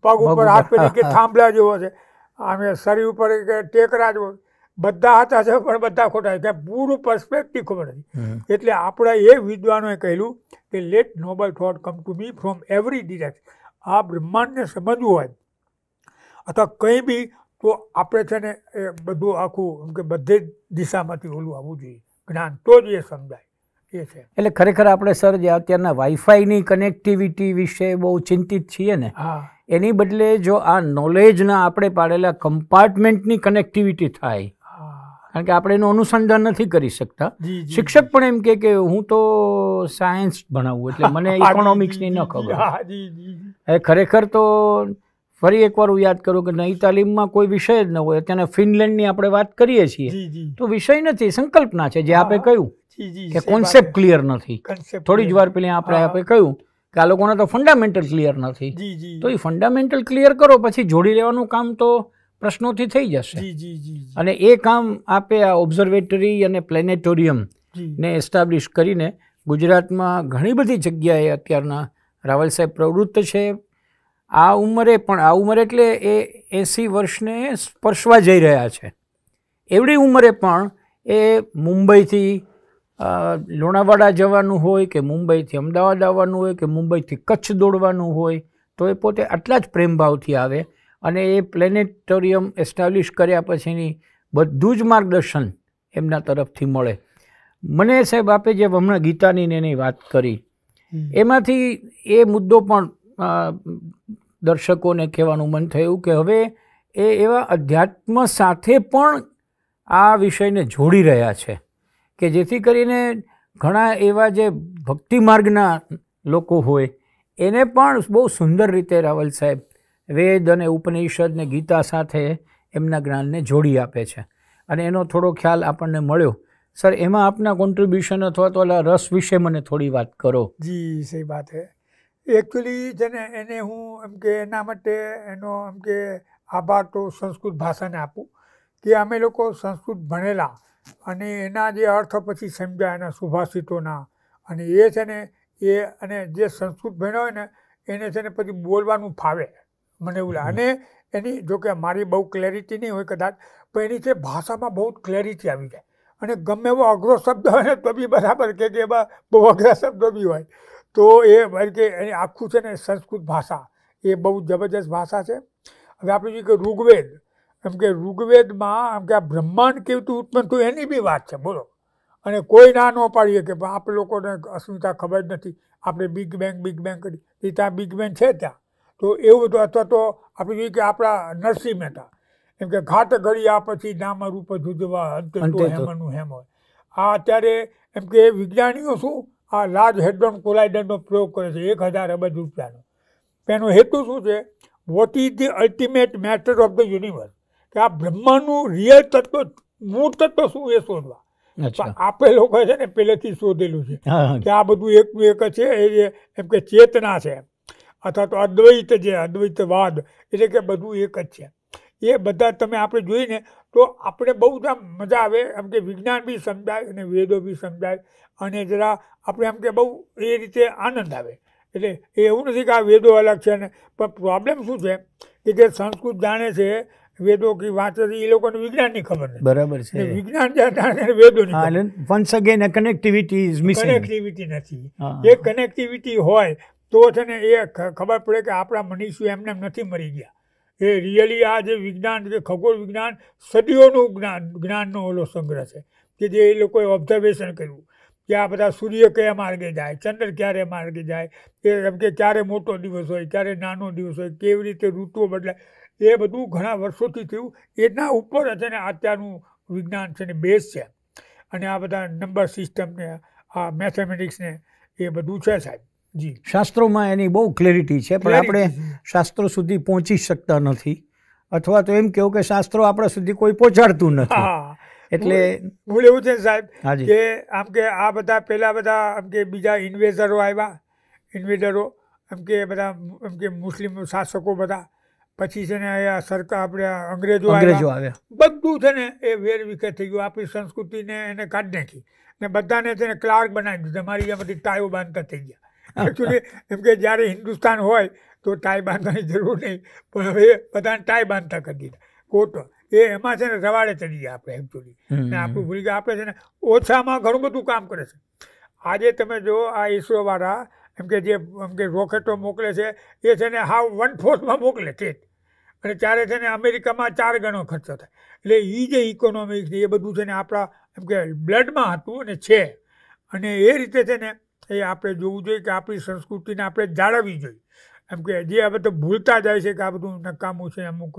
પગ ઉપર હાથ પહેર્યો કે થાંભલા જેવો છે આમ શરીર ઉપર કે ટેકરા જેવો છે બધા હતા છે પણ બધા ખોટા ત્યાં પૂરું પર્સપેક્ટિવ ખબર હતી એટલે આપણા એ વિદ્વાનોએ કહેલું કે let noble thought come to me from every direct આ બ્રહ્માંડને સમજવું હોય અથવા કંઈ બી તો આપણે છે ને એ બધું આખું કે બધે જ દિશામાંથી ઓલું આવવું જોઈએ જ્ઞાન તો જ એ સમજાય એ છે એટલે ખરેખર આપણે સર જે અત્યારના વાઈફાઈની કનેક્ટિવિટી વિશે બહુ ચિંતિત છીએ ને હા એની બદલે જો આ નોલેજના આપણે પાડેલા કમ્પાર્ટમેન્ટની કનેક્ટિવિટી થાય કારણ કે આપણે એનું અનુસંધાન નથી કરી શકતા શિક્ષક પણ એમ કે કે હું તો સાયન્સ ભણાવું એટલે મને ઇકોનોમિક્સની [LAUGHS] ન ખબર એ ખરેખર તો ફરી એકવાર હું યાદ કરું કે નહીં તાલીમમાં કોઈ વિષય જ ન હોય અત્યારે ફિનલેન્ડની આપણે વાત કરીએ છીએ તો વિષય નથી સંકલ્પના છે જે આપણે કહ્યું કે કોન્સેપ્ટ ક્લિયર નથી થોડી જ વાર પેલી આપણે આપણે કહ્યું કે આ લોકોને તો ફંડામેન્ટલ ક્લિયર નથી તો એ ફંડામેન્ટલ ક્લિયર કરો પછી જોડી લેવાનું કામ તો પ્રશ્નોથી થઈ જશે અને એ કામ આપે આ ઓબ્ઝર્વેટરી અને પ્લેનેટોરિયમ ને એસ્ટાબ્લિશ કરીને ગુજરાતમાં ઘણી બધી જગ્યાએ અત્યારના રાવલ સાહેબ પ્રવૃત્ત છે આ ઉંમરે પણ આ ઉંમરે એટલે એ એંસી વર્ષને સ્પર્શવા જઈ રહ્યા છે એવડી ઉંમરે પણ એ મુંબઈથી લોણાવાડા જવાનું હોય કે મુંબઈથી અમદાવાદ આવવાનું હોય કે મુંબઈથી કચ્છ દોડવાનું હોય તો એ પોતે આટલા જ પ્રેમભાવથી આવે અને એ પ્લેનેટોરિયમ એસ્ટાબ્લિશ કર્યા પછીની બધું જ માર્ગદર્શન એમના તરફથી મળે મને સાહેબ આપે જે હમણાં ગીતાની એની વાત કરી એમાંથી એ મુદ્દો પણ દર્શકોને કહેવાનું મન થયું કે હવે એ એવા અધ્યાત્મ સાથે પણ આ વિષયને જોડી રહ્યા છે કે જેથી કરીને ઘણા એવા જે ભક્તિ માર્ગના લોકો હોય એને પણ બહુ સુંદર રીતે રાવલ સાહેબ વેદ અને ઉપનિષદ ને ગીતા સાથે એમના જ્ઞાનને જોડી આપે છે અને એનો થોડો ખ્યાલ આપણને મળ્યો સર એમાં આપના કોન્ટ્રીબ્યુશન અથવા તો ઓલા રસ વિશે મને થોડી વાત કરો જી સહી વાત હે એકચ્યુઅલી જેને એને હું એમ કે એના માટે એનો એમ કે આભાર તો સંસ્કૃત ભાષાને આપું કે અમે લોકો સંસ્કૃત ભણેલા અને એના જે અર્થ પછી સમજ્યા એના સુભાષિતોના અને એ છે ને એ અને જે સંસ્કૃત ભણ્યો હોય ને એને છે ને પછી બોલવાનું ફાવે મને એવું લાગે અને એની જોકે મારી બહુ ક્લેરિટી નહીં હોય કદાચ પણ એની છે ભાષામાં બહુ ક્લેરિટી આવી જાય અને ગમે એવો અઘરો શબ્દ હોય ને તો બી બરાબર કે એમાં બહુ અઘરા શબ્દો બી હોય તો એ કે એની આખું છે ને સંસ્કૃત ભાષા એ બહુ જબરજસ્ત ભાષા છે હવે આપણે જોઈએ કે ઋગ્વેદ એમ કે ઋગ્વેદમાં આમ કે આ બ્રહ્માંડ કેવું તું ઉત્પન્ન થયું એની બી વાત છે બોલો અને કોઈ ના ન પાડીએ કે આપણે લોકોને અસ્મિતા ખબર જ નથી આપણે બિગ બેંગ બિગ બેંગ કરી ત્યાં બિગ બેંગ છે ત્યાં તો એવું બધું અથવા તો આપણે જોઈએ કે આપણા નરસિંહ મહેતા એમ કે ઘાટ ઘડિયા પછી નામાં રૂપ જુજવા અંતે હેમનું હેમ હોય આ અત્યારે એમ કે વિજ્ઞાનીઓ શું આ લાર્જ હેડ્રોન કોલાઇડરનો પ્રયોગ કરે છે એક હજાર અબજ રૂપિયાનો તેનો હેતુ શું છે what is the ultimate matter of the universe કે આ બ્રહ્માનું રિયલ તત્વ મૂળ તત્વ શું એ શોધવા આપણે લોકો છે ને પહેલેથી શોધેલું છે કે આ બધું એકનું એક છે એ એમ કે ચેતના છે એમ અથવા તો અદ્વૈત જે અદ્વૈતવાદ એટલે કે બધું એક જ છે એ બધા તમે આપણે જોઈને તો આપણે બહુ જ આમ મજા આવે એમ કે વિજ્ઞાન બી સમજાય અને વેદો બી સમજાય અને જરા આપણે એમ કે બહુ એ રીતે આનંદ આવે એટલે એ એવું નથી કે આ વેદો અલગ છે ને પણ પ્રોબ્લેમ શું છે કે જે સંસ્કૃત જાણે છે વેદો કે વાંચે છે એ લોકોને વિજ્ઞાનની ખબર નથી બરાબર છે વિજ્ઞાન જાણે વેદો once again connectivity is missing connectivity નથી એ કનેક્ટિવિટી હોય તો છે ને એ ખબર પડે કે આપણા મનીષો એમને નથી મરી ગયા એ રિયલી આ જે વિજ્ઞાન જે ખગોળ વિજ્ઞાન સદીઓનું જ્ઞાન જ્ઞાનનો ઓલો સંગ્રહ છે કે જે એ લોકોએ ઓબ્ઝર્વેશન કર્યું કે આ બધા સૂર્ય કયા માર્ગે જાય ચંદ્ર ક્યારે માર્ગે જાય એ એમ કે ક્યારે મોટો દિવસ હોય ક્યારે નાનો દિવસ હોય કેવી રીતે ઋતુઓ બદલાય એ બધું ઘણા વર્ષોથી થયું એના ઉપર છે ને અત્યારનું વિજ્ઞાન છે ને બેઝ છે અને આ બધા નંબર સિસ્ટમને આ મેથેમેટિક્સને એ બધું છે સાહેબ શાસ્ત્રોમાં એની બહુ ક્લેરિટી છે પણ આપણે શાસ્ત્રો સુધી પહોંચી શકતા નથી અથવા તો એમ કહો કે શાસ્ત્રો આપણા સુધી કોઈ પહોંચાડતું નથી એટલે હું એવું છે સાહેબ કે આમ કે આ બધા પહેલાં બધા આમ કે બીજા ઇન્વેઝરો આવ્યા ઇન્વેડરો એમ કે બધા એમ કે મુસ્લિમ શાસકો બધા પછી છે ને અહીંયા સરકાર આપણે અંગ્રેજો અંગ્રેજો આવ્યા બધું છે ને એ વેરવિખેર થઈ ગયું આપણી સંસ્કૃતિને એને કાઢી નાખી ને બધાને છે ને ક્લાર્ક બનાવી દીધા મારી બધી ટાયો બાંધતા થઈ ગયા એકચ્યુઅલી એમ કે જ્યારે હિન્દુસ્તાન હોય તો ટાઈ બાંધવાની જરૂર નહીં પણ હવે બધાને ટાઈ બાંધતા કરી દીધા કોટ એ એમાં છે ને રવાડે ચડી જાય આપણે એકચ્યુઅલી ને આપણું ભૂલી ગયા આપણે છે ને ઓછામાં ઘણું બધું કામ કરે છે આજે તમે જો આ ઈસરોવાળા એમ કે જે એમ કે રોકેટો મોકલે છે એ છે ને હાવ વન ફોર્થમાં મોકલે તે અને ત્યારે છે ને અમેરિકામાં ચાર ગણો ખર્ચો થાય એટલે એ જે ઇકોનોમિક્સ એ બધું છે ને આપણા એમ કે બ્લડમાં હતું અને છે અને એ રીતે છે ને એ આપણે જોવું જોઈએ કે આપણી સંસ્કૃતિને આપણે જાળવવી જોઈએ એમ કે જે હવે તો ભૂલતા જાય છે કે આ બધું નકામું છે અમુક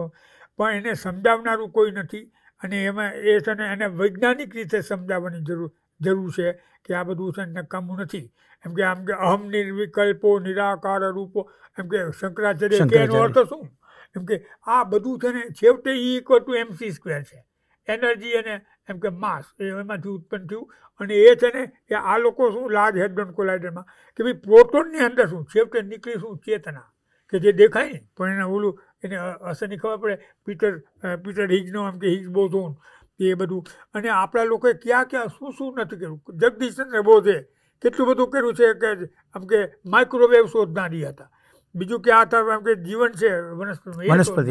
પણ એને સમજાવનારું કોઈ નથી અને એમાં એ છે ને એને વૈજ્ઞાનિક રીતે સમજાવવાની જરૂર જરૂર છે કે આ બધું છે નકામું નથી એમ કે આમ કે અહમ નિર્વિકલ્પો નિરાકાર રૂપો એમ કે શંકરાચાર્ય કે એનો અર્થ શું એમ કે આ બધું છે ને છેવટે E equal to mc square છે એનર્જી અને એમ કે માંસ એ એમાંથી ઉત્પન્ન થયું અને એ છે ને કે આ લોકો શું લાર્જ હેડન કોલાઇડરમાં કે ભાઈ પ્રોટોનની અંદર શું છેવટે નીકળી શું ચેતના કે જે દેખાય ને પણ એના ઓલું એને અસર ખબર પડે પીટર પીટર હિગ્સનો એમ કે હિગ્સ બોઝોન એ બધું અને આપણા લોકોએ ક્યાં ક્યાં શું શું નથી કર્યું જગદીશચંદ્ર બોઝે કેટલું બધું કર્યું છે કે આમ કે માઇક્રોવેવ શોધનારી હતા બીજું કે આ તરફ એમ કે જીવન છે વનસ્પતિ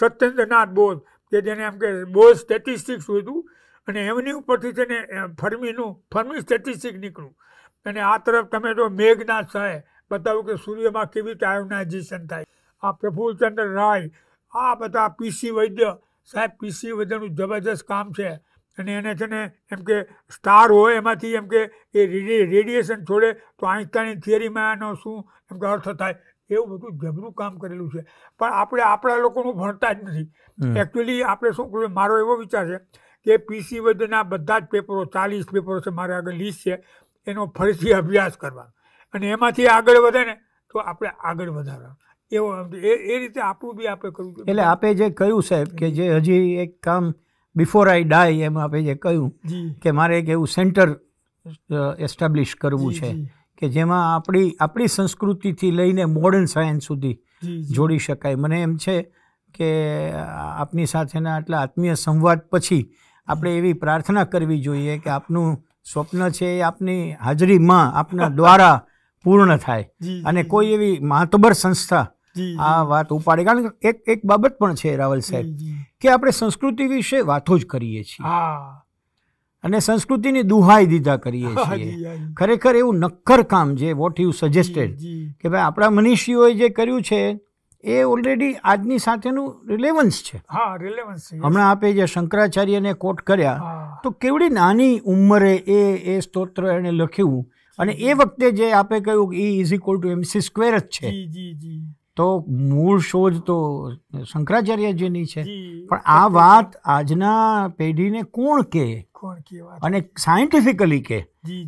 સત્યેન્દ્રનાથ બોધ કે જેને આમ કે બોઝ સ્ટેટિસ્ટિક્સ હતું અને એમની ઉપરથી છે ને ફર્મીનું ફર્મી સ્ટેટિસ્ટિક નીકળ્યું અને આ તરફ તમે જો મેઘના સહે બતાવ્યું કે સૂર્યમાં કેવી રીતે આયોનાઇઝેશન થાય આ પ્રફુલચંદ્ર રાય આ બધા પીસી વૈદ્ય સાહેબ પીસી વૈદ્યનું જબરજસ્ત કામ છે અને એને છે ને એમ કે સ્ટાર હોય એમાંથી એમ કે એ રેડિયેશન છોડે તો આઈન્સ્ટાઈનની થિયરીમાં એનો શું એમ કે અર્થ થાય એવું બધું જબરું કામ કરેલું છે પણ આપણે આપણા લોકોનું ભણતા જ નથી એકચ્યુઅલી આપણે શું મારો એવો વિચાર છે તે પીસી વધના બધા જ પેપરો ચાલીસ પેપરો છે મારે આગળ લીસ્ટ છે એનો ફરીથી અભ્યાસ કરવાનો અને એમાંથી આગળ વધે ને તો આપણે આગળ વધારવાનું એવો એ એ રીતે આપણું બી આપણે કરવું એટલે આપે જે કહ્યું સાહેબ કે જે હજી એક કામ બિફોર આઈ ડાય એમ આપે જે કહ્યું કે મારે એક એવું સેન્ટર એસ્ટાબ્લિશ કરવું છે કે જેમાં આપણી આપણી સંસ્કૃતિથી લઈને મોડર્ન સાયન્સ સુધી જોડી શકાય મને એમ છે કે આપની સાથેના આટલા આત્મીય સંવાદ પછી આપણે એવી પ્રાર્થના કરવી જોઈએ કે આપનું સ્વપ્ન છે એ આપની હાજરીમાં આપના દ્વારા પૂર્ણ થાય [LAUGHS] અને કોઈ એવી માતબર સંસ્થા આ વાત ઉપાડે કારણ કે એક એક બાબત પણ છે રાવલ સાહેબ કે આપણે સંસ્કૃતિ વિશે વાતો જ કરીએ છીએ અને સંસ્કૃતિની દુહાઈ દીધા કરીએ છીએ ખરેખર એવું નક્કર કામ જે વોટ યુ સજેસ્ટેડ કે ભાઈ આપણા મનીષીઓએ જે કર્યું છે એ ઓલરેડી આજની સાથેનું રિલેવન્સ છે હા રિલેવન્સ હમણાં આપે જે શંકરાચાર્યને કોટ કર્યા તો કેવડી નાની ઉંમરે એ એ સ્તોત્ર એણે લખ્યું અને એ વખતે જે આપે કહ્યું કે is equal to mc square જ છે તો મૂળ શોધ તો શંકરાચાર્યજીની છે પણ આ વાત આજના પેઢીને કોણ કહે કોણ કેવા અને સાયન્ટિફિકલી કે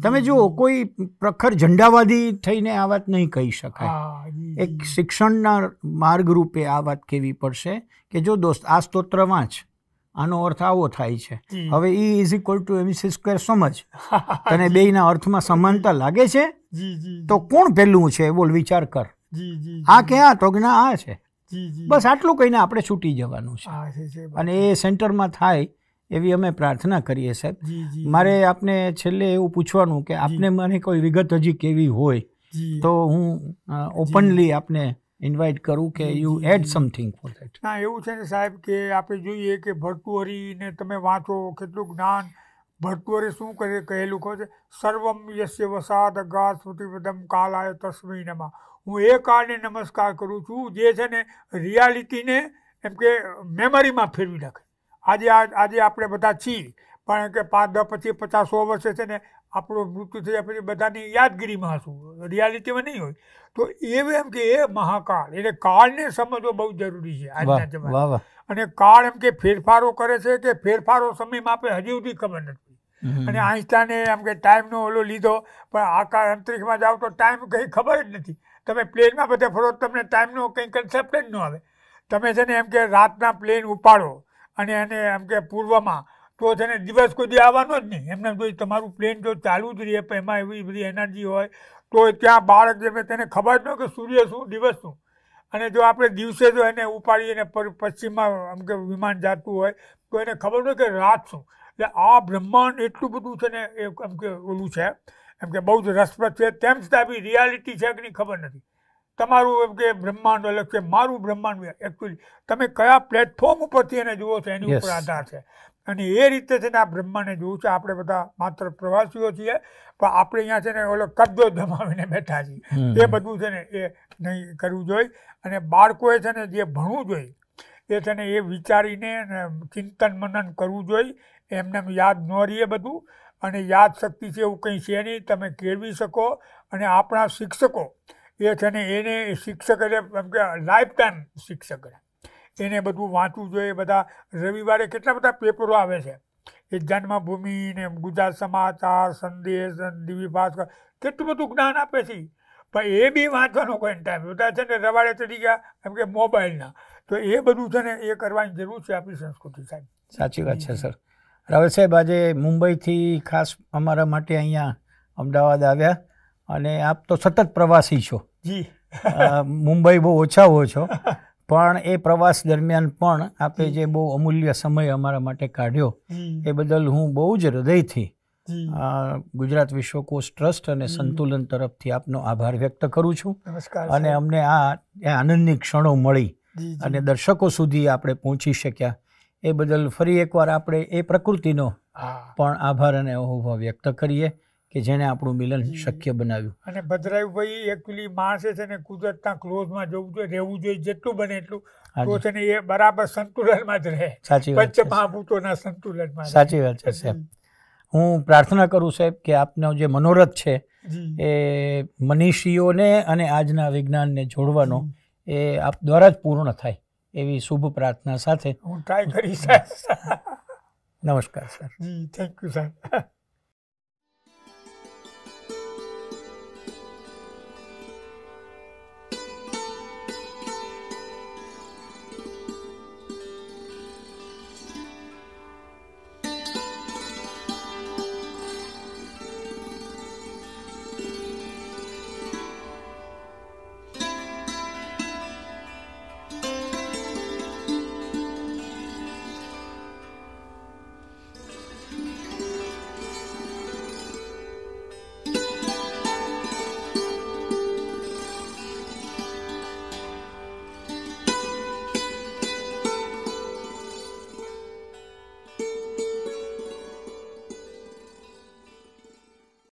તમે જુઓ કોઈ પ્રખર ઝંડાવાદી થઈને આ વાત નહીં કહી શકાય એક શિક્ષણના માર્ગ રૂપે આ વાત કેવી પડશે કે જો દોસ્ત આ સ્તોત્ર વાંચ આનો અર્થ આવો થાય છે હવે E is equal to c square સમજ [LAUGHS] તને બેયના અર્થમાં સમાનતા લાગે છે તો કોણ પેલું છે બોલ વિચાર કર આ ક્યાં તો જ્ઞા આ છે બસ આટલું કહીને આપણે છૂટી જવાનું છે અને એ સેન્ટરમાં થાય એવી અમે પ્રાર્થના કરીએ સાહેબ મારે આપને છેલ્લે એવું પૂછવાનું કે આપને મને કોઈ વિગત હજી કેવી હોય તો હું ઓપનલી આપને ઇન્વાઇટ કરું કે you add something for that ના એવું છે ને સાહેબ કે આપણે જોઈએ કે ભર્તુહરીને તમે વાંચો કેટલું જ્ઞાન ભરતુહરે શું કરે કહેલું ખબર છે સર્વમ યશ્ય વસાદ અગા સ્મૃતિપદમ કાલાય તસ્મી નમા હું એ કાળને નમસ્કાર કરું છું જે છે ને રિયાલિટીને એમ કે મેમરીમાં ફેરવી નાખે આજે આજે આપણે બધા છીએ પણ કે પાંચ દસ પછી પચાસ સો વર્ષે છે ને આપણું મૃત્યુ થયા પછી બધાની યાદગીરીમાં હશું રિયાલિટીમાં નહીં હોય તો એવું એમ કે એ મહાકાળ એટલે કાળને સમજવો બહુ જરૂરી છે આજના જમાના અને કાળ એમ કે ફેરફારો કરે છે કે ફેરફારો સમયમાં આપણે હજી સુધી ખબર નથી અને આઈન્સ્ટાને એમ કે ટાઈમનો ઓલો લીધો પણ આકાર અંતરિક્ષમાં જાઓ તો ટાઈમ કંઈ ખબર જ નથી તમે પ્લેનમાં બધે ફરો તમને ટાઈમનો કંઈ કન્સેપ્ટ જ ન આવે તમે છે ને એમ કે રાતના પ્લેન ઉપાડો અને એને એમ કે પૂર્વમાં તો તેને દિવસ કોઈ દી આવવાનો જ નહીં એમને જોઈ તમારું પ્લેન જો ચાલુ જ રહે એમાં એવી બધી એનર્જી હોય તો ત્યાં બાળક જે તેને ખબર જ ન કે સૂર્ય શું દિવસ શું અને જો આપણે દિવસે જો એને ઉપાડી અને પશ્ચિમમાં એમ કે વિમાન જાતું હોય તો એને ખબર ન કે રાત શું એટલે આ બ્રહ્માંડ એટલું બધું છે ને એમ કે ઓલું છે એમ કે બહુ જ રસપ્રદ છે તેમ છતાં બી રિયાલિટી છે કે નહીં ખબર નથી તમારું કે બ્રહ્માંડ અલગ છે મારું બ્રહ્માંડ એકચ્યુઅલી તમે કયા પ્લેટફોર્મ ઉપરથી એને જુઓ છો એની ઉપર આધાર છે અને એ રીતે છે ને આ બ્રહ્માંડને જોવું છે આપણે બધા માત્ર પ્રવાસીઓ છીએ પણ આપણે અહીંયા છે ને ઓલો કબજો ધમાવીને બેઠા છીએ એ બધું છે ને એ નહીં કરવું જોઈએ અને બાળકોએ છે ને જે ભણવું જોઈએ એ છે ને એ વિચારીને ચિંતન મનન કરવું જોઈએ એમને યાદ ન રહીએ બધું અને યાદ શક્તિ છે એવું કંઈ છે નહીં તમે કેળવી શકો અને આપણા શિક્ષકો એ છે ને એને શિક્ષકે એમ કે લાઈફ ટાઈમ શિક્ષક એને બધું વાંચવું જોઈએ બધા રવિવારે કેટલા બધા પેપરો આવે છે એ જન્મભૂમિ ને ગુજરાત સમાચાર સંદેશ દિવ્ય ભાસ્કર કેટલું બધું જ્ઞાન આપે છે પણ એ બી વાંચવાનો કોઈ ટાઈમ બધા છે ને રવાડે ચડી ગયા એમ કે મોબાઈલના તો એ બધું છે ને એ કરવાની જરૂર છે આપણી સંસ્કૃતિ સાહેબ સાચી વાત છે સર રાવલ સાહેબ આજે મુંબઈથી ખાસ અમારા માટે અહીંયા અમદાવાદ આવ્યા અને આપ તો સતત પ્રવાસી છો જી મુંબઈ બહુ ઓછા હો છો પણ એ પ્રવાસ દરમિયાન પણ આપે જે બહુ અમૂલ્ય સમય અમારા માટે કાઢ્યો એ બદલ હું બહુ જ હૃદયથી ગુજરાત વિશ્વકોશ ટ્રસ્ટ અને સંતુલન તરફથી આપનો આભાર વ્યક્ત કરું છું અને અમને આ આનંદની ક્ષણો મળી અને દર્શકો સુધી આપણે પહોંચી શક્યા એ બદલ ફરી એકવાર આપણે એ પ્રકૃતિનો પણ આભાર અને અહોભાવ વ્યક્ત કરીએ કે જેને આપણું મિલન શક્ય બનાવ્યું અને ભદ્રાયુભાઈ એકચ્યુઅલી માણસે છે ને કુદરતના ક્લોઝમાં જવું જોઈએ રહેવું જોઈએ જેટલું બને એટલું તો છે ને એ બરાબર સંતુલનમાં જ રહે સાચી વાત છે મહાભૂતોના સંતુલનમાં સાચી વાત છે સાહેબ હું પ્રાર્થના કરું સાહેબ કે આપનો જે મનોરથ છે એ મનીષીઓને અને આજના વિજ્ઞાનને જોડવાનો એ આપ દ્વારા જ પૂર્ણ થાય એવી શુભ પ્રાર્થના સાથે હું ટ્રાય કરીશ નમસ્કાર sir ji thank you sir